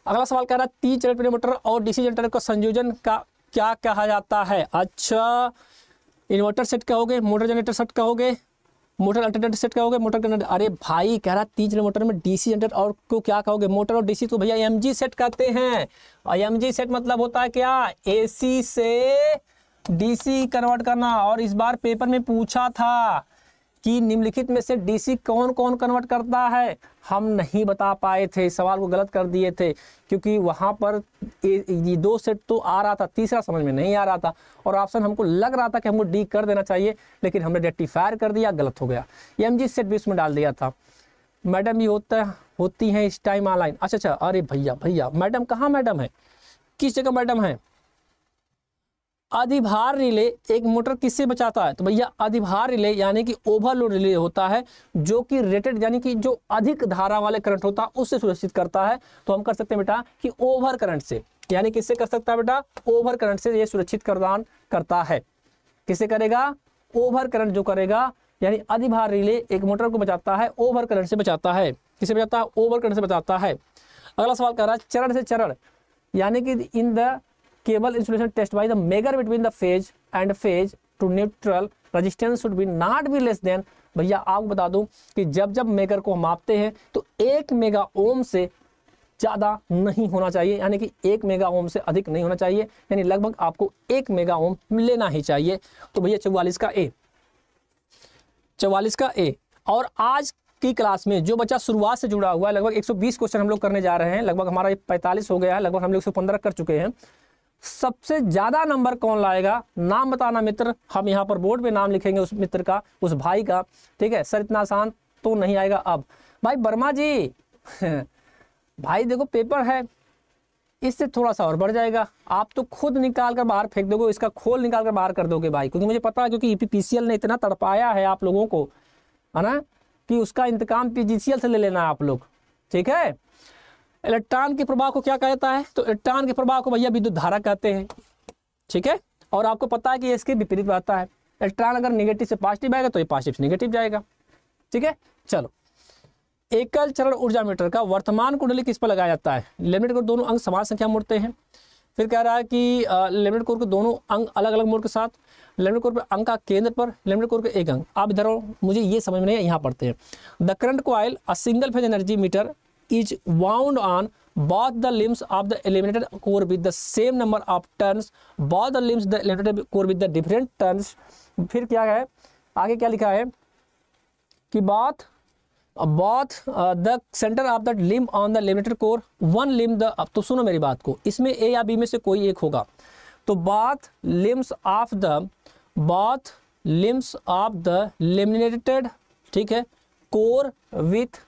अगला सवाल कह रहा है तीन चरण किलोमीटर और डीसी जनरेटर का संयोजन का क्या कहा जाता है अच्छा इन्वर्टर सेट कहोगे मोटर जनरेटर सेट कहोगे मोटर अल्टरनेटर सेट कहोगे मोटर जनरेटर अरे भाई कह रहा तीन जनरेटर में डीसी जनरेटर और को क्या कहोगे मोटर और डीसी तो भैया एमजी सेट कहते हैं और एमजी सेट मतलब होता है क्या एसी से डीसी कन्वर्ट करना और इस बार पेपर में पूछा था कि निम्नलिखित में से डीसी कौन कौन कन्वर्ट करता है हम नहीं बता पाए थे सवाल को गलत कर दिए थे क्योंकि वहाँ पर ये दो सेट तो आ रहा था तीसरा समझ में नहीं आ रहा था और ऑप्शन हमको लग रहा था कि हमको डी कर देना चाहिए लेकिन हमने रेक्टिफायर कर दिया गलत हो गया ये एम सेट भी उसमें डाल दिया था मैडम ये होता है होती हैं इस टाइम ऑनलाइन अच्छा अच्छा अरे भैया भैया मैडम कहाँ मैडम है किस जगह मैडम है अधिभार रिले एक मोटर किससे बचाता है तो भैया अधिभार रिले यानी कि ओवरलोड रिले होता है जो कि रेटेड यानी कि जो अधिक धारा वाले करंट होता है उससे सुरक्षित करता है तो हम कर सकते हैं बेटा कि ओवर करंट से यानी किससे कर सकता है बेटा ओवर करंट से यह सुरक्षित प्रदान करता है किसे करेगा ओवर करंट जो करेगा यानी अधिभार रिले एक मोटर को बचाता है ओवर करंट से बचाता है किसे बचाता है ओवर करंट से बचाता है अगला सवाल कह रहा है चरण से चरण यानी कि in the cable insulation test by the megger between the phase and phase to neutral resistance should be not be less than भैया आपको बता दूं कि जब जब मेगर को मापते हैं तो एक मेगा ओम से ज़्यादा नहीं होना चाहिए यानी कि एक मेगा ओम से अधिक नहीं होना चाहिए यानी लगभग आपको एक मेगा ओम लेना ही चाहिए तो भैया चौवालीस का ए चौवालीस का ए और आज की क्लास में जो बच्चा शुरुआत से जुड़ा हुआ है लगभग 120 क्वेश्चन हम लोग करने जा रहे हैं लगभग हमारा 45 हो गया है लगभग हम लोग 115 कर चुके हैं सबसे ज़्यादा नंबर कौन लाएगा नाम बताना मित्र हम यहाँ पर बोर्ड पे नाम लिखेंगे उस मित्र का उस भाई का ठीक है सर इतना आसान तो नहीं आएगा अब भाई वर्मा जी भाई देखो पेपर है इससे थोड़ा सा और बढ़ जाएगा आप तो खुद निकाल कर बाहर फेंक दोगे इसका खोल निकाल कर बाहर कर दोगे भाई क्योंकि मुझे पता है क्योंकि ईपीपीसीएल e ने इतना तड़पाया है आप लोगों को है ना कि उसका इंतकाम पीजीसीएल से ले लेना आप लोग ठीक है इलेक्ट्रॉन के प्रभाव को क्या कहता है तो इलेक्ट्रॉन के प्रभाव को भैया विद्युत धारा कहते हैं ठीक है और आपको पता है कि इसके विपरीत रहता है इलेक्ट्रॉन अगर निगेटिव से पॉजिटिव आएगा तो ये पॉजिटिव से निगेटिव जाएगा ठीक है चलो एकल चरण ऊर्जा मीटर का वर्तमान कुंडली किस पर लगाया जाता है लेमिनेट कोर दोनों अंग समान संख्या मुड़ते हैं फिर कह रहा है कि लेमिनेट कोर के दोनों अंग अलग अलग मोड़ के साथ लेमिनेट कोर पर अंग का केंद्र पर लेमिनेट कोर के एक अंग आप इधर मुझे ये समझ में नहीं यहाँ पढ़ते हैं the current coil a single phase energy meter is wound on both the limbs of the eliminated core with the same number of turns both the limbs core with the different turns फिर क्या है आगे क्या लिखा है कि both both the centre of the limb on the limited core one limb the अब तो सुनो मेरी बात को इसमें ए या बी में से कोई एक होगा तो both limbs of the both limbs of the laminated ठीक है core with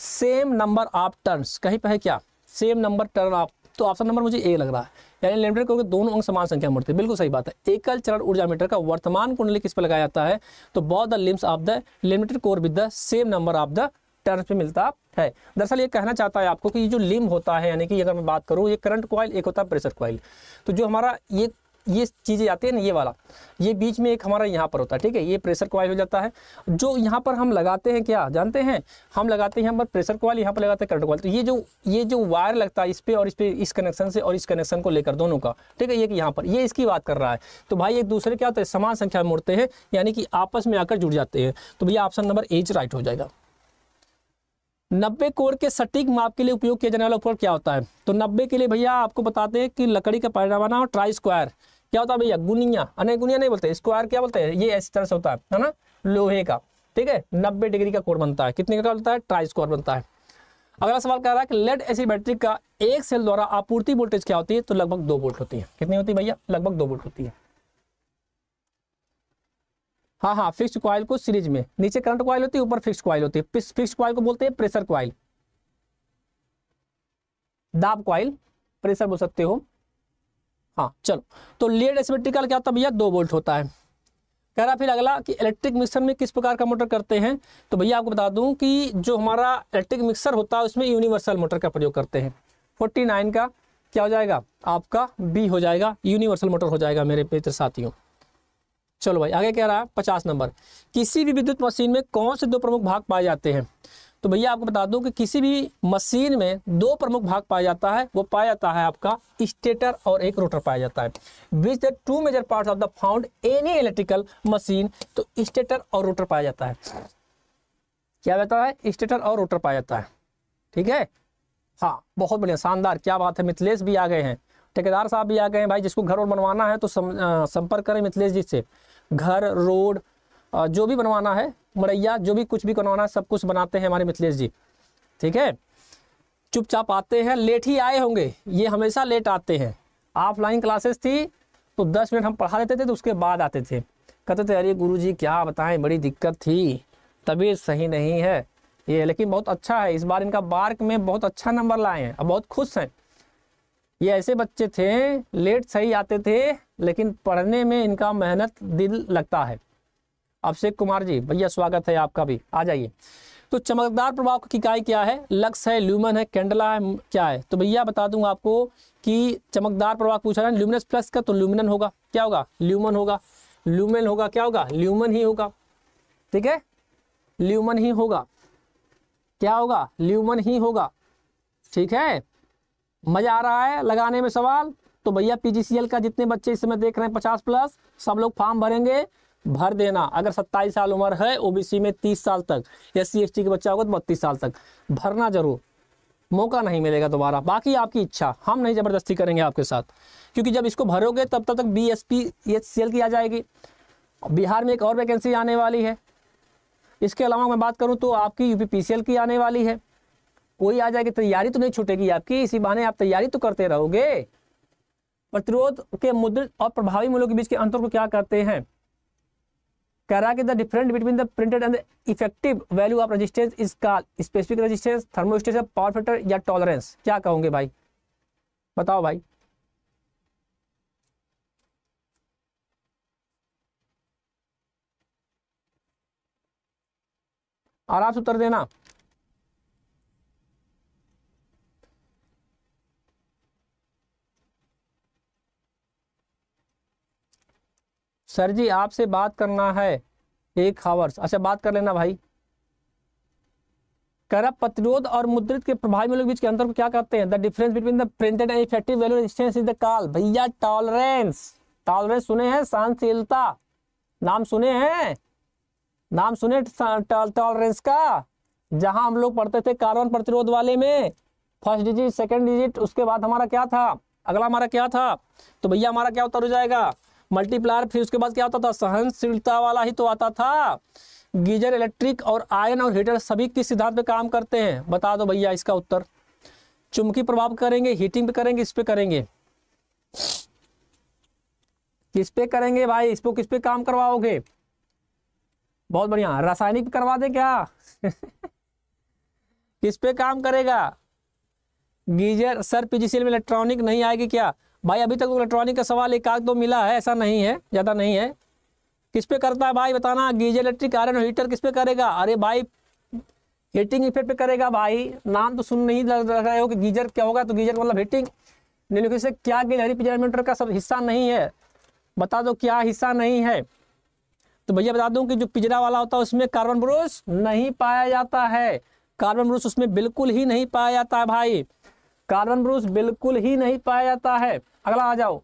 same number of turns कहीं पर है क्या सेम नंबर टर्न ऑफ तो ऑप्शन नंबर मुझे ए लग रहा है यानी लिमिटेड क्योंकि दोनों अंग समान संख्या मुड़ते हैं बिल्कुल सही बात है एकल चरण ऊर्जा मीटर का वर्तमान कुंडली किस पर लगाया जाता है तो बहुत the limbs of the limited core with the same number of the turn पे मिलता है दरअसल ये कहना चाहता है आपको कि ये जो लिम होता है यानी कि अगर मैं बात करूँ ये करंट क्वाइल एक होता है प्रेशर क्वाइल तो जो हमारा ये ये चीज़ें आती है ना ये वाला ये बीच में एक हमारा यहाँ पर होता है ठीक है ये प्रेशर कॉयल हो जाता है जो यहाँ पर हम लगाते हैं क्या जानते हैं हम लगाते हैं यहाँ पर प्रेशर कॉयल यहाँ पर लगाते हैं करंट कॉयल तो ये जो ये जो वायर लगता है इस पर और इस पर इस कनेक्शन से और इस कनेक्शन को लेकर दोनों का ठीक है ये यहाँ पर ये इसकी बात कर रहा है तो भाई एक दूसरे क्या होता है समान संख्या में मुड़ते हैं यानी कि आपस में आकर जुड़ जाते हैं तो भैया ऑप्शन नंबर एज राइट हो जाएगा नब्बे कोर के सटीक माप के लिए उपयोग किया जाने वाला उपकरण क्या होता है तो नब्बे के लिए भैया आपको बताते हैं कि लकड़ी का पैरावाना और ट्राई स्क्वायर क्या होता है भैया गुनिया अने गुनिया नहीं बोलते स्क्वायर क्या बोलते हैं ये ऐसी तरह से होता है ना लोहे का ठीक है नब्बे डिग्री का कोर बनता है कितने का बनता है ट्राई स्क्वायर बनता है अगला सवाल कह रहा है कि लेड ऐसी बैटरी का एक सेल द्वारा आपूर्ति वोल्टेज क्या होती है तो लगभग दो वोल्ट होती है कितनी होती है भैया लगभग दो वोल्ट होती है हाँ हाँ फिक्स क्वाइल को सीरीज में नीचे करंट क्वाइल होती है ऊपर फिक्स क्वाइल होती है फिक्स क्वाइल को बोलते हैं प्रेशर क्वाइल दाब क्वाइल प्रेशर बोल सकते हो हाँ चलो तो लीड एसिमेट्रिकल क्या होता है भैया दो वोल्ट होता है कह रहा फिर अगला कि इलेक्ट्रिक मिक्सर में किस प्रकार का मोटर करते हैं तो भैया आपको बता दूं कि जो हमारा इलेक्ट्रिक मिक्सर होता है उसमें यूनिवर्सल मोटर का प्रयोग करते हैं 49 का क्या हो जाएगा आपका बी हो जाएगा यूनिवर्सल मोटर हो जाएगा मेरे मित्र साथियों चलो भाई आगे कह रहा है पचास नंबर किसी भी विद्युत मशीन में कौन से दो प्रमुख भाग पाए जाते हैं तो भैया आपको बता दूं कि किसी भी मशीन में दो प्रमुख भाग पाया जाता है वो पाया जाता है आपका स्टेटर और एक रोटर पाया जाता है which the two major part of the found any electrical machine तो स्टेटर और रोटर पाया जाता है क्या जाता है स्टेटर और रोटर पाया जाता है ठीक है हाँ बहुत बढ़िया शानदार क्या बात है मिथिलेश भी आ गए हैं ठेकेदार साहब भी आ गए हैं भाई जिसको घर और बनवाना है तो संपर्क करें मिथिलेश जी से घर रोड जो भी बनवाना है मड़ैया जो भी कुछ भी बनवाना है सब कुछ बनाते हैं हमारे मिथिलेश जी ठीक है चुपचाप आते हैं लेट ही आए होंगे ये हमेशा लेट आते हैं ऑफलाइन क्लासेस थी तो दस मिनट हम पढ़ा देते थे तो उसके बाद आते थे कहते थे अरे गुरु जी क्या बताएं बड़ी दिक्कत थी तबीयत सही नहीं है ये लेकिन बहुत अच्छा है इस बार इनका बार्क में बहुत अच्छा नंबर लाए हैं और बहुत खुश हैं ये ऐसे बच्चे थे लेट सही आते थे लेकिन पढ़ने में इनका मेहनत दिल लगता है अभिषेक कुमार जी भैया स्वागत है आपका भी आ जाइए तो चमकदार प्रभाव की इकाई क्या है लक्स है ल्यूमन है कैंडला है क्या है तो भैया बता दूंगा आपको कि चमकदार प्रभाव पूछा रहा है ल्यूमिनस प्लस का तो ल्यूमिनन होगा क्या होगा ल्यूमन होगा ल्यूमन होगा क्या होगा ल्यूमन ही होगा ठीक है ल्यूमन ही होगा क्या होगा ल्यूमन ही होगा ठीक है मजा आ रहा है लगाने में सवाल तो भैया पीजीसीएल का जितने बच्चे इस समय देख रहे हैं पचास प्लस सब लोग फॉर्म भरेंगे भर देना अगर 27 साल उम्र है ओबीसी में 30 साल तक एस सी के बच्चा होगा तो बत्तीस साल तक भरना जरूर मौका नहीं मिलेगा दोबारा बाकी आपकी इच्छा हम नहीं ज़बरदस्ती करेंगे आपके साथ क्योंकि जब इसको भरोगे तब तब तक B S P H C L की आ जाएगी बिहार में एक और वैकेंसी आने वाली है इसके अलावा मैं बात करूं तो आपकी यू पी की आने वाली है कोई आ जाएगी तैयारी तो नहीं छूटेगी आपकी इसी बहाने आप तैयारी तो करते रहोगे प्रतिरोध के मुद्रित और प्रभावी मूल्यों के बीच के अंतर को क्या करते हैं कह रहा है कि the different between the printed and effective value of resistance is call specific resistance thermostat power factor या टॉलरेंस क्या कहोगे भाई बताओ भाई आराम से उत्तर देना सर जी आपसे बात करना है एक हावर्स अच्छा बात कर लेना भाई करप प्रतिरोध और मुद्रित के प्रभावी मूल्य के बीच के अंतर को क्या कहते हैं the difference between the printed and effective value resistance is the call भैया टॉलरेंस टॉलरेंस सुने हैं सहनशीलता नाम सुने हैं नाम सुने टॉलरेंस का जहां हम लोग पढ़ते थे कार्बन प्रतिरोध वाले में फर्स्ट डिजिट सेकंड डिजिट उसके बाद हमारा क्या था अगला हमारा क्या था तो भैया हमारा क्या उत्तर हो जाएगा मल्टीप्लायर फिर उसके बाद क्या होता था सहनशीलता वाला ही तो आता था गीजर इलेक्ट्रिक और आयन और हीटर सभी किस सिद्धांत पे काम करते हैं बता दो भैया इसका उत्तर चुंबकीय प्रभाव करेंगे हीटिंग पे करेंगे इस पे करेंगे किस पे करेंगे भाई इसको किस पे काम करवाओगे बहुत बढ़िया रासायनिक करवा दे क्या किस पे काम करेगा गीजर सर पीजीसीएल में इलेक्ट्रॉनिक नहीं आएगी क्या भाई अभी तक इलेक्ट्रॉनिक तो का सवाल एक आग दो मिला है ऐसा नहीं है ज़्यादा नहीं है किस पे करता है भाई बताना गीजर इलेक्ट्रिक आयरन हीटर किस पे करेगा अरे भाई हीटिंग इफेक्ट पे करेगा भाई नाम तो सुन नहीं लग रहे हो कि गीजर क्या होगा तो गीजर मतलब हीटिंग निम्नलिखित से क्या पिजरा मीटर का सब हिस्सा नहीं है बता दो क्या हिस्सा नहीं है तो भैया बता दूं कि जो पिजरा वाला होता है उसमें कार्बन ब्रोस नहीं पाया जाता है कार्बन ब्रूस उसमें बिल्कुल ही नहीं पाया जाता है भाई कार्बन ब्रूस बिल्कुल ही नहीं पाया जाता है अगला आ जाओ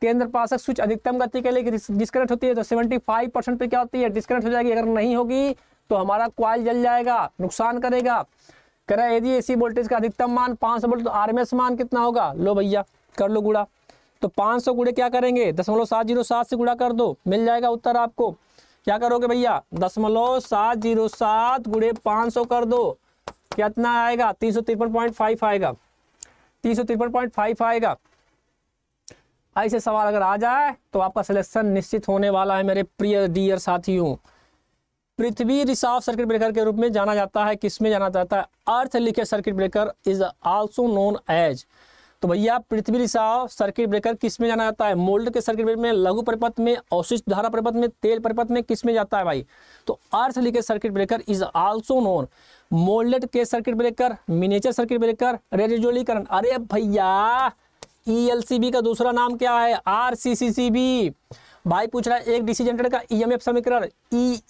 केंद्र पासक स्विच अधिकतम गति के लिए डिस्कनेक्ट होती है तो 75 परसेंट पर क्या होती है डिस्कनेक्ट हो जाएगी अगर नहीं होगी तो हमारा क्वाइल जल जाएगा नुकसान करेगा कह रहा है यदि एसी वोल्टेज का अधिकतम मान 500 सौ तो आरएमएस मान कितना होगा लो भैया कर लो गुड़ा तो 500 सौ गुड़े क्या करेंगे दसमलव सात जीरो सात से गुड़ा कर दो मिल जाएगा उत्तर आपको क्या करोगे भैया दसमलव सात जीरो सात गुड़े पाँच सौ कर दो कितना आएगा तीन सौ तिरपन पॉइंट फाइव आएगा तीन सौ तिरपन पॉइंट फाइव आएगा ऐसे सवाल अगर आ जाए तो आपका सिलेक्शन निश्चित होने वाला है मेरे प्रिय डियर साथियों पृथ्वी रिसाव सर्किट ब्रेकर के रूप में जाना जाता है किसमें जाना जाता है earth leakage circuit breaker is also known as तो भैया पृथ्वी रिसाव सर्किट ब्रेकर किसमें जाना जाता है मोल्ड के सर्किट ब्रेकर में लघु परिपथ में अवशिष्ट धारा परिपथ में तेल परिपथ में किसमें जाता है भाई तो earth leakage circuit breaker is also known moulded के circuit breaker miniature circuit breaker रेडिजोलीकरण अरे भैया ई e का दूसरा नाम क्या है आर भाई पूछ रहा है एक डिसी जनरेटर का ई e समीकरण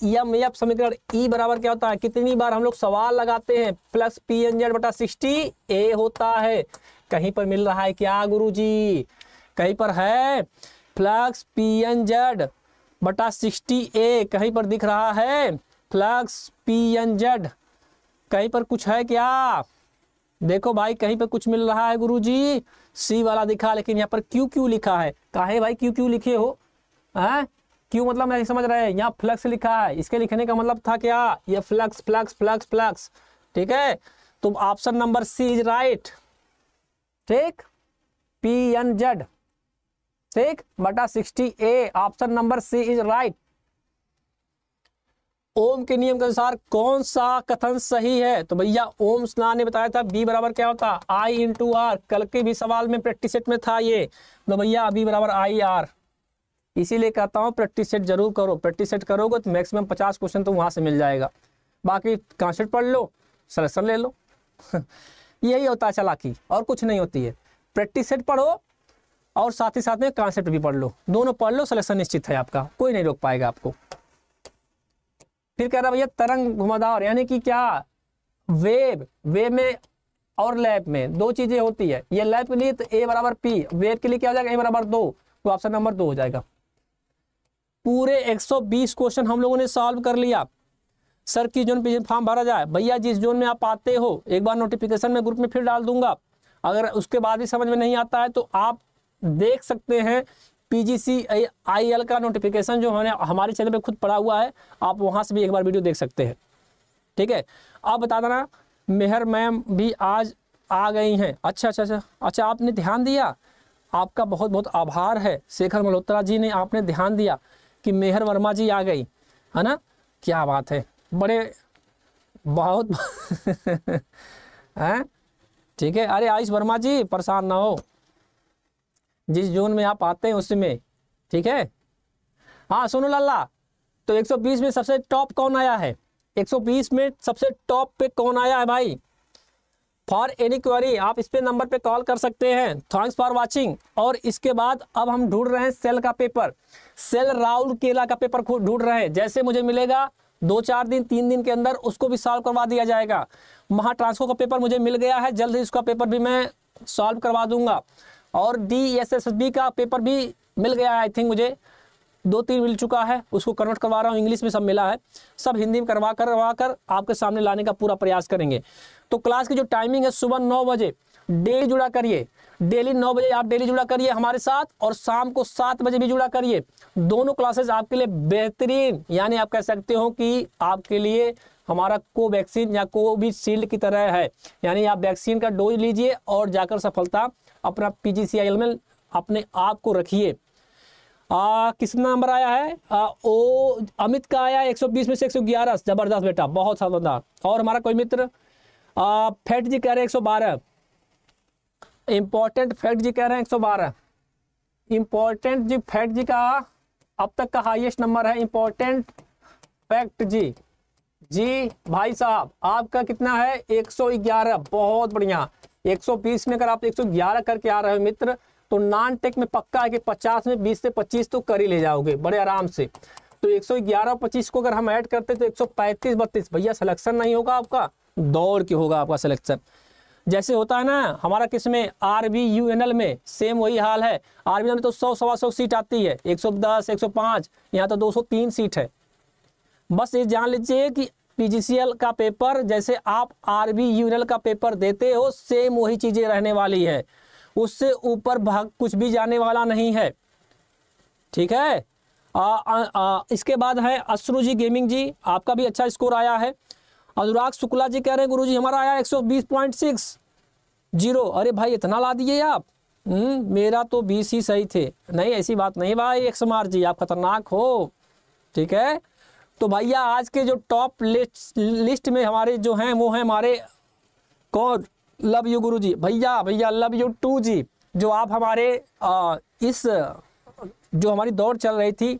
ईएमएफ e, समीकरण ई बराबर क्या होता है कितनी बार हम लोग सवाल लगाते हैं प्लस पी एन जेड बटा सिक्सटी ए होता है कहीं पर मिल रहा है क्या गुरु जी कहीं पर है फ्लक्स पी एन जेड बटा सिक्सटी ए कहीं पर दिख रहा है फ्लक्स पी एन जेड कहीं पर कुछ है क्या देखो भाई कहीं पर कुछ मिल रहा है गुरु जी सी वाला दिखा लेकिन यहाँ पर क्यू क्यू लिखा है काहे भाई क्यू क्यू लिखे हो है हाँ? क्यू मतलब मैं समझ रहे यहाँ फ्लक्स लिखा है इसके लिखने का मतलब था क्या ये फ्लक्स फ्लक्स फ्लक्स फ्लक्स ठीक है तो option number C is right ठीक पी एन जेड ठीक बटा sixty A option number C is right Ohm के नियम के अनुसार कौन सा कथन सही है तो भैया ओम स्नान ने बताया था बी बराबर क्या होता आई इंटू आर कल के भी सवाल में प्रैक्टिस सेट में था ये तो भैया बी बराबर आई आर इसीलिए कहता हूँ प्रैक्टिस सेट जरूर करो प्रैक्टिस सेट करोगे तो मैक्सिमम पचास क्वेश्चन तो वहां से मिल जाएगा बाकी कॉन्सेप्ट पढ़ लो सलेक्शन ले लो यही होता है चालाकी और कुछ नहीं होती है प्रैक्टिस सेट पढ़ो और साथ ही साथ में कॉन्सेप्ट भी पढ़ लो दोनों पढ़ लो सलेक्शन निश्चित है आपका कोई नहीं रोक पाएगा आपको फिर कह रहा भैया तरंग घुमादार यानी कि क्या वेब वेब में और लैब में दो चीजें होती है ये लैब के लिए तो ए बराबर पी वेब के लिए क्या हो जाएगा ए बराबर दो तो ऑप्शन नंबर दो हो जाएगा पूरे 120 क्वेश्चन हम लोगों ने सॉल्व कर लिया सर किस जोन पे फॉर्म भरा जाए भैया जिस जोन में आप आते हो एक बार नोटिफिकेशन में ग्रुप में फिर डाल दूंगा अगर उसके बाद भी समझ में नहीं आता है तो आप देख सकते हैं पीजीसी आईएल का नोटिफिकेशन जो हमने हमारे चैनल पे खुद पड़ा हुआ है आप वहाँ से भी एक बार वीडियो देख सकते हैं ठीक है आप बता देना मेहर मैम भी आज आ गई हैं अच्छा अच्छा अच्छा अच्छा आपने ध्यान दिया आपका बहुत बहुत आभार है शेखर मल्होत्रा जी ने आपने ध्यान दिया कि मेहर वर्मा जी आ गई है ना क्या बात है बड़े बहुत हैं ठीक है अरे आयुष वर्मा जी परेशान ना हो जिस जोन में आप आते हैं उसमें ठीक है हाँ सोनू लाला तो 120 में सबसे टॉप कौन आया है 120 में सबसे टॉप पे कौन आया है भाई फॉर एनी क्वारी आप इस पे नंबर पे कॉल कर सकते हैं थैंक्स फॉर वाचिंग और इसके बाद अब हम ढूंढ रहे हैं सेल का पेपर सेल राउल केला का पेपर ढूंढ रहे हैं जैसे मुझे मिलेगा दो चार दिन तीन दिन के अंदर उसको भी सॉल्व करवा दिया जाएगा महाट्रांसको का पेपर मुझे मिल गया है जल्द ही उसका पेपर भी मैं सॉल्व करवा दूंगा और डी एस एस बी का पेपर भी मिल गया है आई थिंक मुझे दो तीन मिल चुका है उसको कन्वर्ट करवा रहा हूँ इंग्लिश में सब मिला है सब हिंदी में करवा करवा कर आपके सामने लाने का पूरा प्रयास करेंगे तो क्लास की जो टाइमिंग है सुबह नौ बजे डेली जुड़ा करिए डेली नौ बजे आप डेली जुड़ा करिए हमारे साथ और शाम को सात बजे भी जुड़ा करिए दोनों क्लासेस आपके लिए बेहतरीन यानी आप कह सकते हो कि आपके लिए हमारा कोवैक्सीन या कोविशील्ड की तरह है यानी आप वैक्सीन का डोज लीजिए और जाकर सफलता अपना पीजीसीआईएल में अपने आप को रखिए किस नंबर आया है आ, ओ अमित का आया 120 में से 111 जबरदस्त बेटा बहुत शानदार और हमारा कोई मित्र आ, फैट जी कह रहे हैं एक सौ बारह इम्पोर्टेंट फैट जी कह रहे हैं एक सौ बारह इम्पोर्टेंट जी फैट जी का अब तक का हाइएस्ट नंबर है इम्पोर्टेंट फैक्ट जी जी भाई साहब आपका कितना है 111 बहुत बढ़िया 120 में अगर आप 111 करके आ रहे हो मित्र तो नॉन टेक में पक्का है कि 50 में 20 से 25 तो कर ही ले जाओगे बड़े आराम से तो 111 25 को अगर हम ऐड करते तो 135 बत्तीस भैया सिलेक्शन नहीं होगा आपका दौड़ के होगा आपका सिलेक्शन जैसे होता है ना हमारा किस में R B U N L में सेम वही हाल है आर बी एन एल तो सौ सवा सौ सीट आती है 110 105 यहाँ तो 203 सीट है बस ये जान लीजिए कि पीजीसीएल का पेपर जैसे आप आरबी यूनियल का पेपर देते हो सेम वही चीज़ें रहने वाली है उससे ऊपर भाग कुछ भी जाने वाला नहीं है ठीक है आ, आ, आ, इसके बाद है अश्रु जी गेमिंग जी आपका भी अच्छा स्कोर आया है अनुराग शुक्ला जी कह रहे हैं गुरु जी हमारा आया 120.6 जीरो अरे भाई इतना ला दिए आप हम्म मेरा तो बीस ही सही थे नहीं ऐसी बात नहीं भाई एक जी आप खतरनाक हो ठीक है तो भैया आज के जो टॉप लिस्ट लिस्ट में हमारे जो हैं वो हैं हमारे कौन लव यू गुरु जी भैया भैया लव यू टू जी जो आप हमारे आ, इस जो हमारी दौड़ चल रही थी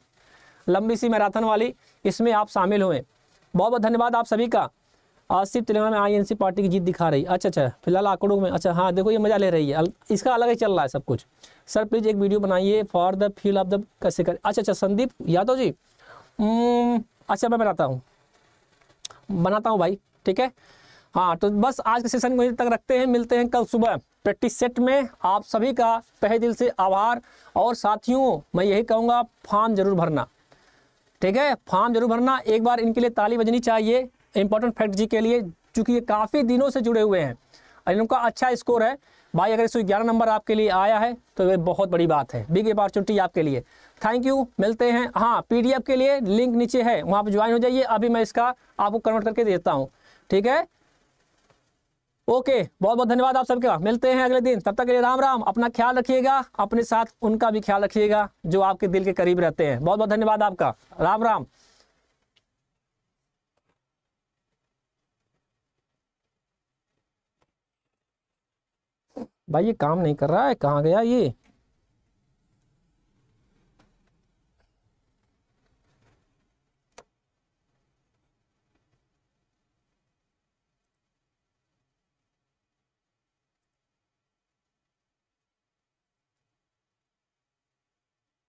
लंबी सी मैराथन वाली इसमें आप शामिल हुए बहुत बहुत धन्यवाद आप सभी का आज सिर्फ तेलंगाना में आईएनसी पार्टी की जीत दिखा रही अच्छा अच्छा फिलहाल आंकड़ों में अच्छा हाँ देखो ये मज़ा ले रही है इसका अलग ही चल रहा है सब कुछ सर प्लीज़ एक वीडियो बनाइए for the feel of the कैसे कर अच्छा अच्छा संदीप यादव जी अच्छा मैं बनाता हूँ बनाता हूँ भाई ठीक है हाँ तो बस आज के सेशन को यहीं तक रखते हैं मिलते हैं कल सुबह प्रैक्टिस सेट में आप सभी का तहे दिल से आभार और साथियों मैं यही कहूँगा फॉर्म जरूर भरना ठीक है फॉर्म जरूर भरना एक बार इनके लिए ताली बजनी चाहिए इंपॉर्टेंट फैक्ट जी के लिए चूंकि ये काफ़ी दिनों से जुड़े हुए हैं और इनका अच्छा स्कोर है भाई अगर एक नंबर आपके लिए आया है तो ये बहुत बड़ी बात है बिग अपॉर्चुनिटी आपके लिए थैंक यू मिलते हैं हाँ पीडीएफ के लिए लिंक नीचे है वहाँ पर ज्वाइन हो जाइए अभी मैं इसका आपको कन्वर्ट करके देता हूँ ठीक है ओके बहुत बहुत धन्यवाद आप सबका मिलते हैं अगले दिन तब तक के लिए राम राम अपना ख्याल रखिएगा अपने साथ उनका भी ख्याल रखिएगा जो आपके दिल के करीब रहते हैं बहुत बहुत धन्यवाद आपका राम राम भाई ये काम नहीं कर रहा है कहाँ गया ये